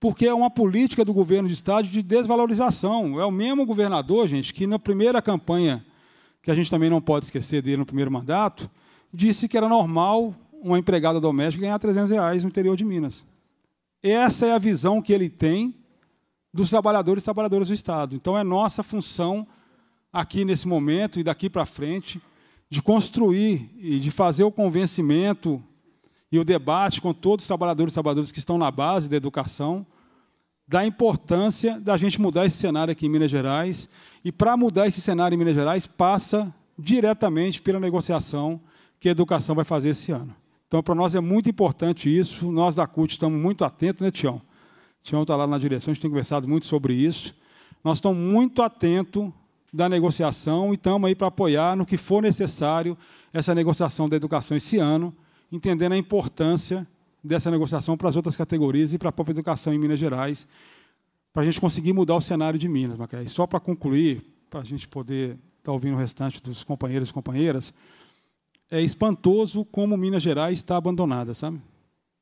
Porque é uma política do governo de estado de desvalorização. É o mesmo governador, gente, que na primeira campanha, que a gente também não pode esquecer dele no primeiro mandato, disse que era normal uma empregada doméstica ganhar 300 reais no interior de Minas. Essa é a visão que ele tem dos trabalhadores e trabalhadoras do Estado. Então, é nossa função, aqui nesse momento e daqui para frente, de construir e de fazer o convencimento e o debate com todos os trabalhadores e trabalhadoras que estão na base da educação da importância da gente mudar esse cenário aqui em Minas Gerais. E para mudar esse cenário em Minas Gerais, passa diretamente pela negociação que a educação vai fazer esse ano. Então, para nós é muito importante isso. Nós da CUT estamos muito atentos, né, Tião? Tião está lá na direção, a gente tem conversado muito sobre isso. Nós estamos muito atentos da negociação e estamos aí para apoiar no que for necessário essa negociação da educação esse ano, entendendo a importância dessa negociação para as outras categorias e para a própria educação em Minas Gerais, para a gente conseguir mudar o cenário de Minas, Macaé. E só para concluir, para a gente poder estar tá ouvindo o restante dos companheiros e companheiras, é espantoso como Minas Gerais está abandonada, sabe?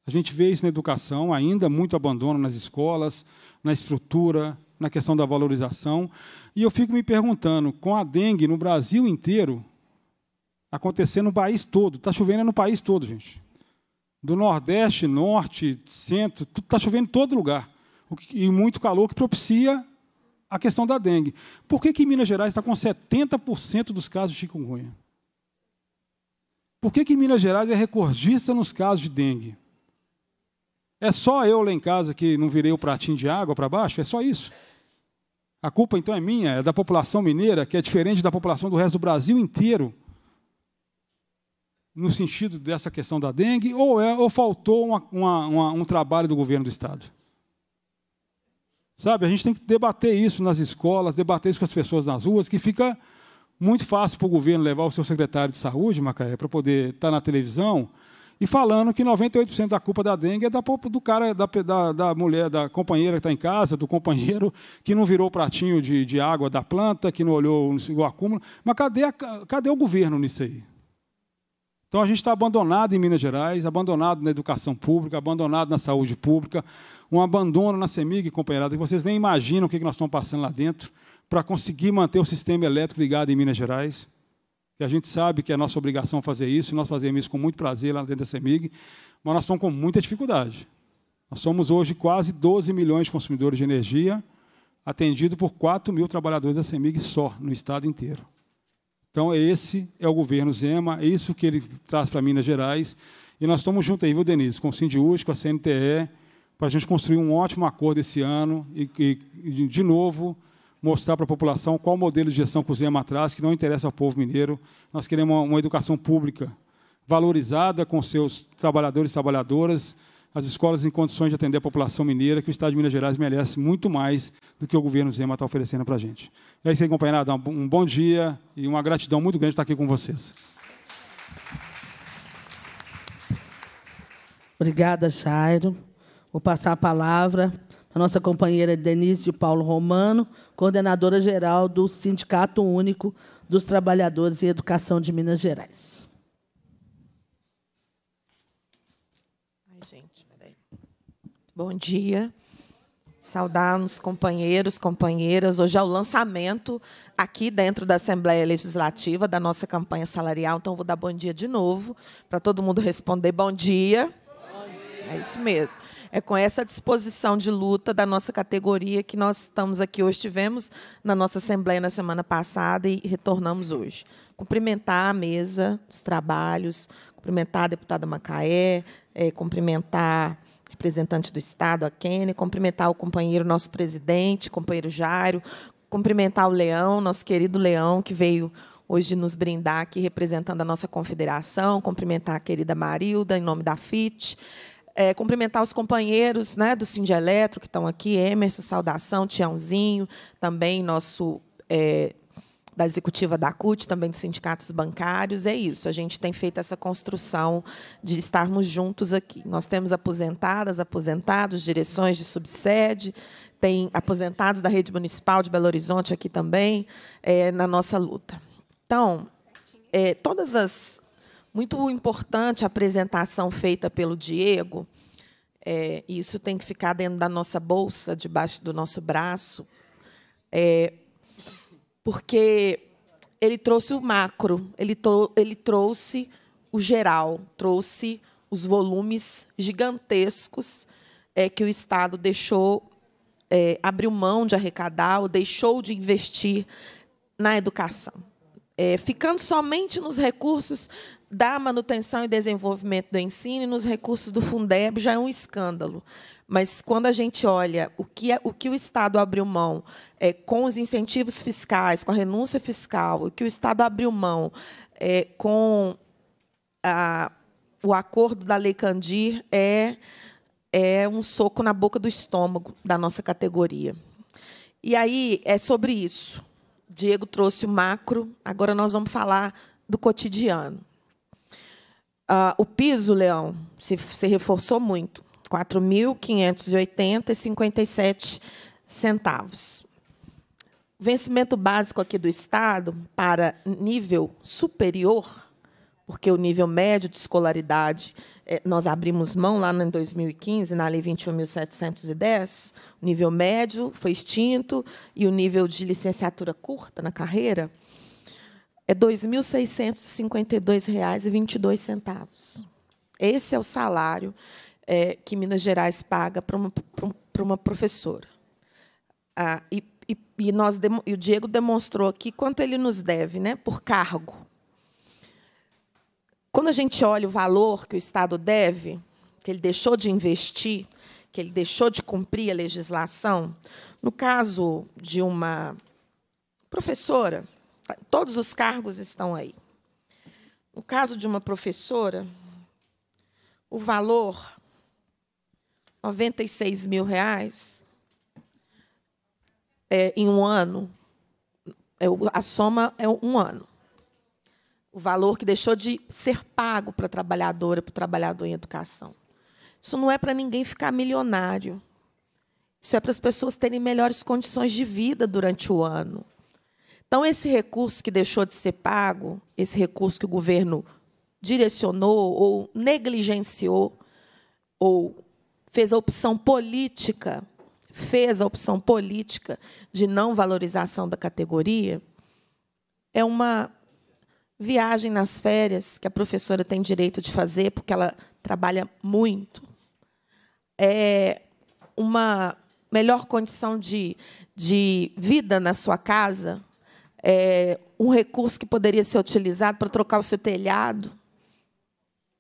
A gente vê isso na educação, ainda muito abandono nas escolas, na estrutura, na questão da valorização. E eu fico me perguntando, com a dengue no Brasil inteiro, acontecendo no país todo, está chovendo no país todo, gente. Do Nordeste, Norte, Centro, está chovendo em todo lugar. E muito calor que propicia a questão da dengue. Por que, que Minas Gerais está com 70% dos casos de chikungunya? Por que, que Minas Gerais é recordista nos casos de dengue? É só eu lá em casa que não virei o pratinho de água para baixo? É só isso? A culpa então é minha, é da população mineira, que é diferente da população do resto do Brasil inteiro, no sentido dessa questão da dengue, ou, é, ou faltou uma, uma, uma, um trabalho do governo do Estado? Sabe, a gente tem que debater isso nas escolas, debater isso com as pessoas nas ruas, que fica muito fácil para o governo levar o seu secretário de saúde, Macaé, para poder estar tá na televisão e falando que 98% da culpa da dengue é da, do cara, da, da, da mulher, da companheira que está em casa, do companheiro que não virou o pratinho de, de água da planta, que não olhou o acúmulo. Mas cadê, a, cadê o governo nisso aí? Então a gente está abandonado em Minas Gerais, abandonado na educação pública, abandonado na saúde pública, um abandono na CEMIG, companheirada, que vocês nem imaginam o que nós estamos passando lá dentro para conseguir manter o sistema elétrico ligado em Minas Gerais. E a gente sabe que é nossa obrigação fazer isso, e nós fazemos isso com muito prazer lá dentro da CEMIG, mas nós estamos com muita dificuldade. Nós somos hoje quase 12 milhões de consumidores de energia, atendido por 4 mil trabalhadores da CEMIG só, no estado inteiro. Então, é esse é o governo Zema, é isso que ele traz para Minas Gerais. E nós estamos juntos aí, viu, Denise, com o Sindiús, com a CNTE, para a gente construir um ótimo acordo esse ano e, e de novo, mostrar para a população qual modelo de gestão o Zema traz, que não interessa ao povo mineiro. Nós queremos uma, uma educação pública valorizada com seus trabalhadores e trabalhadoras, as escolas em condições de atender a população mineira, que o Estado de Minas Gerais merece muito mais do que o governo Zema está oferecendo para a gente. é isso aí, companheirada. Um bom dia e uma gratidão muito grande estar aqui com vocês. Obrigada, Jairo. Vou passar a palavra a nossa companheira Denise de Paulo Romano, coordenadora geral do Sindicato Único dos Trabalhadores em Educação de Minas Gerais. Ai, gente, peraí. Bom dia. Saudar os companheiros, companheiras. Hoje é o lançamento aqui dentro da Assembleia Legislativa da nossa campanha salarial. Então, vou dar bom dia de novo para todo mundo responder bom dia. Bom dia. É isso mesmo. É com essa disposição de luta da nossa categoria que nós estamos aqui hoje. Tivemos na nossa Assembleia na semana passada e retornamos hoje. Cumprimentar a mesa dos trabalhos, cumprimentar a deputada Macaé, é, cumprimentar representante do Estado, a Kene, cumprimentar o companheiro, nosso presidente, companheiro Jairo, cumprimentar o Leão, nosso querido Leão, que veio hoje nos brindar aqui representando a nossa confederação, cumprimentar a querida Marilda, em nome da FIT, é, cumprimentar os companheiros né, do Cindy Eletro que estão aqui, Emerson, saudação, Tiãozinho, também nosso é, da executiva da CUT, também dos sindicatos bancários. É isso, a gente tem feito essa construção de estarmos juntos aqui. Nós temos aposentadas, aposentados, direções de subsede, tem aposentados da rede municipal de Belo Horizonte aqui também, é, na nossa luta. Então, é, todas as muito importante a apresentação feita pelo Diego. É, isso tem que ficar dentro da nossa bolsa, debaixo do nosso braço, é, porque ele trouxe o macro, ele, ele trouxe o geral, trouxe os volumes gigantescos é, que o Estado deixou, é, abriu mão de arrecadar ou deixou de investir na educação. É, ficando somente nos recursos da manutenção e desenvolvimento do ensino nos recursos do Fundeb já é um escândalo. Mas quando a gente olha o que, é, o, que o Estado abriu mão é, com os incentivos fiscais, com a renúncia fiscal, o que o Estado abriu mão é, com a, o acordo da Lei Candir, é, é um soco na boca do estômago da nossa categoria. E aí é sobre isso. Diego trouxe o macro, agora nós vamos falar do cotidiano. Uh, o piso, Leão, se, se reforçou muito, 4.580,57 centavos. vencimento básico aqui do Estado para nível superior, porque o nível médio de escolaridade eh, nós abrimos mão lá em 2015, na Lei 21.710, o nível médio foi extinto e o nível de licenciatura curta na carreira é R$ 2.652,22. Esse é o salário é, que Minas Gerais paga para uma, para uma professora. Ah, e, e, e, nós, e o Diego demonstrou aqui quanto ele nos deve né, por cargo. Quando a gente olha o valor que o Estado deve, que ele deixou de investir, que ele deixou de cumprir a legislação, no caso de uma professora, todos os cargos estão aí. No caso de uma professora, o valor, 96 mil reais, é, em um ano, é, a soma é um ano. O valor que deixou de ser pago para a trabalhadora, para o trabalhador em educação. Isso não é para ninguém ficar milionário. Isso é para as pessoas terem melhores condições de vida durante o ano. Então, esse recurso que deixou de ser pago, esse recurso que o governo direcionou ou negligenciou, ou fez a opção política, fez a opção política de não valorização da categoria, é uma viagem nas férias que a professora tem direito de fazer, porque ela trabalha muito. É uma melhor condição de, de vida na sua casa, é, um recurso que poderia ser utilizado para trocar o seu telhado,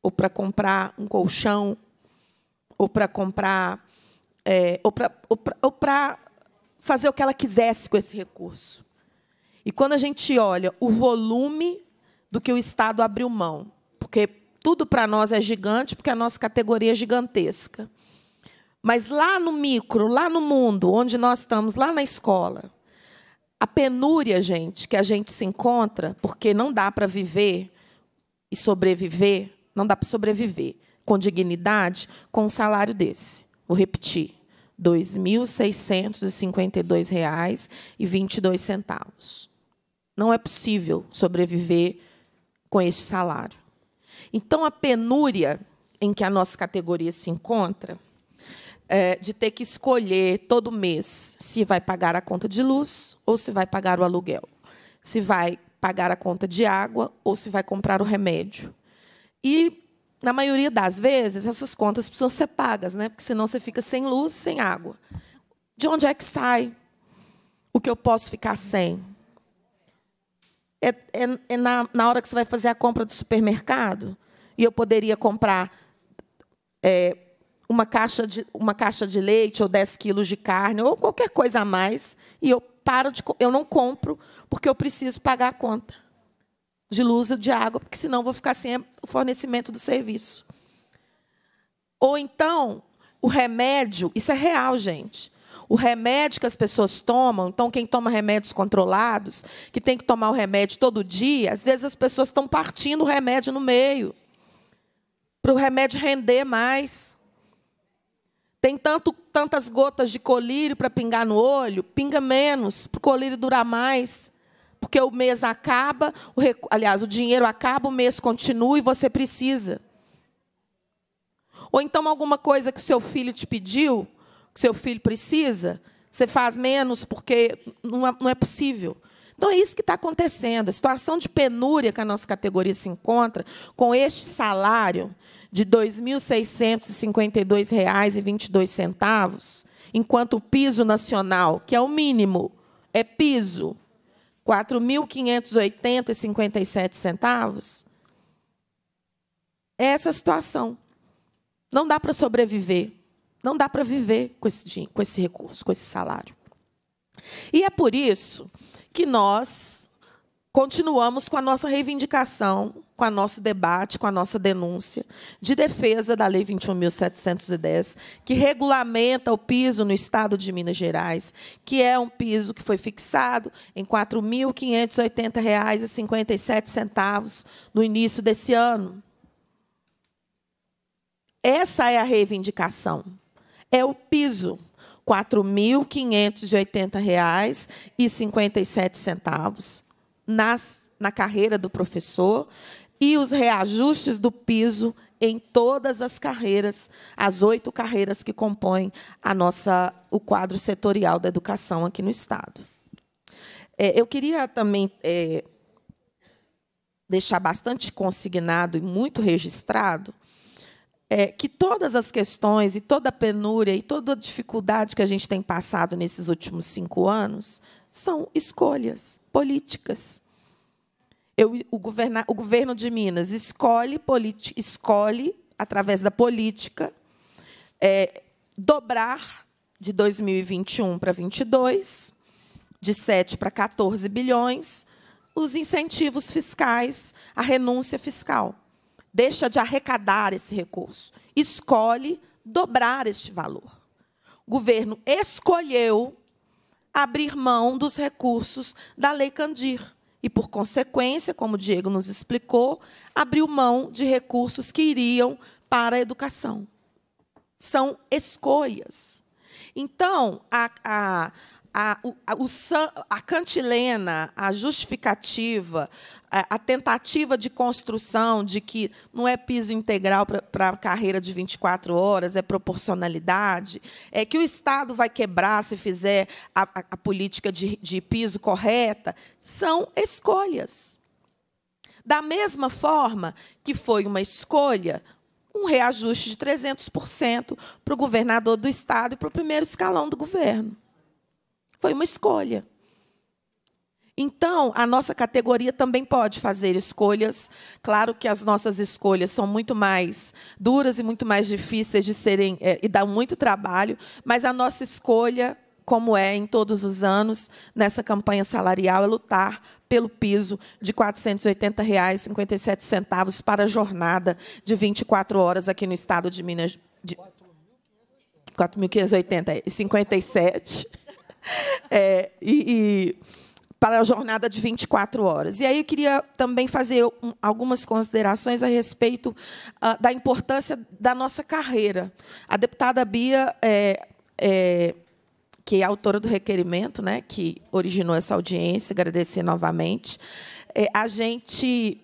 ou para comprar um colchão, ou para comprar. É, ou, para, ou, para, ou para fazer o que ela quisesse com esse recurso. E quando a gente olha o volume do que o Estado abriu mão, porque tudo para nós é gigante, porque a nossa categoria é gigantesca. Mas lá no micro, lá no mundo, onde nós estamos, lá na escola, a penúria, gente, que a gente se encontra, porque não dá para viver e sobreviver, não dá para sobreviver com dignidade com um salário desse. Vou repetir: R$ 2.652,22. Não é possível sobreviver com esse salário. Então, a penúria em que a nossa categoria se encontra é, de ter que escolher todo mês se vai pagar a conta de luz ou se vai pagar o aluguel, se vai pagar a conta de água ou se vai comprar o remédio. E, na maioria das vezes, essas contas precisam ser pagas, né? porque senão você fica sem luz, sem água. De onde é que sai o que eu posso ficar sem? É, é, é na, na hora que você vai fazer a compra do supermercado? E eu poderia comprar é, uma caixa de, uma caixa de leite ou 10 quilos de carne ou qualquer coisa a mais e eu paro de eu não compro porque eu preciso pagar a conta de luz e de água, porque senão vou ficar sem o fornecimento do serviço. Ou então, o remédio, isso é real, gente. O remédio que as pessoas tomam, então quem toma remédios controlados, que tem que tomar o remédio todo dia, às vezes as pessoas estão partindo o remédio no meio para o remédio render mais. Tem tanto, tantas gotas de colírio para pingar no olho, pinga menos, para o colírio durar mais. Porque o mês acaba, o rec... aliás, o dinheiro acaba, o mês continua e você precisa. Ou então alguma coisa que o seu filho te pediu, que seu filho precisa, você faz menos porque não é, é possível. Então é isso que está acontecendo. A situação de penúria que a nossa categoria se encontra, com este salário, de R$ 2.652,22, enquanto o piso nacional, que é o mínimo, é piso, R$ 4.580,57, é essa situação. Não dá para sobreviver. Não dá para viver com esse, com esse recurso, com esse salário. E é por isso que nós continuamos com a nossa reivindicação com o nosso debate, com a nossa denúncia de defesa da Lei 21.710, que regulamenta o piso no Estado de Minas Gerais, que é um piso que foi fixado em R$ 4.580,57 no início desse ano. Essa é a reivindicação. É o piso. R$ 4.580,57 na carreira do professor, e os reajustes do piso em todas as carreiras, as oito carreiras que compõem a nossa, o quadro setorial da educação aqui no Estado. É, eu queria também é, deixar bastante consignado e muito registrado é, que todas as questões e toda a penúria e toda a dificuldade que a gente tem passado nesses últimos cinco anos são escolhas políticas eu, o, governa, o governo de Minas escolhe, politi, escolhe através da política, é, dobrar de 2021 para 2022, de 7 para 14 bilhões, os incentivos fiscais, a renúncia fiscal. Deixa de arrecadar esse recurso. Escolhe dobrar este valor. O governo escolheu abrir mão dos recursos da Lei Candir e, por consequência, como o Diego nos explicou, abriu mão de recursos que iriam para a educação. São escolhas. Então, a, a, a, o, a cantilena, a justificativa, a, a, tentativa de construção de que não é piso integral para a carreira de 24 horas, é proporcionalidade, é que o Estado vai quebrar se fizer a, a política de, de piso correta, são escolhas. Da mesma forma que foi uma escolha um reajuste de 300% para o governador do Estado e para o primeiro escalão do governo. Foi uma escolha. Então, a nossa categoria também pode fazer escolhas. Claro que as nossas escolhas são muito mais duras e muito mais difíceis de serem é, e dá muito trabalho, mas a nossa escolha, como é em todos os anos nessa campanha salarial, é lutar pelo piso de R$ 480,57 para a jornada de 24 horas aqui no estado de Minas de 4.580 57. É, e, e para a jornada de 24 horas. E aí eu queria também fazer algumas considerações a respeito uh, da importância da nossa carreira. A deputada Bia, é, é, que é autora do requerimento, né, que originou essa audiência, agradecer novamente. É, a gente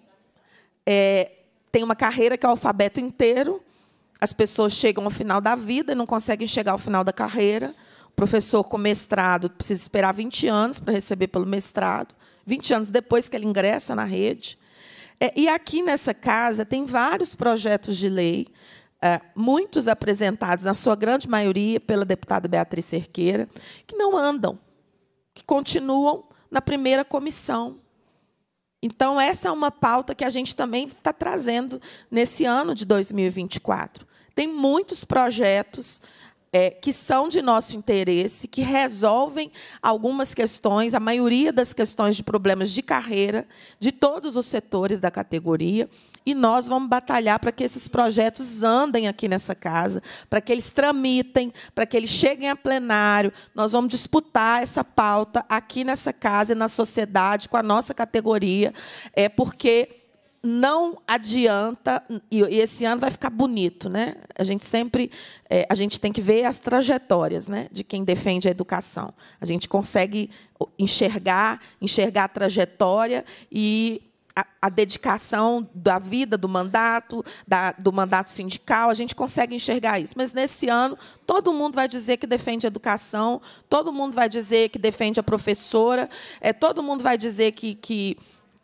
é, tem uma carreira que é o alfabeto inteiro. As pessoas chegam ao final da vida, não conseguem chegar ao final da carreira professor com mestrado precisa esperar 20 anos para receber pelo mestrado, 20 anos depois que ele ingressa na rede. É, e aqui nessa casa tem vários projetos de lei, é, muitos apresentados, na sua grande maioria, pela deputada Beatriz Cerqueira, que não andam, que continuam na primeira comissão. Então, essa é uma pauta que a gente também está trazendo nesse ano de 2024. Tem muitos projetos é, que são de nosso interesse, que resolvem algumas questões, a maioria das questões de problemas de carreira, de todos os setores da categoria, e nós vamos batalhar para que esses projetos andem aqui nessa casa, para que eles tramitem, para que eles cheguem a plenário. Nós vamos disputar essa pauta aqui nessa casa e na sociedade com a nossa categoria, é porque não adianta, e esse ano vai ficar bonito, né? A gente sempre é, a gente tem que ver as trajetórias né, de quem defende a educação. A gente consegue enxergar, enxergar a trajetória e a, a dedicação da vida, do mandato, da, do mandato sindical, a gente consegue enxergar isso. Mas nesse ano, todo mundo vai dizer que defende a educação, todo mundo vai dizer que defende a professora, é, todo mundo vai dizer que, que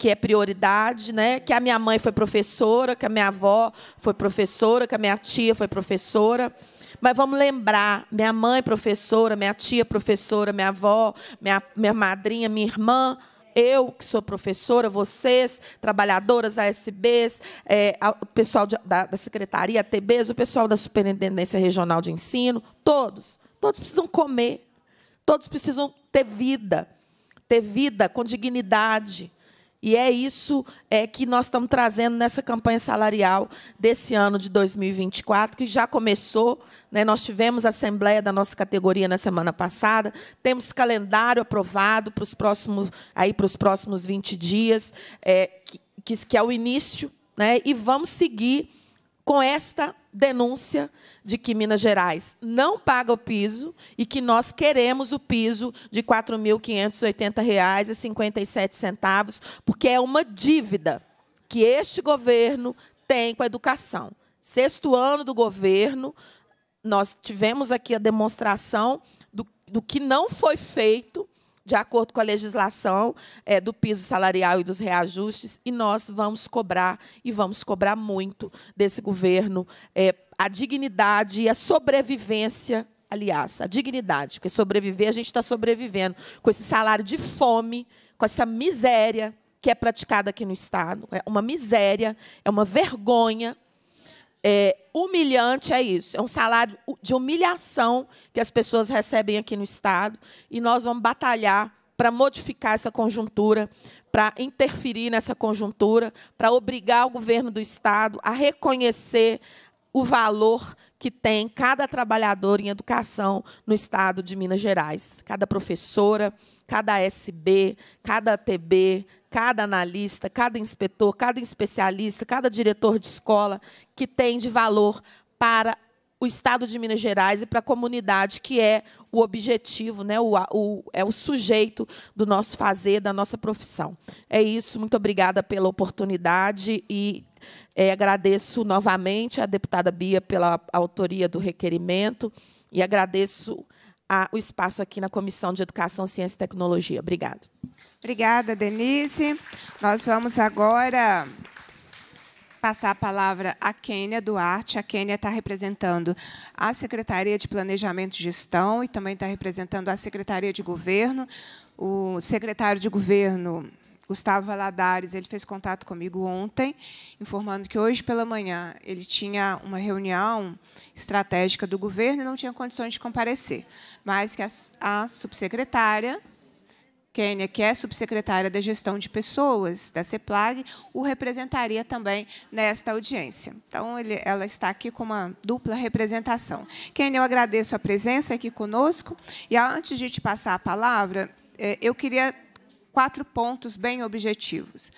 que é prioridade, né? Que a minha mãe foi professora, que a minha avó foi professora, que a minha tia foi professora. Mas vamos lembrar, minha mãe professora, minha tia professora, minha avó, minha, minha madrinha, minha irmã, eu que sou professora, vocês, trabalhadoras, ASBs, é, o pessoal de, da, da secretaria, ATBs, o pessoal da Superintendência Regional de Ensino, todos, todos precisam comer, todos precisam ter vida, ter vida com dignidade, e é isso é, que nós estamos trazendo nessa campanha salarial desse ano de 2024, que já começou. Né? Nós tivemos a assembleia da nossa categoria na semana passada, temos calendário aprovado para os próximos, aí, para os próximos 20 dias, é, que, que é o início, né? e vamos seguir com esta denúncia de que Minas Gerais não paga o piso e que nós queremos o piso de R$ 4.580,57, porque é uma dívida que este governo tem com a educação. Sexto ano do governo, nós tivemos aqui a demonstração do, do que não foi feito de acordo com a legislação é, do piso salarial e dos reajustes, e nós vamos cobrar, e vamos cobrar muito desse governo, é, a dignidade e a sobrevivência, aliás, a dignidade, porque sobreviver, a gente está sobrevivendo com esse salário de fome, com essa miséria que é praticada aqui no Estado, é uma miséria, é uma vergonha é, humilhante é isso. É um salário de humilhação que as pessoas recebem aqui no Estado. E nós vamos batalhar para modificar essa conjuntura, para interferir nessa conjuntura, para obrigar o governo do Estado a reconhecer o valor que tem cada trabalhador em educação no Estado de Minas Gerais, cada professora, cada SB, cada TB, cada analista, cada inspetor, cada especialista, cada diretor de escola que tem de valor para o Estado de Minas Gerais e para a comunidade, que é o objetivo, né, o, o, é o sujeito do nosso fazer, da nossa profissão. É isso, muito obrigada pela oportunidade e é, agradeço novamente à deputada Bia pela autoria do requerimento e agradeço a, o espaço aqui na Comissão de Educação, Ciência e Tecnologia. Obrigada. Obrigada, Denise. Nós vamos agora passar a palavra à Kênia Duarte. A Kênia está representando a Secretaria de Planejamento e Gestão e também está representando a Secretaria de Governo. O secretário de Governo, Gustavo Valadares, ele fez contato comigo ontem, informando que hoje pela manhã ele tinha uma reunião estratégica do governo e não tinha condições de comparecer, mas que a, a subsecretária Kênia, que é subsecretária da Gestão de Pessoas da CEPLAG, o representaria também nesta audiência. Então, ele, ela está aqui com uma dupla representação. Kênia, eu agradeço a presença aqui conosco. E, antes de te passar a palavra, é, eu queria quatro pontos bem objetivos.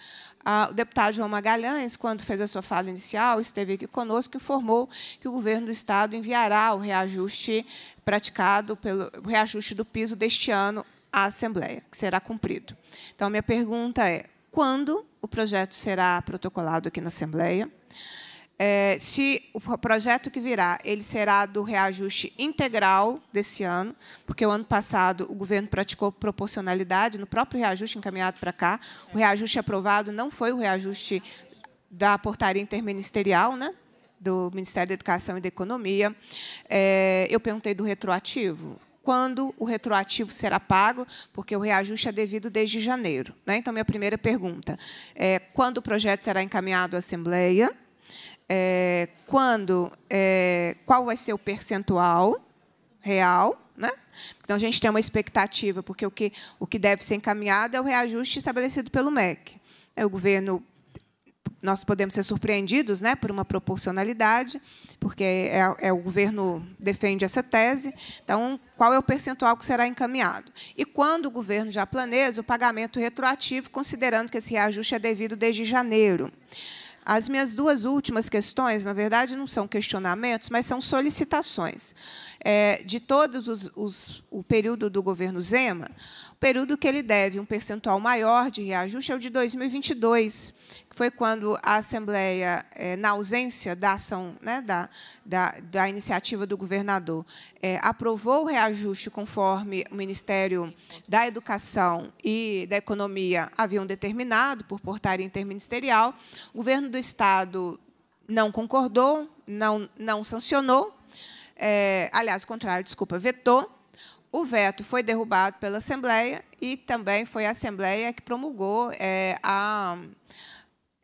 O deputado João Magalhães, quando fez a sua fala inicial, esteve aqui conosco, e informou que o governo do Estado enviará o reajuste praticado pelo reajuste do piso deste ano à Assembleia, que será cumprido. Então, minha pergunta é: quando o projeto será protocolado aqui na Assembleia? É, se o projeto que virá ele será do reajuste integral desse ano, porque o ano passado o governo praticou proporcionalidade no próprio reajuste encaminhado para cá. O reajuste aprovado não foi o reajuste da portaria interministerial, né? do Ministério da Educação e da Economia. É, eu perguntei do retroativo quando o retroativo será pago, porque o reajuste é devido desde janeiro. Né? Então, minha primeira pergunta é quando o projeto será encaminhado à Assembleia, é, quando, é, qual vai ser o percentual real, né? Então, a gente tem uma expectativa, porque o que, o que deve ser encaminhado é o reajuste estabelecido pelo MEC. É, o governo nós podemos ser surpreendidos né, por uma proporcionalidade, porque é, é, o governo defende essa tese. Então, qual é o percentual que será encaminhado? E quando o governo já planeja o pagamento retroativo, considerando que esse reajuste é devido desde janeiro? As minhas duas últimas questões, na verdade, não são questionamentos, mas são solicitações. É, de todos os, os, o período do governo Zema, período que ele deve um percentual maior de reajuste é o de 2022, que foi quando a Assembleia, eh, na ausência da ação, né, da, da, da, iniciativa do governador, é, aprovou o reajuste conforme o Ministério da Educação e da Economia haviam determinado por portaria interministerial. O governo do Estado não concordou, não, não sancionou, é, aliás, ao contrário, desculpa, vetou o veto foi derrubado pela Assembleia e também foi a Assembleia que promulgou é, a,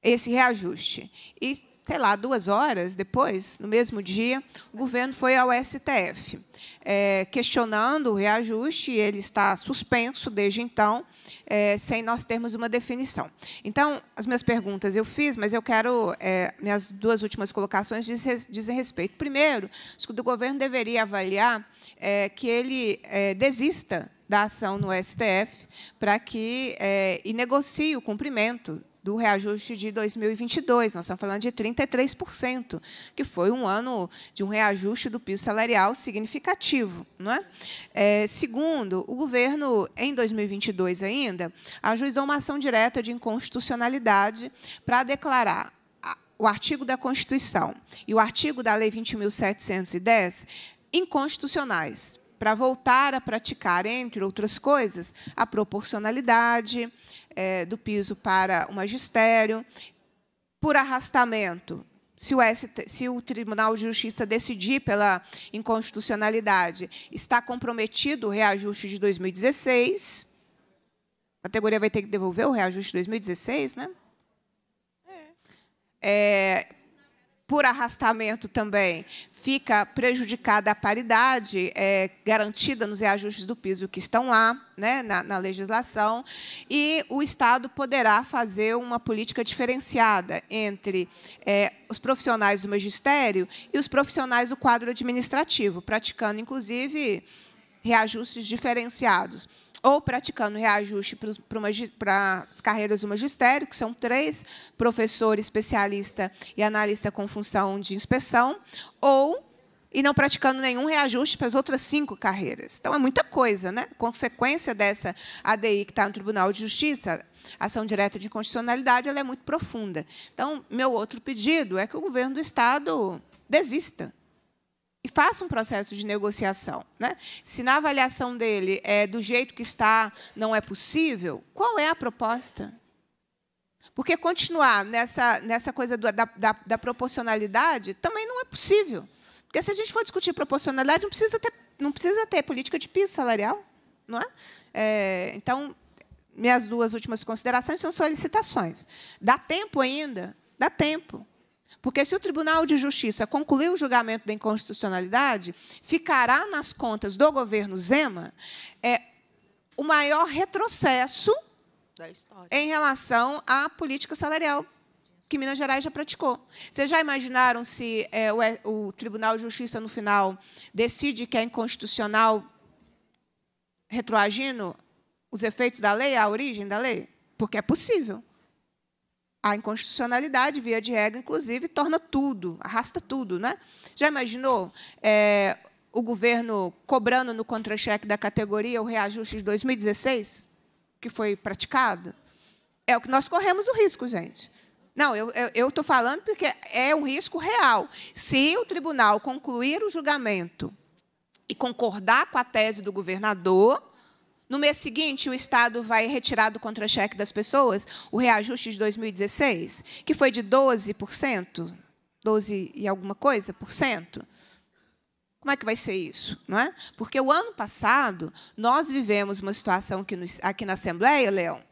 esse reajuste. E sei lá, duas horas depois, no mesmo dia, o governo foi ao STF, é, questionando o reajuste, e ele está suspenso desde então, é, sem nós termos uma definição. Então, as minhas perguntas eu fiz, mas eu quero. É, minhas duas últimas colocações dizem respeito. Primeiro, acho que o governo deveria avaliar é, que ele é, desista da ação no STF para que é, e negocie o cumprimento do reajuste de 2022. Nós estamos falando de 33%, que foi um ano de um reajuste do piso salarial significativo. Não é? é segundo, o governo, em 2022 ainda, ajuizou uma ação direta de inconstitucionalidade para declarar o artigo da Constituição e o artigo da Lei 20.710 inconstitucionais para voltar a praticar, entre outras coisas, a proporcionalidade, é, do piso para o magistério. Por arrastamento, se o, ST, se o, Tribunal de Justiça decidir pela inconstitucionalidade, está comprometido o reajuste de 2016. A categoria vai ter que devolver o reajuste de 2016, né? É. é, por arrastamento também, fica prejudicada a paridade é, garantida nos reajustes do piso que estão lá, né, na, na, legislação, e o Estado poderá fazer uma política diferenciada entre é, os profissionais do magistério e os profissionais do quadro administrativo, praticando, inclusive, reajustes diferenciados ou praticando reajuste para as carreiras do magistério, que são três, professor, especialista e analista com função de inspeção, ou e não praticando nenhum reajuste para as outras cinco carreiras. Então, é muita coisa. Né? Consequência dessa ADI que está no Tribunal de Justiça, ação direta de constitucionalidade, ela é muito profunda. Então, meu outro pedido é que o governo do Estado desista e faça um processo de negociação. Né? Se na avaliação dele é do jeito que está não é possível, qual é a proposta? Porque continuar nessa, nessa coisa do, da, da, da, proporcionalidade também não é possível. Porque se a gente for discutir proporcionalidade, não precisa ter, não precisa ter política de piso salarial. Não é? é então, minhas duas últimas considerações são solicitações. Dá tempo ainda? Dá tempo. Porque se o Tribunal de Justiça concluir o julgamento da inconstitucionalidade, ficará nas contas do governo Zema é, o maior retrocesso em relação à política salarial que Minas Gerais já praticou. Vocês já imaginaram se é, o, o Tribunal de Justiça, no final, decide que é inconstitucional retroagindo os efeitos da lei, a origem da lei? Porque é possível. A inconstitucionalidade, via de regra, inclusive, torna tudo, arrasta tudo. Né? Já imaginou é, o governo cobrando no contra-cheque da categoria o reajuste de 2016, que foi praticado? É o que nós corremos o risco, gente. Não, eu estou falando porque é um risco real. Se o tribunal concluir o julgamento e concordar com a tese do governador, no mês seguinte, o Estado vai retirar do contra-cheque das pessoas o reajuste de 2016, que foi de 12%, 12 e alguma coisa por cento. Como é que vai ser isso? Não é? Porque o ano passado, nós vivemos uma situação que aqui na Assembleia, Leão,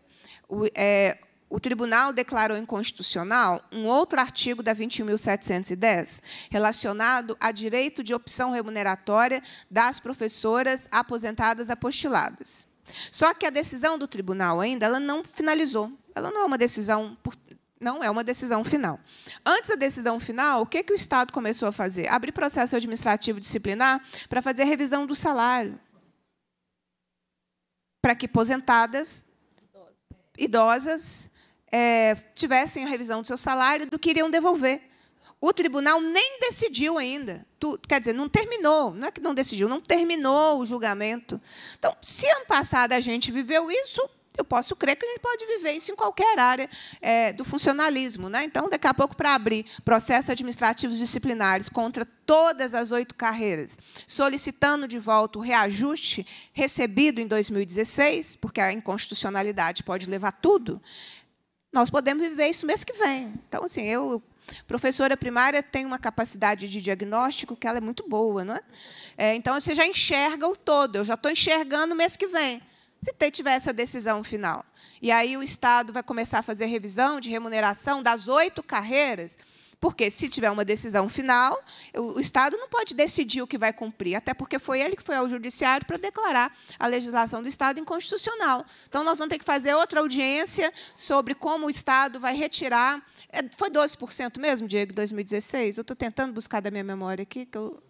o, é, o tribunal declarou inconstitucional um outro artigo da 21.710, relacionado a direito de opção remuneratória das professoras aposentadas apostiladas. Só que a decisão do tribunal ainda ela não finalizou. Ela não é uma decisão por, não é uma decisão final. Antes da decisão final, o que, que o Estado começou a fazer? Abrir processo administrativo disciplinar para fazer a revisão do salário. Para que aposentadas, idosas, é, tivessem a revisão do seu salário do que iriam devolver. O tribunal nem decidiu ainda. Tu, quer dizer, não terminou. Não é que não decidiu, não terminou o julgamento. Então, se ano passado a gente viveu isso, eu posso crer que a gente pode viver isso em qualquer área é, do funcionalismo. Né? Então, daqui a pouco, para abrir processos administrativos disciplinares contra todas as oito carreiras, solicitando de volta o reajuste recebido em 2016, porque a inconstitucionalidade pode levar tudo, nós podemos viver isso mês que vem. Então, assim, eu, professora primária, tem uma capacidade de diagnóstico que ela é muito boa, não é? é então, você já enxerga o todo. Eu já estou enxergando mês que vem se tiver essa decisão final. E aí o Estado vai começar a fazer revisão de remuneração das oito carreiras porque se tiver uma decisão final, o Estado não pode decidir o que vai cumprir, até porque foi ele que foi ao judiciário para declarar a legislação do Estado inconstitucional. Então, nós vamos ter que fazer outra audiência sobre como o Estado vai retirar. É, foi 12% mesmo, Diego, 2016? Eu estou tentando buscar da minha memória aqui, que eu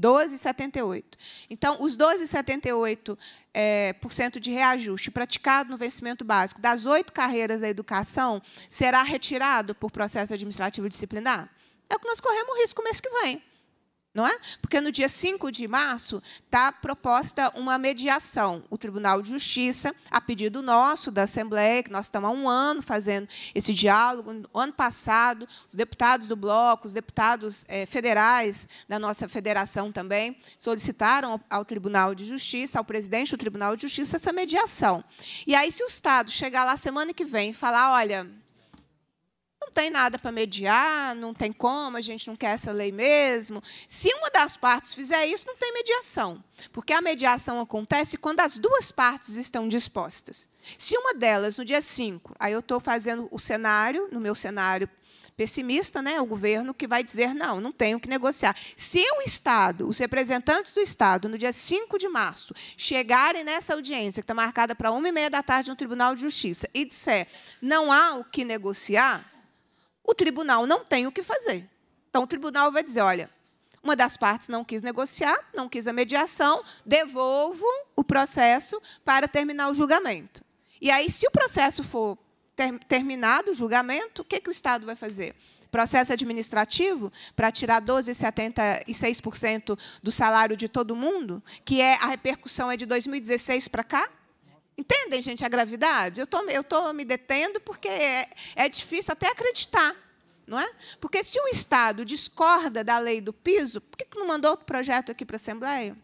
12,78. Então, os 12,78% é, por cento de reajuste praticado no vencimento básico das oito carreiras da educação será retirado por processo administrativo disciplinar? É o que nós corremos risco mês que vem não é? Porque no dia 5 de março está proposta uma mediação. O Tribunal de Justiça, a pedido nosso, da Assembleia, que nós estamos há um ano fazendo esse diálogo. No ano passado, os deputados do Bloco, os deputados é, federais da nossa federação também, solicitaram ao Tribunal de Justiça, ao presidente do Tribunal de Justiça, essa mediação. E aí, se o Estado chegar lá semana que vem e falar, olha, não tem nada para mediar, não tem como, a gente não quer essa lei mesmo. Se uma das partes fizer isso, não tem mediação, porque a mediação acontece quando as duas partes estão dispostas. Se uma delas, no dia 5, aí eu estou fazendo o cenário, no meu cenário pessimista, né, o governo que vai dizer não, não tenho que negociar. Se o Estado, os representantes do Estado, no dia 5 de março, chegarem nessa audiência, que está marcada para uma e meia da tarde no Tribunal de Justiça, e disser não há o que negociar, o tribunal não tem o que fazer. Então, o tribunal vai dizer: olha, uma das partes não quis negociar, não quis a mediação, devolvo o processo para terminar o julgamento. E aí, se o processo for ter terminado, o julgamento, o que, que o Estado vai fazer? Processo administrativo para tirar 12,76% do salário de todo mundo, que é a repercussão é de 2016 para cá? Entendem, gente, a gravidade? Eu tô, estou me detendo porque é, é difícil até acreditar. Não é? Porque se o Estado discorda da lei do piso, por que, que não mandou outro projeto aqui para a Assembleia? Por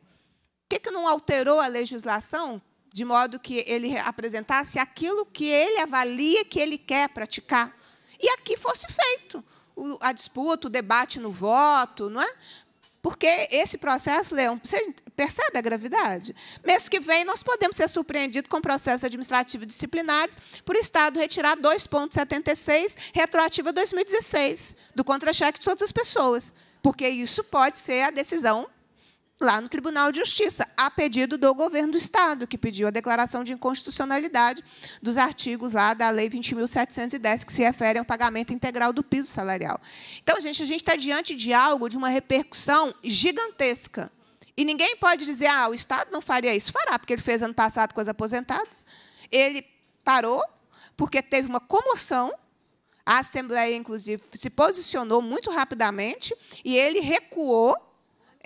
que, que não alterou a legislação de modo que ele apresentasse aquilo que ele avalia que ele quer praticar? E aqui fosse feito a disputa, o debate no voto, não é? Porque esse processo, Leão, você percebe a gravidade? Mês que vem, nós podemos ser surpreendidos com processos administrativos disciplinares por Estado retirar 2,76, retroativa 2016, do contra-cheque de todas as pessoas. Porque isso pode ser a decisão lá no Tribunal de Justiça, a pedido do governo do Estado, que pediu a declaração de inconstitucionalidade dos artigos lá da Lei 20.710, que se referem ao pagamento integral do piso salarial. Então, gente, a gente está diante de algo de uma repercussão gigantesca. E ninguém pode dizer, ah, o Estado não faria isso. Fará, porque ele fez ano passado com os aposentados. Ele parou, porque teve uma comoção a Assembleia, inclusive, se posicionou muito rapidamente e ele recuou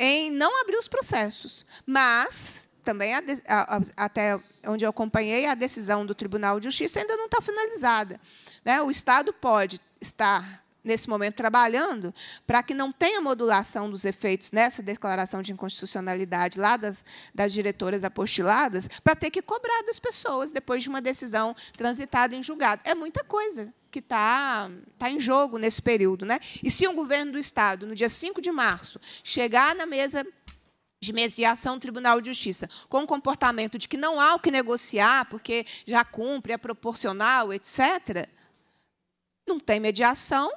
em não abrir os processos, mas também a, a, até onde eu acompanhei a decisão do Tribunal de Justiça ainda não está finalizada. Né? O Estado pode estar nesse momento trabalhando para que não tenha modulação dos efeitos nessa declaração de inconstitucionalidade lá das, das diretoras apostiladas, para ter que cobrar das pessoas depois de uma decisão transitada em julgado. É muita coisa que está tá em jogo nesse período. Né? E se um governo do Estado, no dia 5 de março, chegar na mesa de mediação do Tribunal de Justiça, com o comportamento de que não há o que negociar, porque já cumpre, é proporcional, etc., não tem mediação,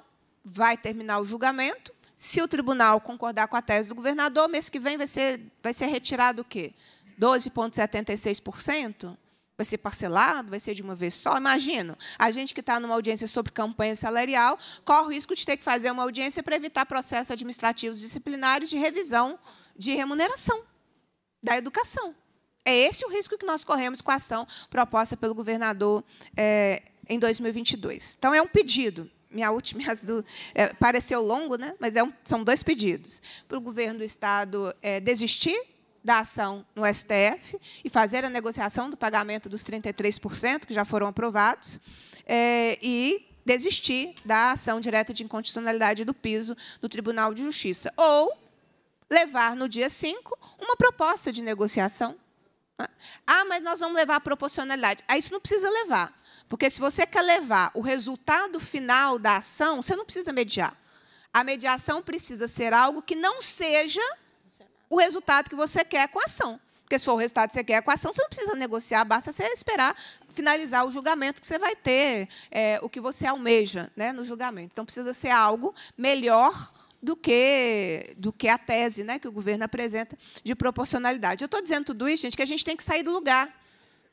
vai terminar o julgamento. Se o tribunal concordar com a tese do governador, mês que vem vai ser, vai ser retirado o quê? 12,76%? Vai ser parcelado? Vai ser de uma vez só? Imagino. A gente que está numa audiência sobre campanha salarial corre o risco de ter que fazer uma audiência para evitar processos administrativos disciplinares de revisão de remuneração da educação. É esse o risco que nós corremos com a ação proposta pelo governador é, em 2022. Então, é um pedido minha última, minhas do, é, pareceu longo, né? mas é um, são dois pedidos. Para o governo do Estado é, desistir da ação no STF e fazer a negociação do pagamento dos 33% que já foram aprovados é, e desistir da ação direta de inconstitucionalidade do piso do Tribunal de Justiça. Ou levar no dia 5 uma proposta de negociação. Né? Ah, mas nós vamos levar a proporcionalidade. Ah, isso não precisa levar. Porque se você quer levar o resultado final da ação, você não precisa mediar. A mediação precisa ser algo que não seja o resultado que você quer com a ação. Porque se for o resultado que você quer com a ação, você não precisa negociar, basta você esperar finalizar o julgamento que você vai ter, é, o que você almeja né, no julgamento. Então, precisa ser algo melhor do que, do que a tese né, que o governo apresenta de proporcionalidade. Eu estou dizendo tudo isso, gente, que a gente tem que sair do lugar.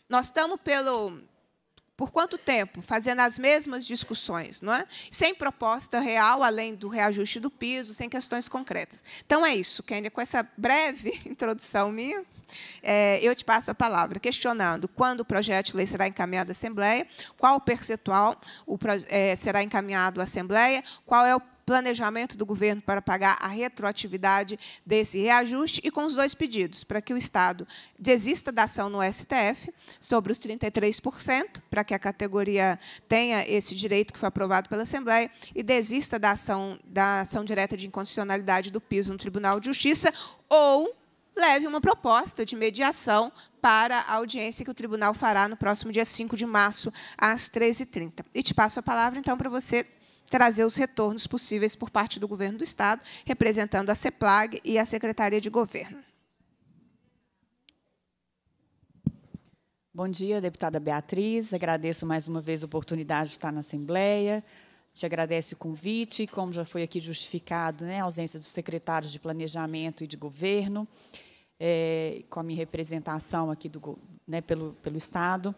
Nós estamos pelo, por quanto tempo? Fazendo as mesmas discussões, não é? Sem proposta real, além do reajuste do piso, sem questões concretas. Então é isso, Kênia, com essa breve introdução minha. É, eu te passo a palavra, questionando quando o projeto de lei será encaminhado à Assembleia, qual o percentual o, é, será encaminhado à Assembleia, qual é o planejamento do governo para pagar a retroatividade desse reajuste e com os dois pedidos, para que o Estado desista da ação no STF sobre os 33%, para que a categoria tenha esse direito que foi aprovado pela Assembleia, e desista da ação, da ação direta de inconstitucionalidade do piso no Tribunal de Justiça, ou leve uma proposta de mediação para a audiência que o tribunal fará no próximo dia 5 de março, às 13h30. E te passo a palavra, então, para você trazer os retornos possíveis por parte do governo do Estado, representando a CEPLAG e a Secretaria de Governo. Bom dia, deputada Beatriz. Agradeço mais uma vez a oportunidade de estar na Assembleia. Te agradeço o convite, como já foi aqui justificado, né, a ausência dos secretários de Planejamento e de Governo, é, com a minha representação aqui do, né, pelo, pelo Estado.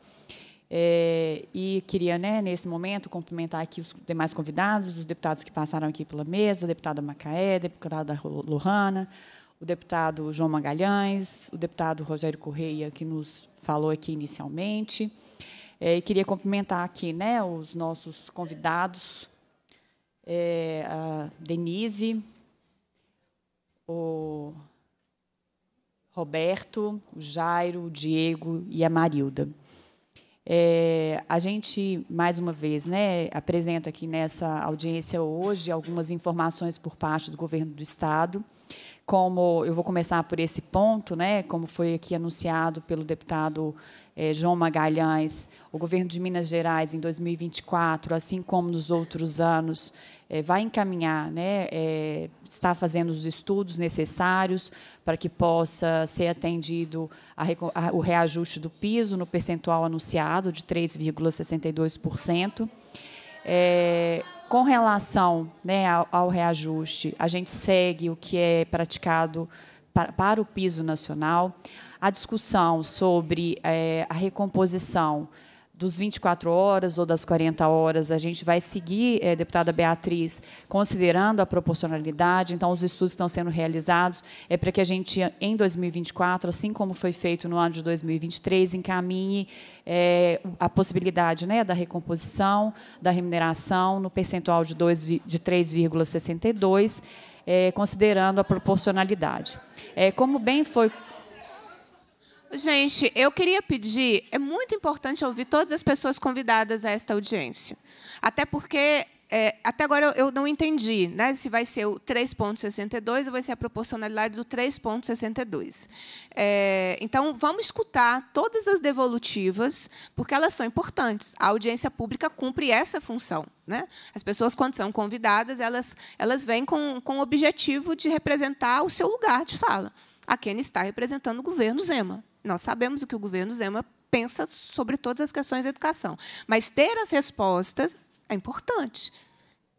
É, e queria, né, nesse momento, cumprimentar aqui os demais convidados, os deputados que passaram aqui pela mesa, a deputada Macaé, a deputada Lohana, o deputado João Magalhães, o deputado Rogério Correia, que nos falou aqui inicialmente. É, queria cumprimentar aqui né, os nossos convidados, é, a Denise, o Roberto, o Jairo, o Diego e a Marilda. É, a gente, mais uma vez, né, apresenta aqui nessa audiência hoje algumas informações por parte do governo do Estado. Como eu vou começar por esse ponto, né, como foi aqui anunciado pelo deputado é, João Magalhães, o governo de Minas Gerais, em 2024, assim como nos outros anos, é, vai encaminhar, né, é, está fazendo os estudos necessários para que possa ser atendido a, a, o reajuste do piso no percentual anunciado de 3,62%. É, eh, com relação né, ao, ao, reajuste, a gente segue o que é praticado para, para o piso nacional. A discussão sobre a recomposição dos 24 horas ou das 40 horas. A gente vai seguir, é, deputada Beatriz, considerando a proporcionalidade. Então, os estudos estão sendo realizados é para que a gente, em 2024, assim como foi feito no ano de 2023, encaminhe é, a possibilidade né, da recomposição, da remuneração no percentual de, 2, de 3,62%. É, eh, considerando a proporcionalidade. É, como bem foi Gente, eu queria pedir, é muito importante ouvir todas as pessoas convidadas a esta audiência. Até porque é, até agora eu não entendi né, se vai ser o 3,62 ou vai ser a proporcionalidade do 3,62. É, então, vamos escutar todas as devolutivas, porque elas são importantes. A audiência pública cumpre essa função. Né? As pessoas, quando são convidadas, elas, elas vêm com, com o objetivo de representar o seu lugar de fala. A quem está representando o governo Zema. Nós sabemos o que o governo Zema pensa sobre todas as questões da educação, mas ter as respostas é importante.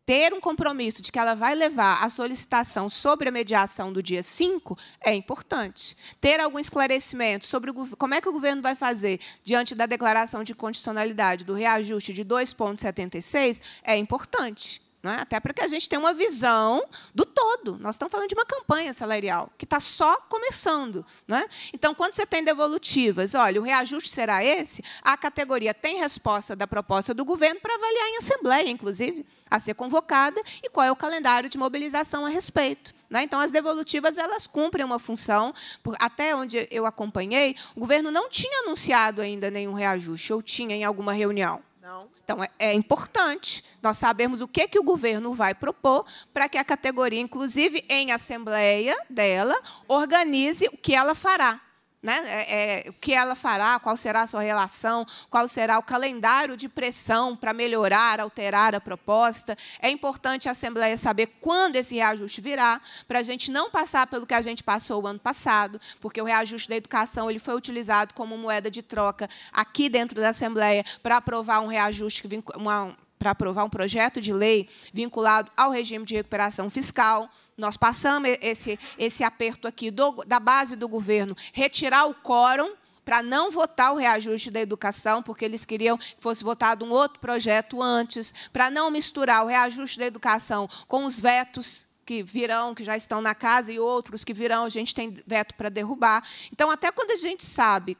Ter um compromisso de que ela vai levar a solicitação sobre a mediação do dia 5 é importante. Ter algum esclarecimento sobre o, como é que o governo vai fazer diante da declaração de condicionalidade do reajuste de 2,76 é importante. É? Até Até porque a gente tem uma visão do todo. Nós estamos falando de uma campanha salarial que está só começando. É? Então, quando você tem devolutivas, olha, o reajuste será esse, a categoria tem resposta da proposta do governo para avaliar em assembleia, inclusive, a ser convocada, e qual é o calendário de mobilização a respeito. É? Então, as devolutivas elas cumprem uma função. Até onde eu acompanhei, o governo não tinha anunciado ainda nenhum reajuste, ou tinha em alguma reunião. Não. Então, é, é importante nós sabermos o que, que o governo vai propor para que a categoria, inclusive em assembleia dela, organize o que ela fará. Né? É, é, o que ela fará, qual será a sua relação, qual será o calendário de pressão para melhorar, alterar a proposta. É importante a Assembleia saber quando esse reajuste virá, para a gente não passar pelo que a gente passou o ano passado, porque o reajuste da educação ele foi utilizado como moeda de troca aqui dentro da Assembleia para aprovar um reajuste que uma, para aprovar um projeto de lei vinculado ao regime de recuperação fiscal. Nós passamos esse, esse aperto aqui do, da base do governo, retirar o quórum para não votar o reajuste da educação, porque eles queriam que fosse votado um outro projeto antes, para não misturar o reajuste da educação com os vetos que virão, que já estão na casa, e outros que virão, a gente tem veto para derrubar. Então, até quando a gente sabe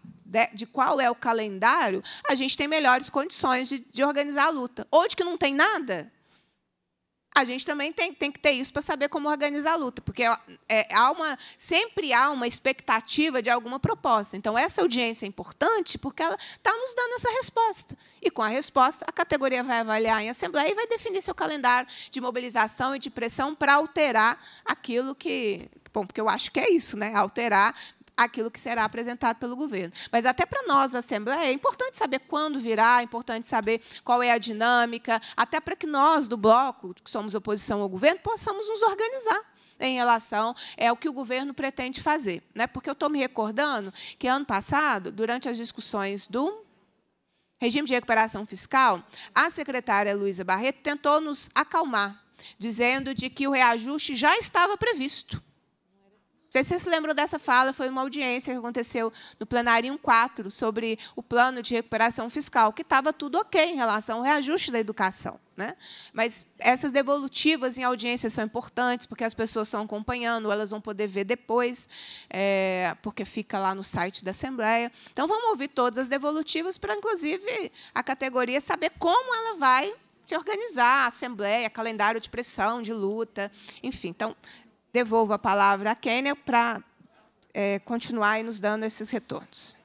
de, qual é o calendário, a gente tem melhores condições de, de organizar a luta. Hoje que não tem nada, a gente também tem, tem que ter isso para saber como organizar a luta, porque é, há uma, sempre há uma expectativa de alguma proposta. Então, essa audiência é importante porque ela está nos dando essa resposta. E, com a resposta, a categoria vai avaliar em assembleia e vai definir seu calendário de mobilização e de pressão para alterar aquilo que. Bom, porque eu acho que é isso, né? alterar aquilo que será apresentado pelo governo. Mas até para nós, a Assembleia, é importante saber quando virá, é importante saber qual é a dinâmica, até para que nós, do bloco, que somos oposição ao governo, possamos nos organizar em relação é o que o governo pretende fazer, né? Porque eu estou me recordando que ano passado, durante as discussões do regime de recuperação fiscal, a secretária Luísa Barreto tentou nos acalmar, dizendo de que o reajuste já estava previsto se Vocês se lembram dessa fala? Foi uma audiência que aconteceu no plenário 4 sobre o plano de recuperação fiscal, que estava tudo ok em relação ao reajuste da educação. Né? Mas essas devolutivas em audiências são importantes, porque as pessoas estão acompanhando, elas vão poder ver depois, é, porque fica lá no site da Assembleia. Então, vamos ouvir todas as devolutivas para, inclusive, a categoria saber como ela vai se organizar, a Assembleia, calendário de pressão, de luta, enfim. Então, devolvo a palavra à Kênia para é, continuar nos dando esses retornos.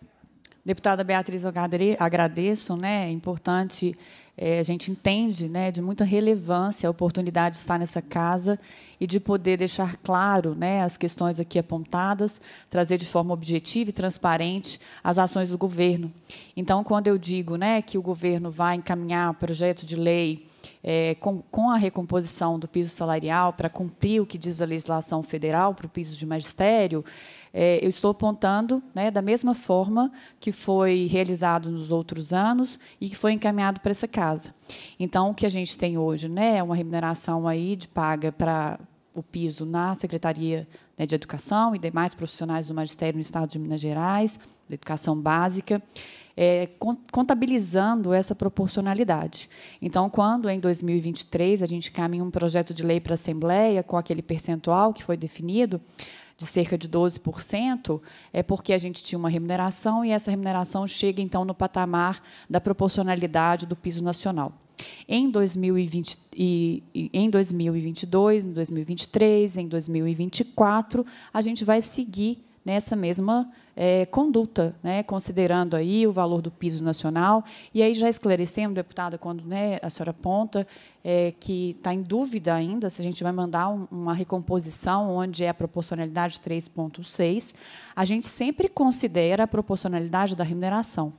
Deputada Beatriz, eu agradeço. Né? É importante, é, a gente entende né, de muita relevância a oportunidade de estar nessa casa e de poder deixar claro né, as questões aqui apontadas, trazer de forma objetiva e transparente as ações do governo. Então, quando eu digo né, que o governo vai encaminhar projeto de lei é, com, com, a recomposição do piso salarial para cumprir o que diz a legislação federal para o piso de magistério, é, eu estou apontando né, da mesma forma que foi realizado nos outros anos e que foi encaminhado para essa casa. Então, o que a gente tem hoje né, é uma remuneração aí de paga para o piso na Secretaria né, de Educação e demais profissionais do magistério no Estado de Minas Gerais, da Educação Básica é, contabilizando essa proporcionalidade. Então, quando em 2023 a gente caminha um projeto de lei para a Assembleia com aquele percentual que foi definido, de cerca de 12%, é porque a gente tinha uma remuneração e essa remuneração chega então no patamar da proporcionalidade do piso nacional. Em, 2020, e, em 2022, em 2023, em 2024, a gente vai seguir nessa mesma é, conduta, né, considerando aí o valor do piso nacional. E aí já esclarecendo, deputada, quando né, a senhora aponta é, que está em dúvida ainda se a gente vai mandar um, uma recomposição onde é a proporcionalidade 3.6, a gente sempre considera a proporcionalidade da remuneração.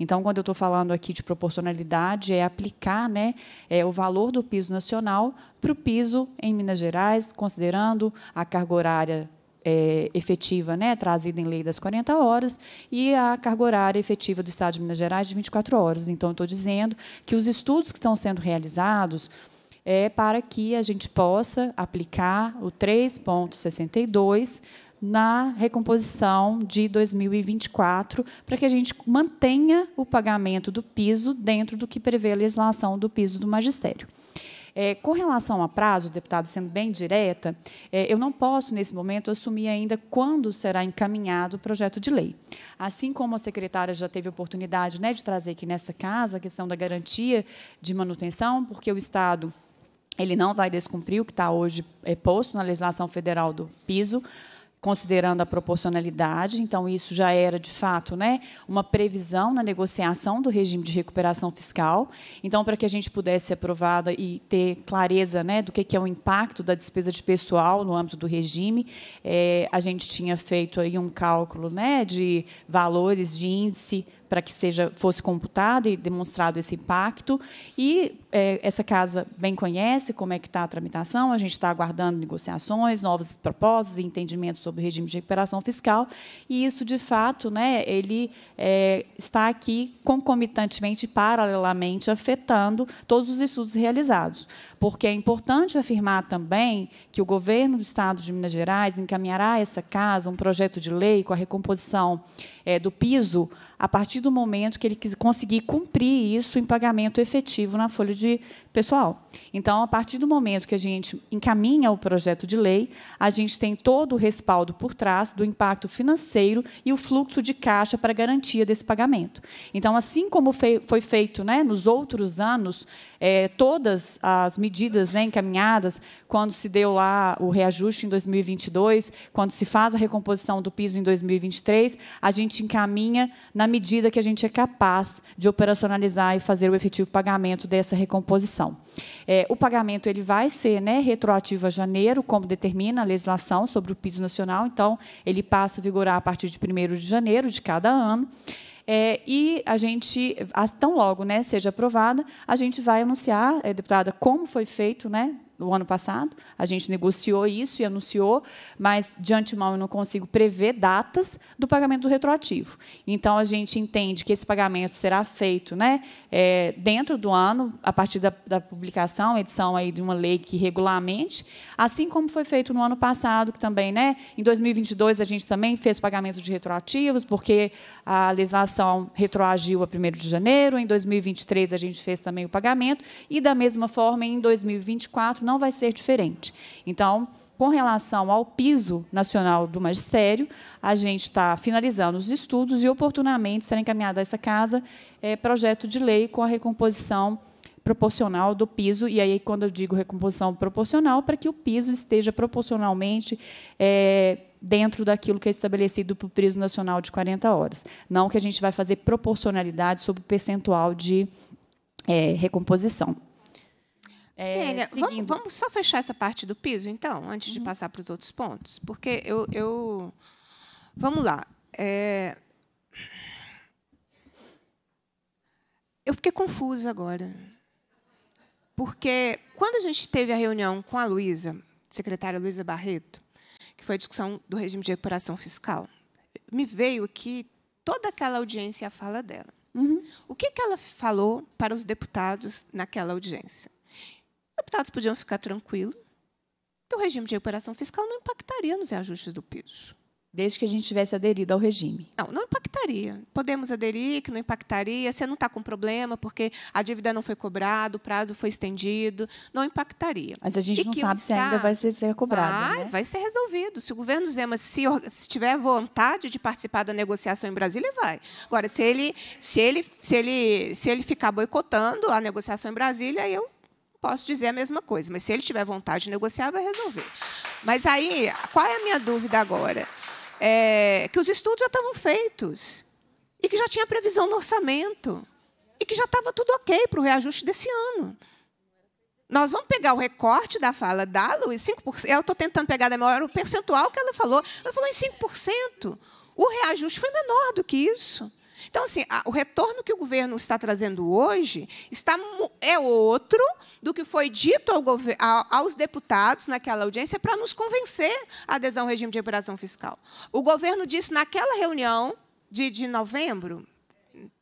Então, quando eu estou falando aqui de proporcionalidade, é aplicar né, é, o valor do piso nacional para o piso em Minas Gerais, considerando a carga horária é, efetiva, né, trazida em lei das 40 horas, e a carga horária efetiva do Estado de Minas Gerais de 24 horas. Então, estou dizendo que os estudos que estão sendo realizados é para que a gente possa aplicar o 3.62 na recomposição de 2024, para que a gente mantenha o pagamento do piso dentro do que prevê a legislação do piso do magistério. É, com relação a prazo, deputado, sendo bem direta, é, eu não posso, nesse momento, assumir ainda quando será encaminhado o projeto de lei. Assim como a secretária já teve oportunidade né, de trazer aqui nessa casa a questão da garantia de manutenção, porque o Estado ele não vai descumprir o que está hoje é, posto na legislação federal do piso, considerando a proporcionalidade, então isso já era de fato, né, uma previsão na negociação do regime de recuperação fiscal. Então, para que a gente pudesse ser aprovada e ter clareza, né, do que é o impacto da despesa de pessoal no âmbito do regime, é, a gente tinha feito aí um cálculo, né, de valores de índice para que seja fosse computado e demonstrado esse impacto. E é, essa casa bem conhece como é que está a tramitação, a gente está aguardando negociações, novas propostas e entendimentos sobre o regime de recuperação fiscal, e isso, de fato, né, ele é, está aqui concomitantemente, paralelamente, afetando todos os estudos realizados. Porque é importante afirmar também que o governo do Estado de Minas Gerais encaminhará a essa casa um projeto de lei com a recomposição é, do piso a partir do momento que ele conseguir cumprir isso em pagamento efetivo na folha de pessoal. Então, a partir do momento que a gente encaminha o projeto de lei, a gente tem todo o respaldo por trás do impacto financeiro e o fluxo de caixa para garantia desse pagamento. Então, assim como foi feito né, nos outros anos, é, todas as medidas né, encaminhadas, quando se deu lá o reajuste em 2022, quando se faz a recomposição do piso em 2023, a gente encaminha na na medida que a gente é capaz de operacionalizar e fazer o efetivo pagamento dessa recomposição. É, o pagamento ele vai ser né, retroativo a janeiro, como determina a legislação sobre o piso nacional, então ele passa a vigorar a partir de 1 de janeiro de cada ano. É, e a gente, tão logo né, seja aprovada, a gente vai anunciar, é, deputada, como foi feito, né, no ano passado. A gente negociou isso e anunciou, mas de antemão eu não consigo prever datas do pagamento do retroativo. Então a gente entende que esse pagamento será feito, né, é, dentro do ano, a partir da, da, publicação, edição aí de uma lei que regulamente, assim como foi feito no ano passado, que também, né, em 2022 a gente também fez pagamento de retroativos, porque a legislação retroagiu a 1 de janeiro, em 2023 a gente fez também o pagamento e da mesma forma em 2024 não vai ser diferente. Então, com relação ao piso nacional do magistério, a gente está finalizando os estudos e, oportunamente, será encaminhado a essa casa é, projeto de lei com a recomposição proporcional do piso. E aí, quando eu digo recomposição proporcional, para que o piso esteja proporcionalmente é, dentro daquilo que é estabelecido para o piso nacional de 40 horas. Não que a gente vai fazer proporcionalidade sobre o percentual de é, recomposição. É, vamos, vamos, só fechar essa parte do piso, então, antes de uhum. passar para os outros pontos, porque eu, eu vamos lá. É... Eu fiquei confusa agora, porque quando a gente teve a reunião com a Luísa, secretária Luísa Barreto, que foi a discussão do regime de recuperação fiscal, me veio aqui toda aquela audiência e a fala dela. Uhum. O que, que ela falou para os deputados naquela audiência? Coitados podiam ficar tranquilos, que então, o regime de recuperação fiscal não impactaria nos reajustes do piso. Desde que a gente tivesse aderido ao regime. Não, não impactaria. Podemos aderir, que não impactaria. Você não está com problema, porque a dívida não foi cobrada, o prazo foi estendido. Não impactaria. Mas a gente e não sabe se ainda vai ser, ser cobrado. Vai, né? vai ser resolvido. Se o governo Zema se, se tiver vontade de participar da negociação em Brasília, vai. Agora, se ele, se ele, se ele, se ele ficar boicotando a negociação em Brasília, eu posso dizer a mesma coisa, mas se ele tiver vontade de negociar, vai resolver. Mas aí, qual é a minha dúvida agora? É que os estudos já estavam feitos e que já tinha previsão no orçamento e que já estava tudo ok para o reajuste desse ano. Nós vamos pegar o recorte da fala da Luiz, 5%. Eu estou tentando pegar da maior o percentual que ela falou. Ela falou em 5%. O reajuste foi menor do que isso. Então, assim, o retorno que o governo está trazendo hoje está, é outro do que foi dito ao aos deputados naquela audiência para nos convencer a adesão ao regime de operação fiscal. O governo disse naquela reunião de, de novembro,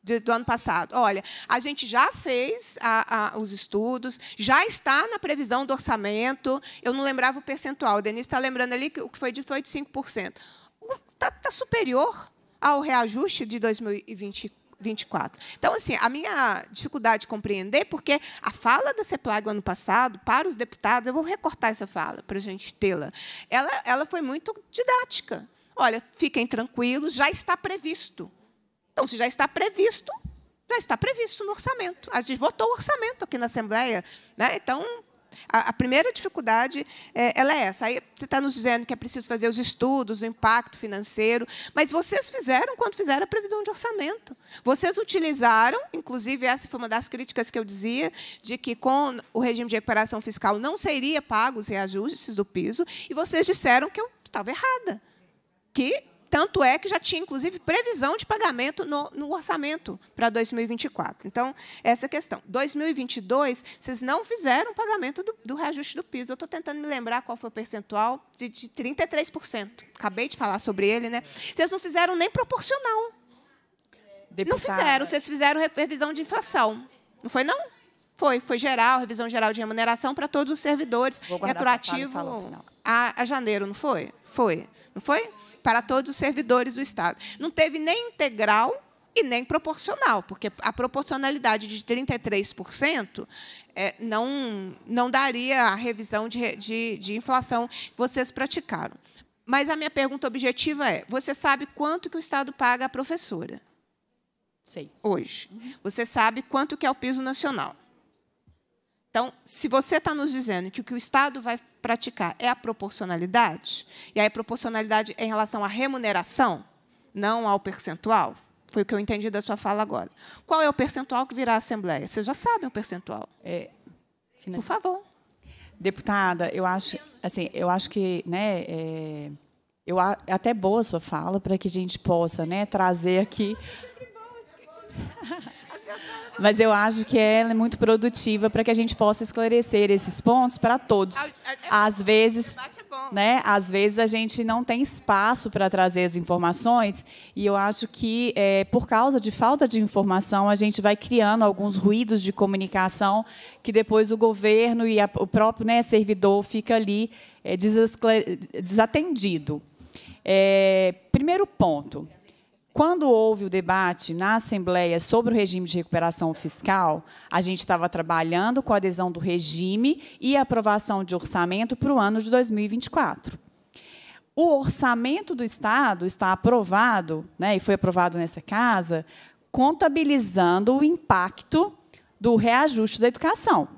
do ano passado. Olha, a gente já fez a, a, os estudos, já está na previsão do orçamento. Eu não lembrava o percentual. O Denise está lembrando ali que o que foi dito foi de 5%. Está tá superior ao reajuste de 2024. Então, assim, a minha dificuldade de compreender, porque a fala da CEPLAG ano passado, para os deputados, eu vou recortar essa fala para a gente tê-la, ela, ela foi muito didática. Olha, fiquem tranquilos, já está previsto. Então, se já está previsto, já está previsto no orçamento. A gente votou o orçamento aqui na Assembleia. Né? Então, a, a primeira dificuldade é, ela é essa. Aí você está nos dizendo que é preciso fazer os estudos, o impacto financeiro, mas vocês fizeram quando fizeram a previsão de orçamento. Vocês utilizaram, inclusive essa foi uma das críticas que eu dizia, de que com o regime de recuperação fiscal não seria pago os reajustes do piso, e vocês disseram que eu estava errada, que tanto é que já tinha, inclusive, previsão de pagamento no, no orçamento para 2024. Então, essa é questão. 2022, vocês não fizeram pagamento do, do reajuste do piso. Eu estou tentando me lembrar qual foi o percentual de, de 33%. Acabei de falar sobre ele, né? Vocês não fizeram nem proporcional. Deputada. Não fizeram, vocês fizeram revisão de inflação. Não foi, não? Foi, foi geral, revisão geral de remuneração para todos os servidores, retroativo a, a janeiro, não foi? Foi. Não foi? para todos os servidores do Estado. Não teve nem integral e nem proporcional, porque a proporcionalidade de 33% é, não, não daria a revisão de, de, de inflação que vocês praticaram. Mas a minha pergunta objetiva é: você sabe quanto que o Estado paga a professora? Sei. Hoje. Você sabe quanto que é o piso nacional? Então, se você está nos dizendo que o que o Estado vai praticar é a proporcionalidade, e aí a proporcionalidade é em relação à remuneração, não ao percentual, foi o que eu entendi da sua fala agora. Qual é o percentual que virá à Assembleia? Vocês já sabem o percentual. É, Por favor. Deputada, eu acho, assim, eu acho que, né, é, eu é até boa a sua fala para que a gente possa, né, trazer aqui. Mas eu acho que ela é muito produtiva para que a gente possa esclarecer esses pontos para todos. É às vezes, é né? Às vezes a gente não tem espaço para trazer as informações e eu acho que é, por causa de falta de informação a gente vai criando alguns ruídos de comunicação que depois o governo e a, o próprio né, servidor fica ali é, desatendido. É, primeiro ponto. Quando houve o debate na Assembleia sobre o regime de recuperação fiscal, a gente estava trabalhando com a adesão do regime e a aprovação de orçamento para o ano de 2024. O orçamento do Estado está aprovado, né, e foi aprovado nessa casa, contabilizando o impacto do reajuste da educação.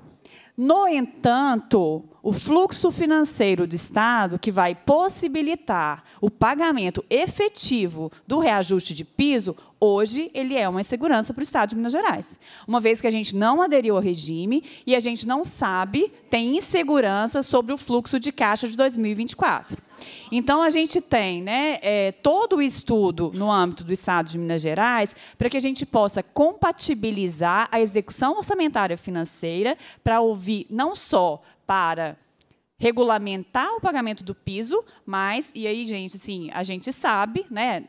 No entanto, o fluxo financeiro do Estado, que vai possibilitar o pagamento efetivo do reajuste de piso, Hoje, ele é uma insegurança para o Estado de Minas Gerais, uma vez que a gente não aderiu ao regime e a gente não sabe, tem insegurança sobre o fluxo de caixa de 2024. Então, a gente tem né, é, todo o estudo no âmbito do Estado de Minas Gerais para que a gente possa compatibilizar a execução orçamentária financeira para ouvir não só para regulamentar o pagamento do piso, mas, e aí, gente, assim, a gente sabe, né,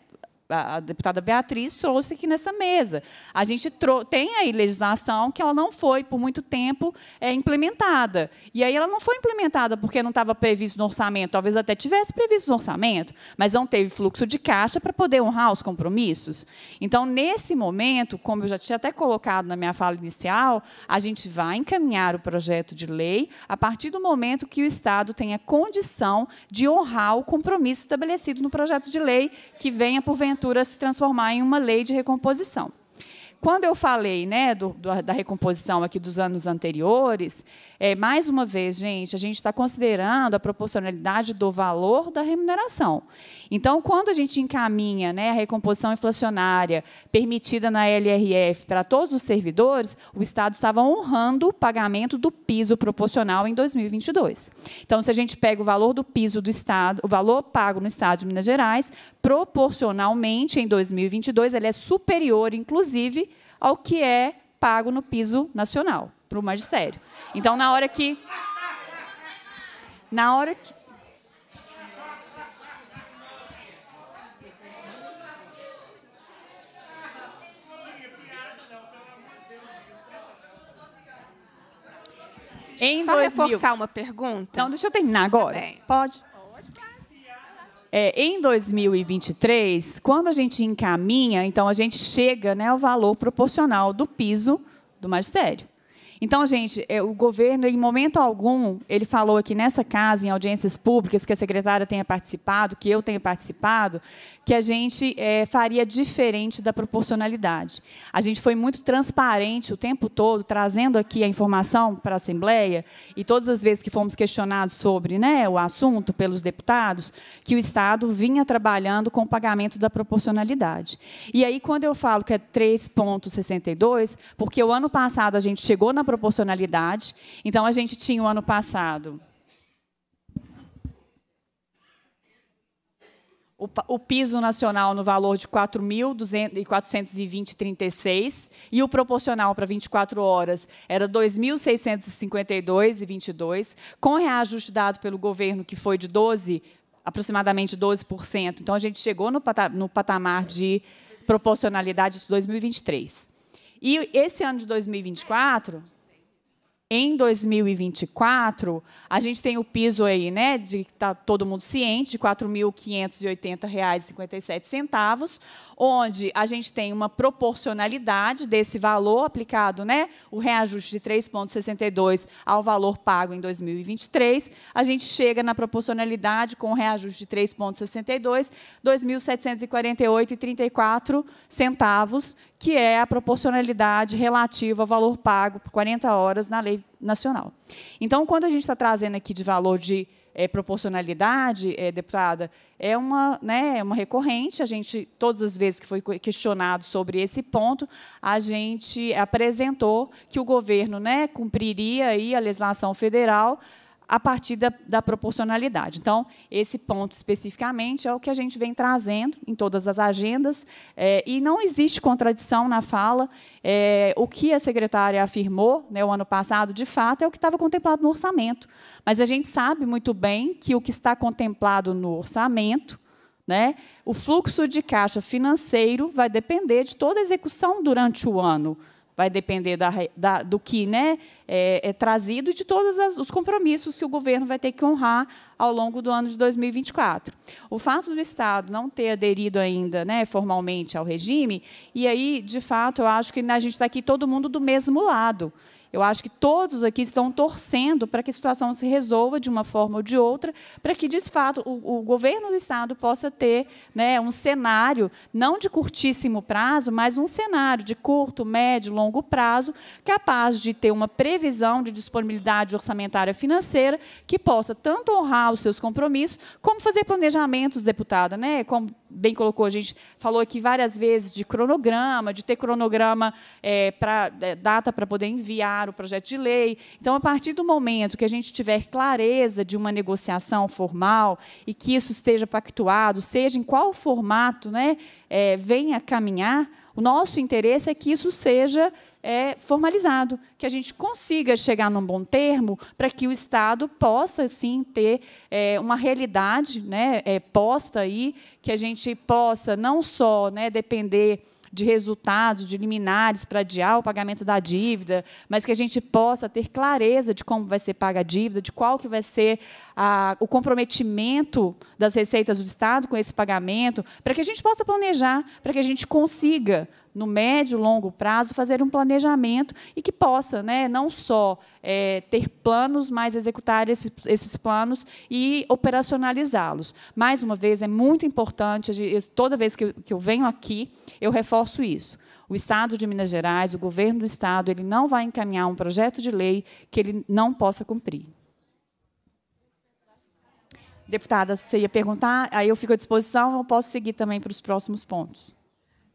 a deputada Beatriz trouxe aqui nessa mesa. A gente tem aí legislação que ela não foi, por muito tempo, é, implementada. E aí ela não foi implementada porque não estava previsto no orçamento. Talvez até tivesse previsto no orçamento, mas não teve fluxo de caixa para poder honrar os compromissos. Então, nesse momento, como eu já tinha até colocado na minha fala inicial, a gente vai encaminhar o projeto de lei a partir do momento que o Estado tenha condição de honrar o compromisso estabelecido no projeto de lei que venha, porventura, se transformar em uma lei de recomposição. Quando eu falei né, do, do, da recomposição aqui dos anos anteriores, é, mais uma vez, gente, a gente está considerando a proporcionalidade do valor da remuneração. Então, quando a gente encaminha né, a recomposição inflacionária permitida na LRF para todos os servidores, o Estado estava honrando o pagamento do piso proporcional em 2022. Então, se a gente pega o valor do piso do Estado, o valor pago no Estado de Minas Gerais, proporcionalmente em 2022, ele é superior, inclusive, ao que é pago no piso nacional para o magistério. Então, na hora que. Na hora que. Em Só 2000... reforçar uma pergunta. Não, deixa eu terminar agora. Tá Pode? É, em 2023, quando a gente encaminha, então a gente chega né, ao valor proporcional do piso do magistério. Então, gente, é, o governo, em momento algum, ele falou aqui nessa casa, em audiências públicas, que a secretária tenha participado, que eu tenha participado, que a gente é, faria diferente da proporcionalidade. A gente foi muito transparente o tempo todo, trazendo aqui a informação para a Assembleia, e todas as vezes que fomos questionados sobre né, o assunto pelos deputados, que o Estado vinha trabalhando com o pagamento da proporcionalidade. E aí, quando eu falo que é 3,62, porque o ano passado a gente chegou na proporcionalidade. Então, a gente tinha o ano passado o, piso nacional no valor de 4.420,36 e o proporcional para 24 horas era 2.652,22, com reajuste dado pelo governo, que foi de 12, aproximadamente 12%. Então, a gente chegou no, patamar, no patamar de proporcionalidade de 2023. E esse ano de 2024 em 2024, a gente tem o piso aí, né, de que está todo mundo ciente, de R$ 4.580,57, onde a gente tem uma proporcionalidade desse valor aplicado, né, o reajuste de 3,62 ao valor pago em 2023, a gente chega na proporcionalidade com o reajuste de 3,62, 2.748,34 centavos, que é a proporcionalidade relativa ao valor pago por 40 horas na lei nacional. Então, quando a gente está trazendo aqui de valor de é, proporcionalidade, é, deputada, é uma, né, é uma recorrente. A gente, todas as vezes que foi questionado sobre esse ponto, a gente apresentou que o governo né, cumpriria aí a legislação federal a partir da, da, proporcionalidade. Então, esse ponto especificamente é o que a gente vem trazendo em todas as agendas, é, e não existe contradição na fala. É, o que a secretária afirmou né, o ano passado, de fato, é o que estava contemplado no orçamento. Mas a gente sabe muito bem que o que está contemplado no orçamento. Né? O fluxo de caixa financeiro vai depender de toda a execução durante o ano vai depender da, da, do que né, é, é trazido e de todos as, os compromissos que o governo vai ter que honrar ao longo do ano de 2024. O fato do Estado não ter aderido ainda né, formalmente ao regime, e aí, de fato, eu acho que a gente está aqui todo mundo do mesmo lado. Eu acho que todos aqui estão torcendo para que a situação se resolva de uma forma ou de outra, para que, de fato, o, o governo do Estado possa ter né, um cenário, não de curtíssimo prazo, mas um cenário de curto, médio, longo prazo, capaz de ter uma previsão de disponibilidade orçamentária financeira que possa tanto honrar os seus compromissos, como fazer planejamentos, deputada, né? como bem colocou, a gente falou aqui várias vezes de cronograma, de ter cronograma é, eh, para é, eh, data para poder enviar o projeto de lei. Então, a partir do momento que a gente tiver clareza de uma negociação formal e que isso esteja pactuado, seja em qual formato né, é, venha caminhar, o nosso interesse é que isso seja é, formalizado, que a gente consiga chegar num bom termo para que o Estado possa, sim, ter é, uma realidade né, é, posta aí, que a gente possa não só né, depender de resultados, de liminares para adiar o pagamento da dívida, mas que a gente possa ter clareza de como vai ser paga a dívida, de qual que vai ser a, o comprometimento das receitas do Estado com esse pagamento, para que a gente possa planejar, para que a gente consiga, no médio e longo prazo, fazer um planejamento e que possa né, não só é, ter planos, mas executar esses, esses planos e operacionalizá-los. Mais uma vez, é muito importante, toda vez que eu, que eu venho aqui, eu reforço isso. O Estado de Minas Gerais, o governo do Estado, ele não vai encaminhar um projeto de lei que ele não possa cumprir. Deputada, você ia perguntar, aí eu fico à disposição, eu posso seguir também para os próximos pontos.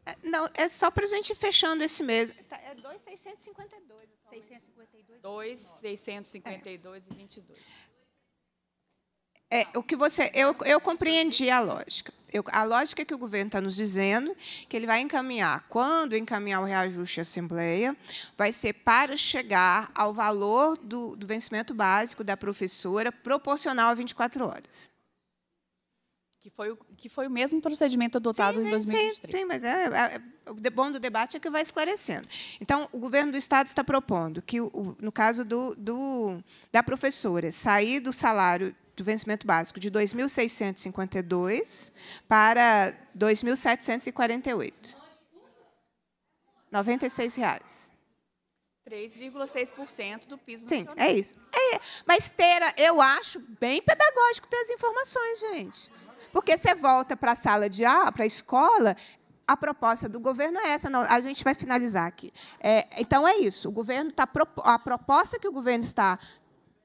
É, não, é só para a gente ir fechando esse mês. Tá, é 2,652. 652 e 22. É, o que você, eu, eu compreendi a lógica. Eu, a lógica que o governo está nos dizendo que ele vai encaminhar, quando encaminhar o reajuste à Assembleia, vai ser para chegar ao valor do, do vencimento básico da professora proporcional a 24 horas. Que foi, o, que foi o mesmo procedimento adotado sim, em 2023. Sim, sim mas é, é, é, o bom do debate é que vai esclarecendo. Então, o governo do Estado está propondo que, o, no caso do, do, da professora, sair do salário do vencimento básico de 2.652 para 2.748. R$ 96,00. 3,6% do piso Sim, nacional. é isso. É, é. mas tera, eu acho bem pedagógico ter as informações, gente. Porque você volta para a sala de aula, para a escola, a proposta do governo é essa. Não, a gente vai finalizar aqui. É, então, é isso. O governo tá, a proposta que o governo está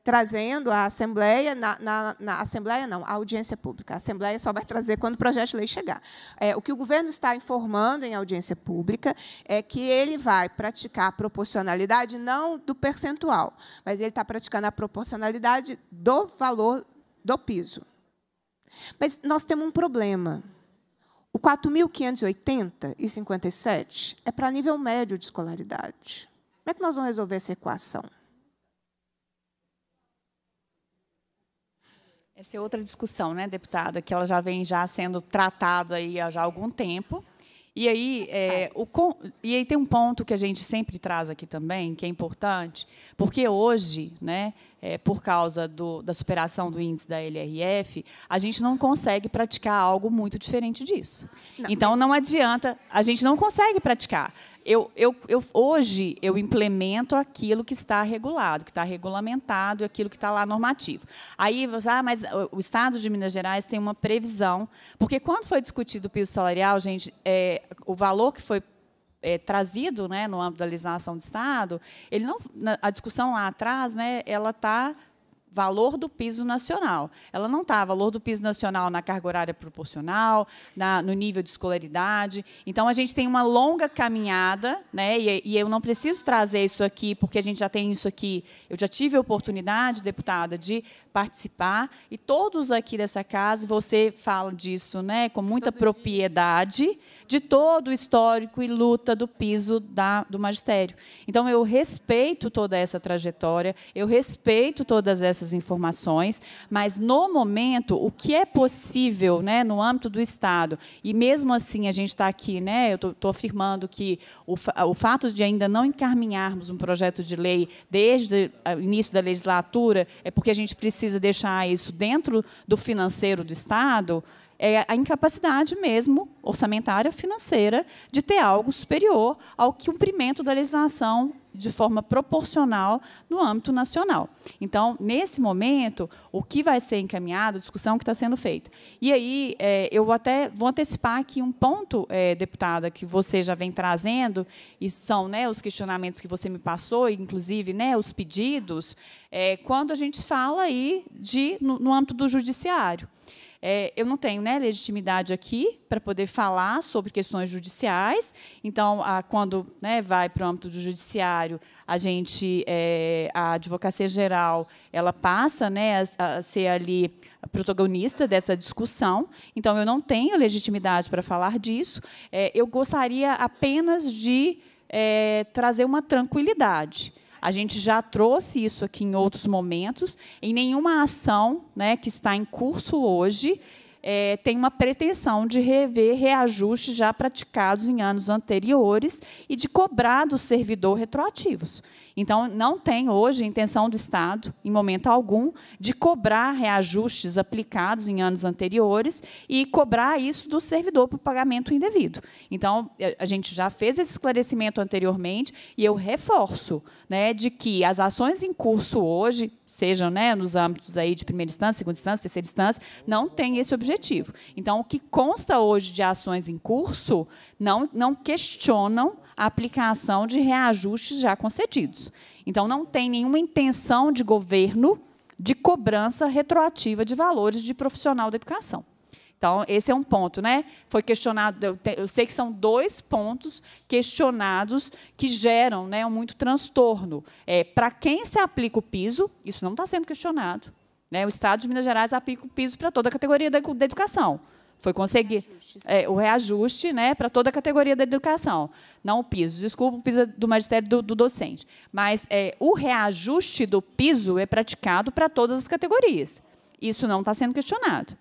trazendo à Assembleia, na, na, na, Assembleia não, a audiência pública. A Assembleia só vai trazer quando o projeto de lei chegar. É, o que o governo está informando em audiência pública é que ele vai praticar a proporcionalidade não do percentual, mas ele está praticando a proporcionalidade do valor do piso. Mas nós temos um problema. O 4.580 e 57 é para nível médio de escolaridade. Como é que nós vamos resolver essa equação? Essa é outra discussão, né, deputada, que ela já vem já sendo tratada aí há já algum tempo. E aí, é, o, e aí tem um ponto que a gente sempre traz aqui também, que é importante, porque hoje, né, é, por causa do, da superação do índice da LRF, a gente não consegue praticar algo muito diferente disso. Não, então, não adianta, a gente não consegue praticar. Eu, eu, eu, hoje, eu implemento aquilo que está regulado, que está regulamentado, aquilo que está lá normativo. Aí, você, ah, mas o Estado de Minas Gerais tem uma previsão, porque quando foi discutido o piso salarial, gente, é, o valor que foi é, trazido né, no âmbito da legislação do Estado, ele não, a discussão lá atrás, né, ela está valor do piso nacional. Ela não está valor do piso nacional na carga horária proporcional, na, no nível de escolaridade. Então, a gente tem uma longa caminhada, né? E, e, eu não preciso trazer isso aqui, porque a gente já tem isso aqui. Eu já tive a oportunidade, deputada, de participar, e todos aqui dessa casa, você fala disso né, com muita Todo propriedade. Dia de todo o histórico e luta do piso da, do magistério. Então, eu respeito toda essa trajetória, eu respeito todas essas informações, mas, no momento, o que é possível né, no âmbito do Estado, e mesmo assim a gente está aqui, né, eu estou afirmando que o, o fato de ainda não encaminharmos um projeto de lei desde o início da legislatura é porque a gente precisa deixar isso dentro do financeiro do Estado, é a incapacidade mesmo, orçamentária, financeira, de ter algo superior ao cumprimento da legislação de forma proporcional no âmbito nacional. Então, nesse momento, o que vai ser encaminhado, a discussão que está sendo feita. E aí, é, eu até vou antecipar aqui um ponto, é, deputada, que você já vem trazendo, e são né, os questionamentos que você me passou, inclusive né, os pedidos, é, quando a gente fala aí de, no, no âmbito do judiciário. É, eu não tenho né, legitimidade aqui para poder falar sobre questões judiciais. Então, a, quando né, vai para o âmbito do judiciário, a gente, é, a advocacia geral, ela passa né, a, a ser ali a protagonista dessa discussão. Então, eu não tenho legitimidade para falar disso. É, eu gostaria apenas de é, trazer uma tranquilidade a gente já trouxe isso aqui em outros momentos. Em nenhuma ação né, que está em curso hoje é, tem uma pretensão de rever reajustes já praticados em anos anteriores e de cobrar do servidor retroativos. Então, não tem hoje intenção do Estado, em momento algum, de cobrar reajustes aplicados em anos anteriores e cobrar isso do servidor para o pagamento indevido. Então, a gente já fez esse esclarecimento anteriormente e eu reforço né, de que as ações em curso hoje, sejam né, nos âmbitos aí de primeira instância, segunda instância, terceira instância, não tem esse objetivo. Então, o que consta hoje de ações em curso não, não questionam aplicação de reajustes já concedidos. Então, não tem nenhuma intenção de governo de cobrança retroativa de valores de profissional da educação. Então, esse é um ponto, né? Foi questionado. Eu, te, eu, sei que são dois pontos questionados que geram né, muito transtorno. É, para quem se aplica o piso, isso não está sendo questionado. Né? O Estado de Minas Gerais aplica o piso para toda a categoria da, da educação. Foi conseguir é, o reajuste né, para toda a categoria da educação. Não o piso, desculpa, o piso é do magistério do, do docente. Mas é, o reajuste do piso é praticado para todas as categorias. Isso não está sendo questionado.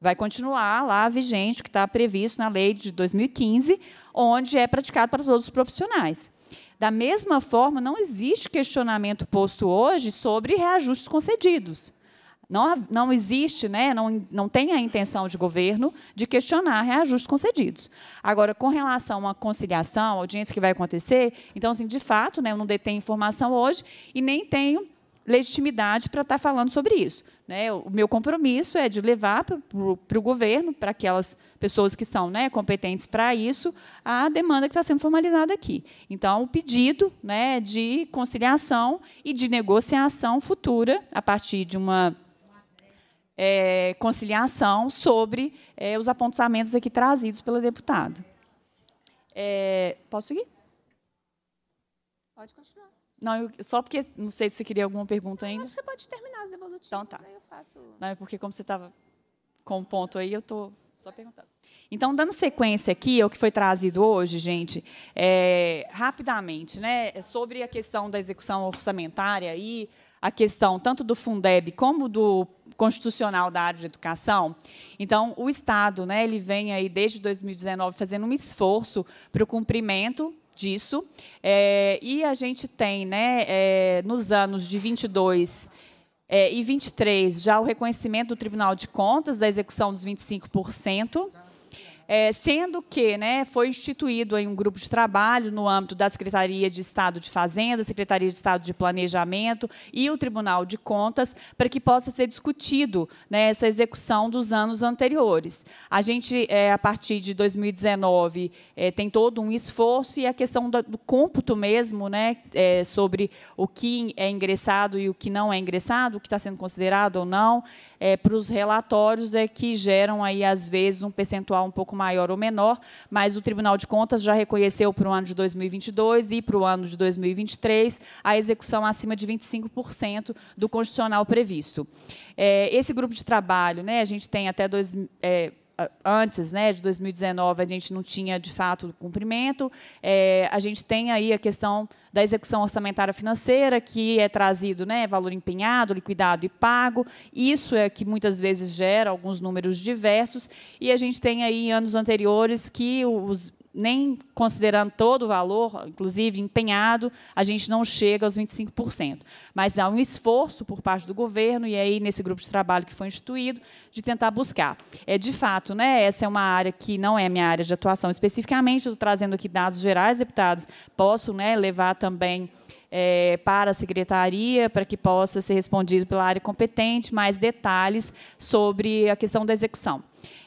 Vai continuar lá vigente, que está previsto na lei de 2015, onde é praticado para todos os profissionais. Da mesma forma, não existe questionamento posto hoje sobre reajustes concedidos. Não, não existe, né, não, não tem a intenção de governo de questionar reajustes concedidos. Agora, com relação à conciliação, à audiência que vai acontecer, então, assim, de fato, né, eu não detenho informação hoje e nem tenho legitimidade para estar tá falando sobre isso. Né? O meu compromisso é de levar para o governo, para aquelas pessoas que são né, competentes para isso, a demanda que está sendo formalizada aqui. Então, o pedido né, de conciliação e de negociação futura, a partir de uma é, conciliação sobre é, os apontamentos aqui trazidos pela deputada. É, posso seguir? Pode continuar. Não, eu, só porque não sei se você queria alguma pergunta não, ainda. Acho que você pode terminar as devolutivas. Então tá. Faço... Não, é porque como você estava com o um ponto aí, eu estou só perguntando. Então, dando sequência aqui ao que foi trazido hoje, gente, é, rapidamente, né, é sobre a questão da execução orçamentária e a questão tanto do Fundeb como do constitucional da área de educação. Então, o Estado, né, ele vem aí desde 2019 fazendo um esforço para o cumprimento disso. É, e a gente tem, né, é, nos anos de 22 é, e 23, já o reconhecimento do Tribunal de Contas da execução dos 25%. É, sendo que né, foi instituído um grupo de trabalho no âmbito da Secretaria de Estado de Fazenda, Secretaria de Estado de Planejamento e o Tribunal de Contas, para que possa ser discutido né, essa execução dos anos anteriores. A gente, é, a partir de 2019, é, tem todo um esforço e a questão do, do cômputo mesmo, né, é, sobre o que é ingressado e o que não é ingressado, o que está sendo considerado ou não, é, para os relatórios é que geram aí às vezes um percentual um pouco maior ou menor, mas o Tribunal de Contas já reconheceu para o ano de 2022 e para o ano de 2023 a execução acima de 25% do constitucional previsto. É, esse grupo de trabalho, né, a gente tem até dois. É, antes né, de 2019 a gente não tinha, de fato, cumprimento. É, a gente tem aí a questão da execução orçamentária financeira, que é trazido né, valor empenhado, liquidado e pago. Isso é que muitas vezes gera alguns números diversos. E a gente tem aí anos anteriores que os nem considerando todo o valor, inclusive empenhado, a gente não chega aos 25%. Mas há um esforço por parte do governo, e aí nesse grupo de trabalho que foi instituído, de tentar buscar. É, de fato, né, essa é uma área que não é minha área de atuação especificamente, estou trazendo aqui dados gerais, deputados, posso né, levar também. É, para a secretaria, para que possa ser respondido pela área competente mais detalhes sobre a questão da execução.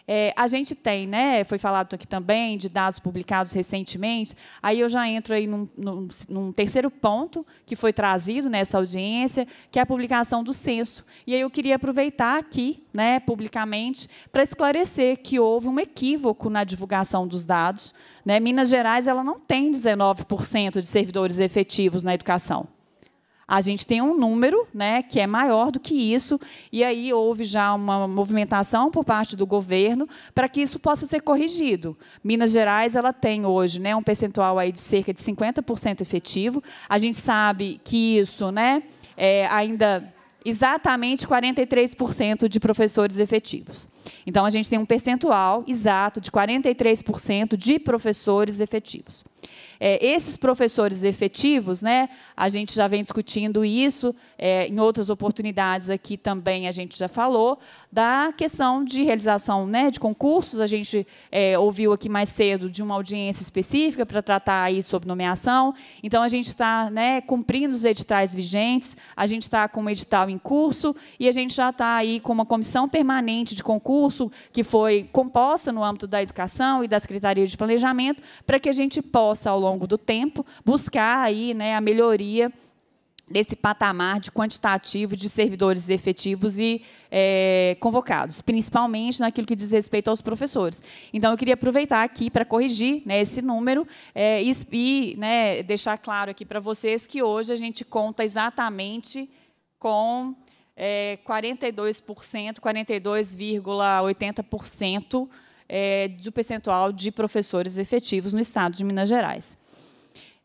É, a gente tem, né? Foi falado aqui também de dados publicados recentemente. Aí eu já entro aí num, num, num, terceiro ponto que foi trazido nessa audiência, que é a publicação do censo. E aí eu queria aproveitar aqui, né, publicamente, para esclarecer que houve um equívoco na divulgação dos dados. Né? Minas Gerais ela não tem 19% de servidores efetivos na educação a gente tem um número né, que é maior do que isso, e aí houve já uma movimentação por parte do governo para que isso possa ser corrigido. Minas Gerais ela tem hoje né, um percentual aí de cerca de 50% efetivo. A gente sabe que isso né, é ainda exatamente 43% de professores efetivos. Então, a gente tem um percentual exato de 43% de professores efetivos. É, esses professores efetivos, né, a gente já vem discutindo isso é, em outras oportunidades aqui também, a gente já falou, da questão de realização né, de concursos. A gente é, ouviu aqui mais cedo de uma audiência específica para tratar aí sobre nomeação. Então, a gente está né, cumprindo os editais vigentes, a gente está com um edital em curso e a gente já está aí com uma comissão permanente de concursos curso que foi composta no âmbito da educação e da Secretaria de Planejamento, para que a gente possa, ao longo do tempo, buscar aí, né, a melhoria desse patamar de quantitativo de servidores efetivos e é, convocados, principalmente naquilo que diz respeito aos professores. Então, eu queria aproveitar aqui para corrigir né, esse número é, e, e né, deixar claro aqui para vocês que hoje a gente conta exatamente com é, 42%, 42,80% é, do percentual de professores efetivos no estado de Minas Gerais.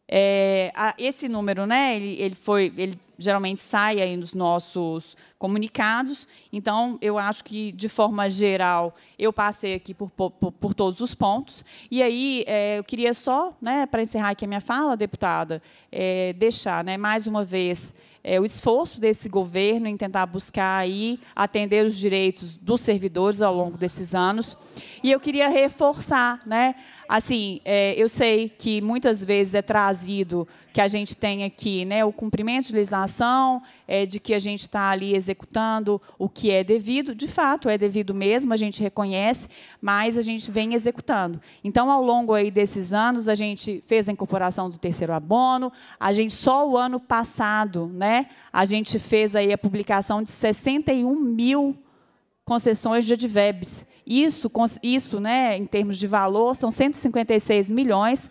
É, a, esse número, né, ele, ele, foi, ele geralmente sai aí nos nossos comunicados. Então, eu acho que de forma geral eu passei aqui por, por, por todos os pontos. E aí é, eu queria só, né, para encerrar aqui a minha fala, deputada, é, deixar, né, mais uma vez é, o esforço desse governo em tentar buscar aí atender os direitos dos servidores ao longo desses anos. E eu queria reforçar, né? Assim, é, eu sei que muitas vezes é trazido que a gente tem aqui, né, o cumprimento de legislação é, de que a gente está ali executando o que é devido. De fato, é devido mesmo, a gente reconhece, mas a gente vem executando. Então, ao longo aí desses anos, a gente fez a incorporação do terceiro abono, a gente só o ano passado, né, a gente fez aí a publicação de 61 mil concessões de advebs. Isso, isso né, em termos de valor, são 156 milhões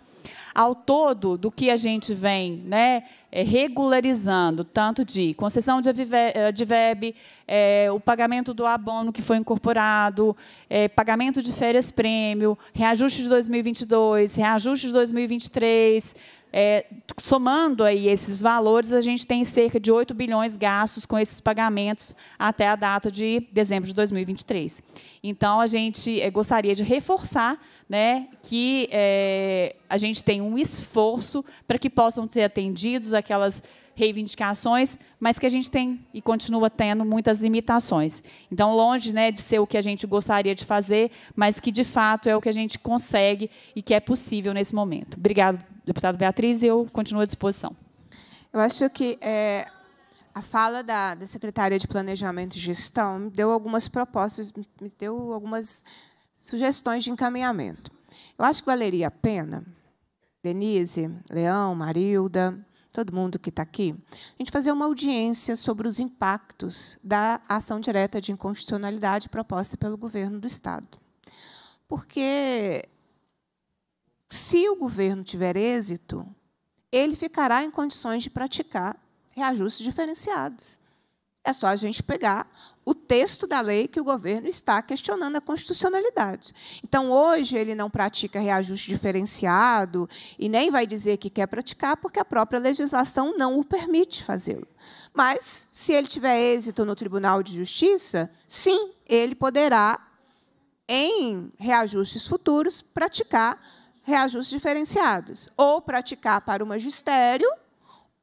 ao todo do que a gente vem né, é, regularizando, tanto de concessão de adverb, eh, é, eh, o pagamento do abono que foi incorporado, é, pagamento de férias-prêmio, reajuste de 2022, reajuste de 2023, é, somando aí esses valores, a gente tem cerca de 8 bilhões gastos com esses pagamentos até a data de dezembro de 2023. Então, a gente gostaria de reforçar né, que é, a gente tem um esforço para que possam ser atendidos aquelas reivindicações, mas que a gente tem e continua tendo muitas limitações. Então, longe né, de ser o que a gente gostaria de fazer, mas que de fato é o que a gente consegue e que é possível nesse momento. Obrigado, deputado Beatriz, e eu continuo à disposição. Eu acho que é, a fala da, da secretária de Planejamento e Gestão me deu algumas propostas, me deu algumas sugestões de encaminhamento. Eu acho que valeria a pena, Denise, Leão, Marilda, todo mundo que está aqui, a gente fazer uma audiência sobre os impactos da ação direta de inconstitucionalidade proposta pelo governo do Estado. Porque se o governo tiver êxito, ele ficará em condições de praticar reajustes diferenciados. É só a gente pegar o texto da lei que o governo está questionando a constitucionalidade. Então, hoje, ele não pratica reajuste diferenciado e nem vai dizer que quer praticar, porque a própria legislação não o permite fazê-lo. Mas, se ele tiver êxito no Tribunal de Justiça, sim, ele poderá, em reajustes futuros, praticar reajustes diferenciados ou praticar para o magistério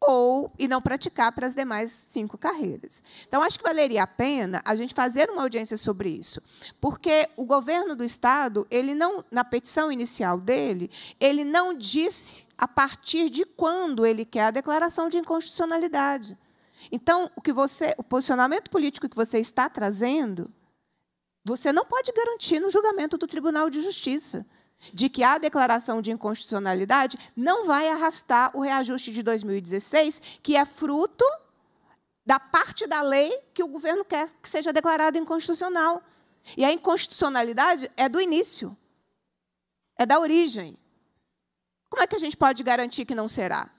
ou e não praticar para as demais cinco carreiras. Então, acho que valeria a pena a gente fazer uma audiência sobre isso, porque o governo do estado, ele não, na petição inicial dele, ele não disse a partir de quando ele quer a declaração de inconstitucionalidade. Então, o que você, o posicionamento político que você está trazendo, você não pode garantir no julgamento do Tribunal de Justiça de que a declaração de inconstitucionalidade não vai arrastar o reajuste de 2016, que é fruto da parte da lei que o governo quer que seja declarada inconstitucional. E a inconstitucionalidade é do início, é da origem. Como é que a gente pode garantir que não será?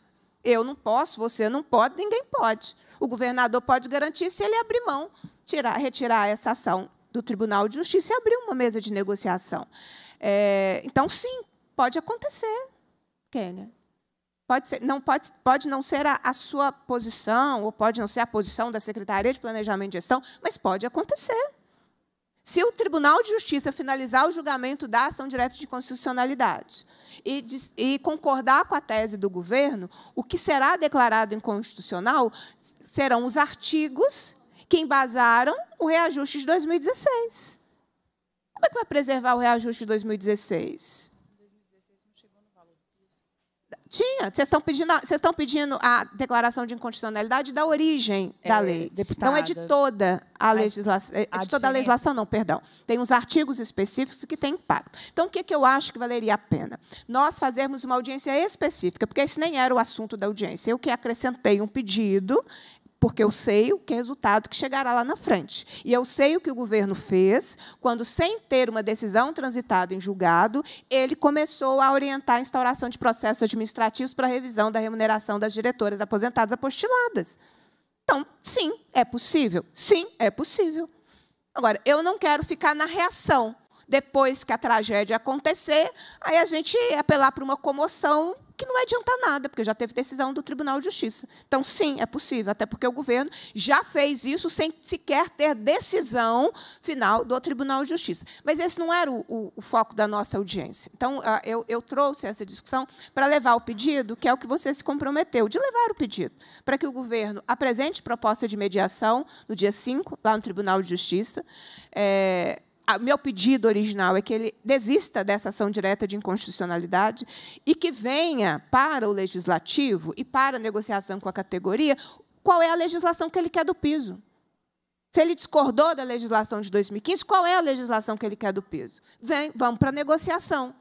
Eu não posso, você não pode, ninguém pode. O governador pode garantir se ele abrir mão, tirar, retirar essa ação do Tribunal de Justiça e abriu uma mesa de negociação. É, então, sim, pode acontecer, Kenia, Pode, ser, não pode, pode não ser a, a, sua posição, ou pode não ser a posição da Secretaria de Planejamento e Gestão, mas pode acontecer. Se o Tribunal de Justiça finalizar o julgamento da ação direta de constitucionalidade e, de, e concordar com a tese do governo, o que será declarado inconstitucional serão os artigos que embasaram o reajuste de 2016. Como é que vai preservar o reajuste de 2016? 2016 não chegou no valor Tinha. Vocês estão pedindo, vocês estão pedindo a declaração de inconstitucionalidade da origem é, da lei. Deputada, não é de toda a legislação. É de a toda a legislação, não, perdão. Tem uns artigos específicos que têm impacto. Então, o que, é que eu acho que valeria a pena? Nós fazermos uma audiência específica, porque esse nem era o assunto da audiência. Eu que acrescentei um pedido porque eu sei o que é resultado que chegará lá na frente. E eu sei o que o governo fez quando, sem ter uma decisão transitada em julgado, ele começou a orientar a instauração de processos administrativos para revisão da remuneração das diretoras aposentadas apostiladas. Então, sim, é possível. Sim, é possível. Agora, eu não quero ficar na reação depois que a tragédia acontecer, aí a gente apelar para uma comoção que não adianta nada, porque já teve decisão do Tribunal de Justiça. Então, sim, é possível, até porque o governo já fez isso sem sequer ter decisão final do Tribunal de Justiça. Mas esse não era o, o, o foco da nossa audiência. Então, ah, eu, eu trouxe essa discussão para levar o pedido, que é o que você se comprometeu, de levar o pedido, para que o governo apresente proposta de mediação no dia 5, lá no Tribunal de Justiça. É, meu pedido original é que ele desista dessa ação direta de inconstitucionalidade e que venha para o legislativo e para a negociação com a categoria qual é a legislação que ele quer do piso. Se ele discordou da legislação de 2015, qual é a legislação que ele quer do piso? Vem, vamos para a negociação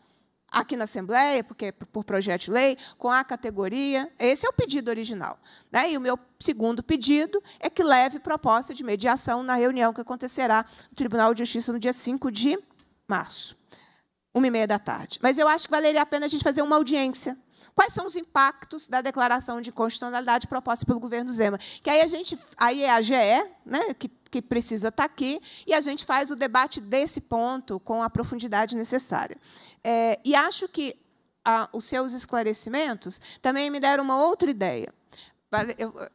aqui na Assembleia, porque é por projeto de lei, com a categoria. Esse é o pedido original. Né? E o meu segundo pedido é que leve proposta de mediação na reunião que acontecerá no Tribunal de Justiça no dia 5 de março, uma e meia da tarde. Mas eu acho que valeria a pena a gente fazer uma audiência Quais são os impactos da declaração de constitucionalidade proposta pelo governo Zema? Que aí a gente, aí é a GE, né, que, que precisa estar tá aqui, e a gente faz o debate desse ponto com a profundidade necessária. É, e acho que a, os seus esclarecimentos também me deram uma outra ideia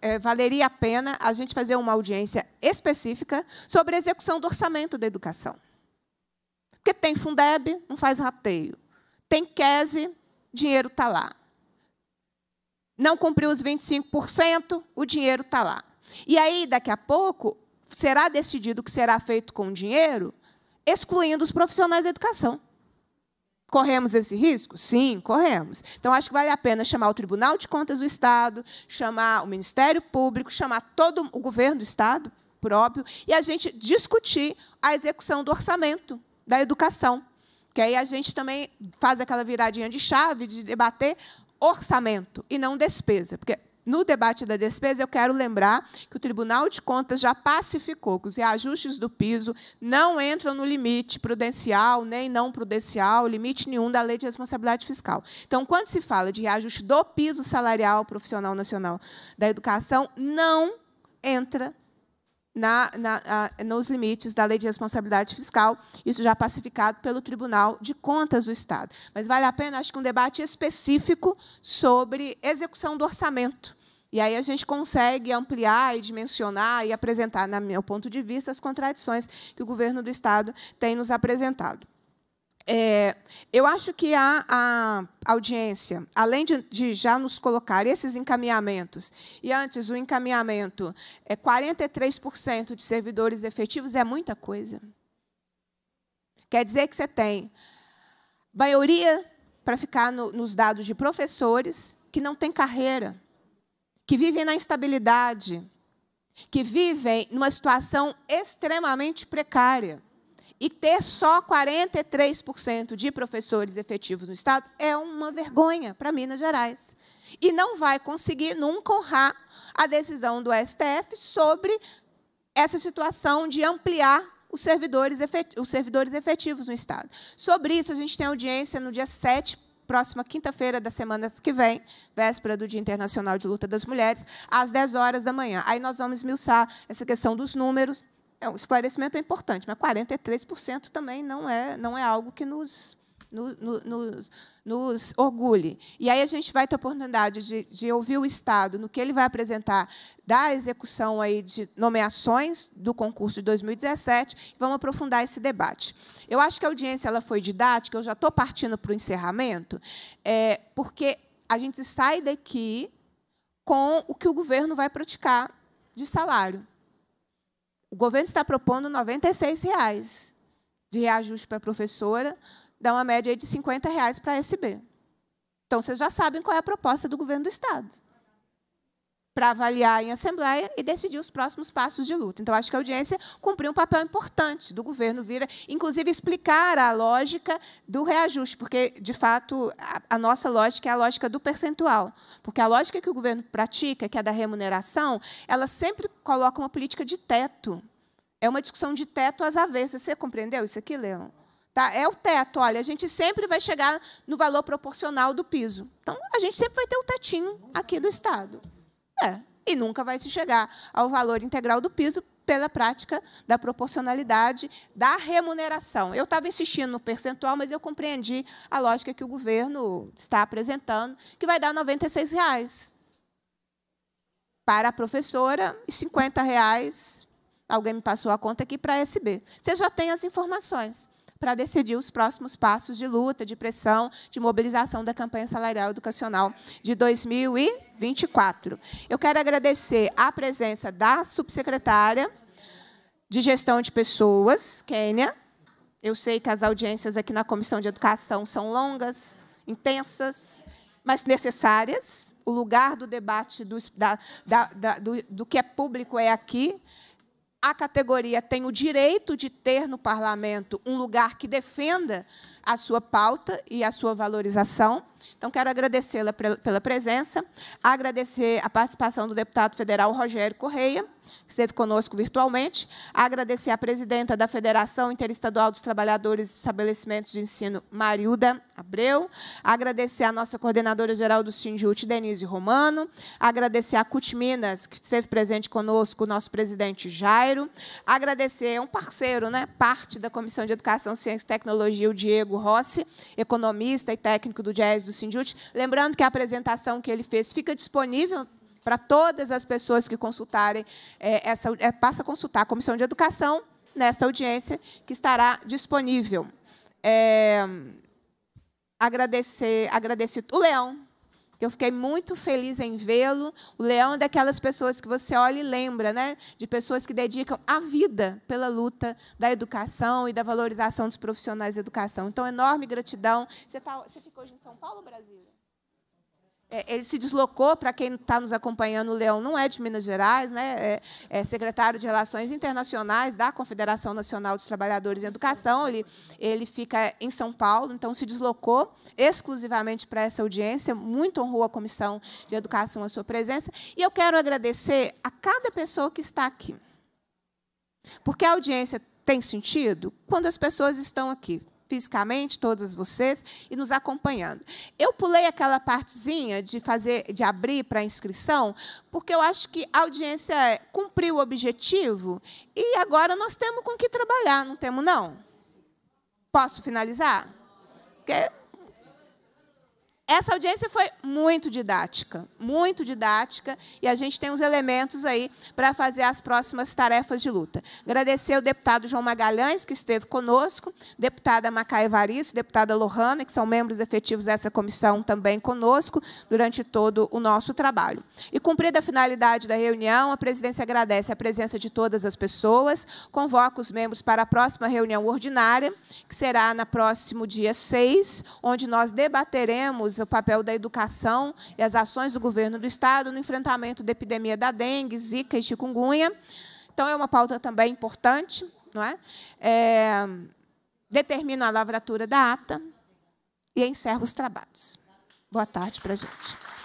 é, valeria a pena a gente fazer uma audiência específica sobre a execução do orçamento da educação. Porque tem Fundeb, não faz rateio. Tem Quese, dinheiro está lá não cumpriu os 25%, o dinheiro está lá. E aí, daqui a pouco, será decidido o que será feito com o dinheiro, excluindo os profissionais da educação. Corremos esse risco? Sim, corremos. Então, acho que vale a pena chamar o Tribunal de Contas do Estado, chamar o Ministério Público, chamar todo o governo do Estado, próprio e a gente discutir a execução do orçamento da educação. Que aí a gente também faz aquela viradinha de chave de debater orçamento e não despesa, porque no debate da despesa, eu quero lembrar que o Tribunal de Contas já pacificou que os reajustes do piso não entram no limite prudencial, nem não prudencial, limite nenhum da Lei de Responsabilidade Fiscal. Então, quando se fala de reajuste do piso salarial profissional nacional da educação, não entra na, na, a, nos limites da lei de responsabilidade fiscal, isso já pacificado pelo Tribunal de Contas do Estado. Mas vale a pena, acho que, um debate específico sobre execução do orçamento. E aí a gente consegue ampliar e dimensionar e apresentar, no meu ponto de vista, as contradições que o governo do Estado tem nos apresentado. É, eu acho que a, a audiência, além de, de, já nos colocar esses encaminhamentos, e antes o encaminhamento, é 43% de servidores efetivos é muita coisa. Quer dizer que você tem maioria para ficar no, nos dados de professores que não tem carreira, que vivem na instabilidade, que vivem numa situação extremamente precária e ter só 43% de professores efetivos no Estado é uma vergonha para Minas Gerais. E não vai conseguir nunca honrar a decisão do STF sobre essa situação de ampliar os servidores, os servidores efetivos no Estado. Sobre isso, a gente tem audiência no dia 7, próxima quinta-feira da semana que vem, véspera do Dia Internacional de Luta das Mulheres, às 10 horas da manhã. Aí nós vamos esmiuçar essa questão dos números, é, um esclarecimento é importante, mas 43% também não é, não é algo que nos, no, no, nos, nos, orgulhe. E aí a gente vai ter a oportunidade de, de, ouvir o Estado no que ele vai apresentar da execução aí de nomeações do concurso de 2017 vamos aprofundar esse debate. Eu acho que a audiência ela foi didática, eu já estou partindo para o encerramento, é, porque a gente sai daqui com o que o governo vai praticar de salário. O governo está propondo R$ 96,00 de reajuste para a professora, dá uma média de R$ 50,00 para a SB. Então, vocês já sabem qual é a proposta do governo do Estado para avaliar em assembleia e decidir os próximos passos de luta. Então, acho que a audiência cumpriu um papel importante do governo vir, inclusive explicar a lógica do reajuste, porque, de fato, a, a nossa lógica é a lógica do percentual. Porque a lógica que o governo pratica, que é da remuneração, ela sempre coloca uma política de teto. É uma discussão de teto às avessas. Você compreendeu isso aqui, Leão? Tá? É o teto. Olha, a gente sempre vai chegar no valor proporcional do piso. Então, a gente sempre vai ter o tetinho aqui do Estado. É, e nunca vai se chegar ao valor integral do piso pela prática da proporcionalidade da remuneração. Eu estava insistindo no percentual, mas eu compreendi a lógica que o governo está apresentando, que vai dar R$ 96 reais para a professora e R$ 50 reais, alguém me passou a conta aqui, para a SB. Você já tem as informações para decidir os próximos passos de luta, de pressão, de mobilização da campanha salarial educacional de 2024. Eu quero agradecer a presença da subsecretária de Gestão de Pessoas, Kênia. Eu sei que as audiências aqui na Comissão de Educação são longas, intensas, mas necessárias. O lugar do debate do, da, da, do, do que é público é aqui a categoria tem o direito de ter no parlamento um lugar que defenda a sua pauta e a sua valorização. Então, quero agradecê-la pela presença, agradecer a participação do deputado federal Rogério Correia, que esteve conosco virtualmente, agradecer à presidenta da Federação Interestadual dos Trabalhadores e Estabelecimentos de Ensino, Mariuda Abreu, agradecer à nossa coordenadora geral do Sinjut, Denise Romano, agradecer à CUT Minas, que esteve presente conosco, o nosso presidente Jairo, agradecer a um parceiro, né, parte da Comissão de Educação, Ciência e Tecnologia, o Diego Rossi, economista e técnico do Jazz do Sindjut, Lembrando que a apresentação que ele fez fica disponível para todas as pessoas que consultarem é, essa é, passa a consultar a comissão de educação nesta audiência que estará disponível. É, agradecer, agradecer o Leão eu fiquei muito feliz em vê-lo. O Leão é daquelas pessoas que você olha e lembra, né? De pessoas que dedicam a vida pela luta da educação e da valorização dos profissionais da educação. Então, enorme gratidão. Você, tá, você ficou hoje em São Paulo ou Brasília? É, ele se deslocou, para quem está nos acompanhando, o Leão não é de Minas Gerais, né? é, é secretário de Relações Internacionais da Confederação Nacional dos Trabalhadores em Educação, ele, ele fica em São Paulo, então se deslocou exclusivamente para essa audiência, muito honrou a Comissão de Educação a sua presença, e eu quero agradecer a cada pessoa que está aqui, porque a audiência tem sentido quando as pessoas estão aqui fisicamente, todas vocês, e nos acompanhando. Eu pulei aquela partezinha de fazer, de abrir para inscrição, porque eu acho que a audiência cumpriu o objetivo e agora nós temos com que trabalhar, não temos não? Posso finalizar? Porque essa audiência foi muito didática, muito didática, e a gente tem uns elementos aí para fazer as próximas tarefas de luta. Agradecer ao deputado João Magalhães, que esteve conosco, deputada Macaia Varício, deputada Lohana, que são membros efetivos dessa comissão também conosco durante todo o nosso trabalho. E cumprida a finalidade da reunião, a presidência agradece a presença de todas as pessoas, convoca os membros para a próxima reunião ordinária, que será no próximo dia 6, onde nós debateremos o papel da educação e as ações do governo do Estado no enfrentamento da epidemia da dengue, zika e chikungunya. Então, é uma pauta também importante. Não é? é determino a lavratura da ata e encerro os trabalhos. Boa tarde para a gente.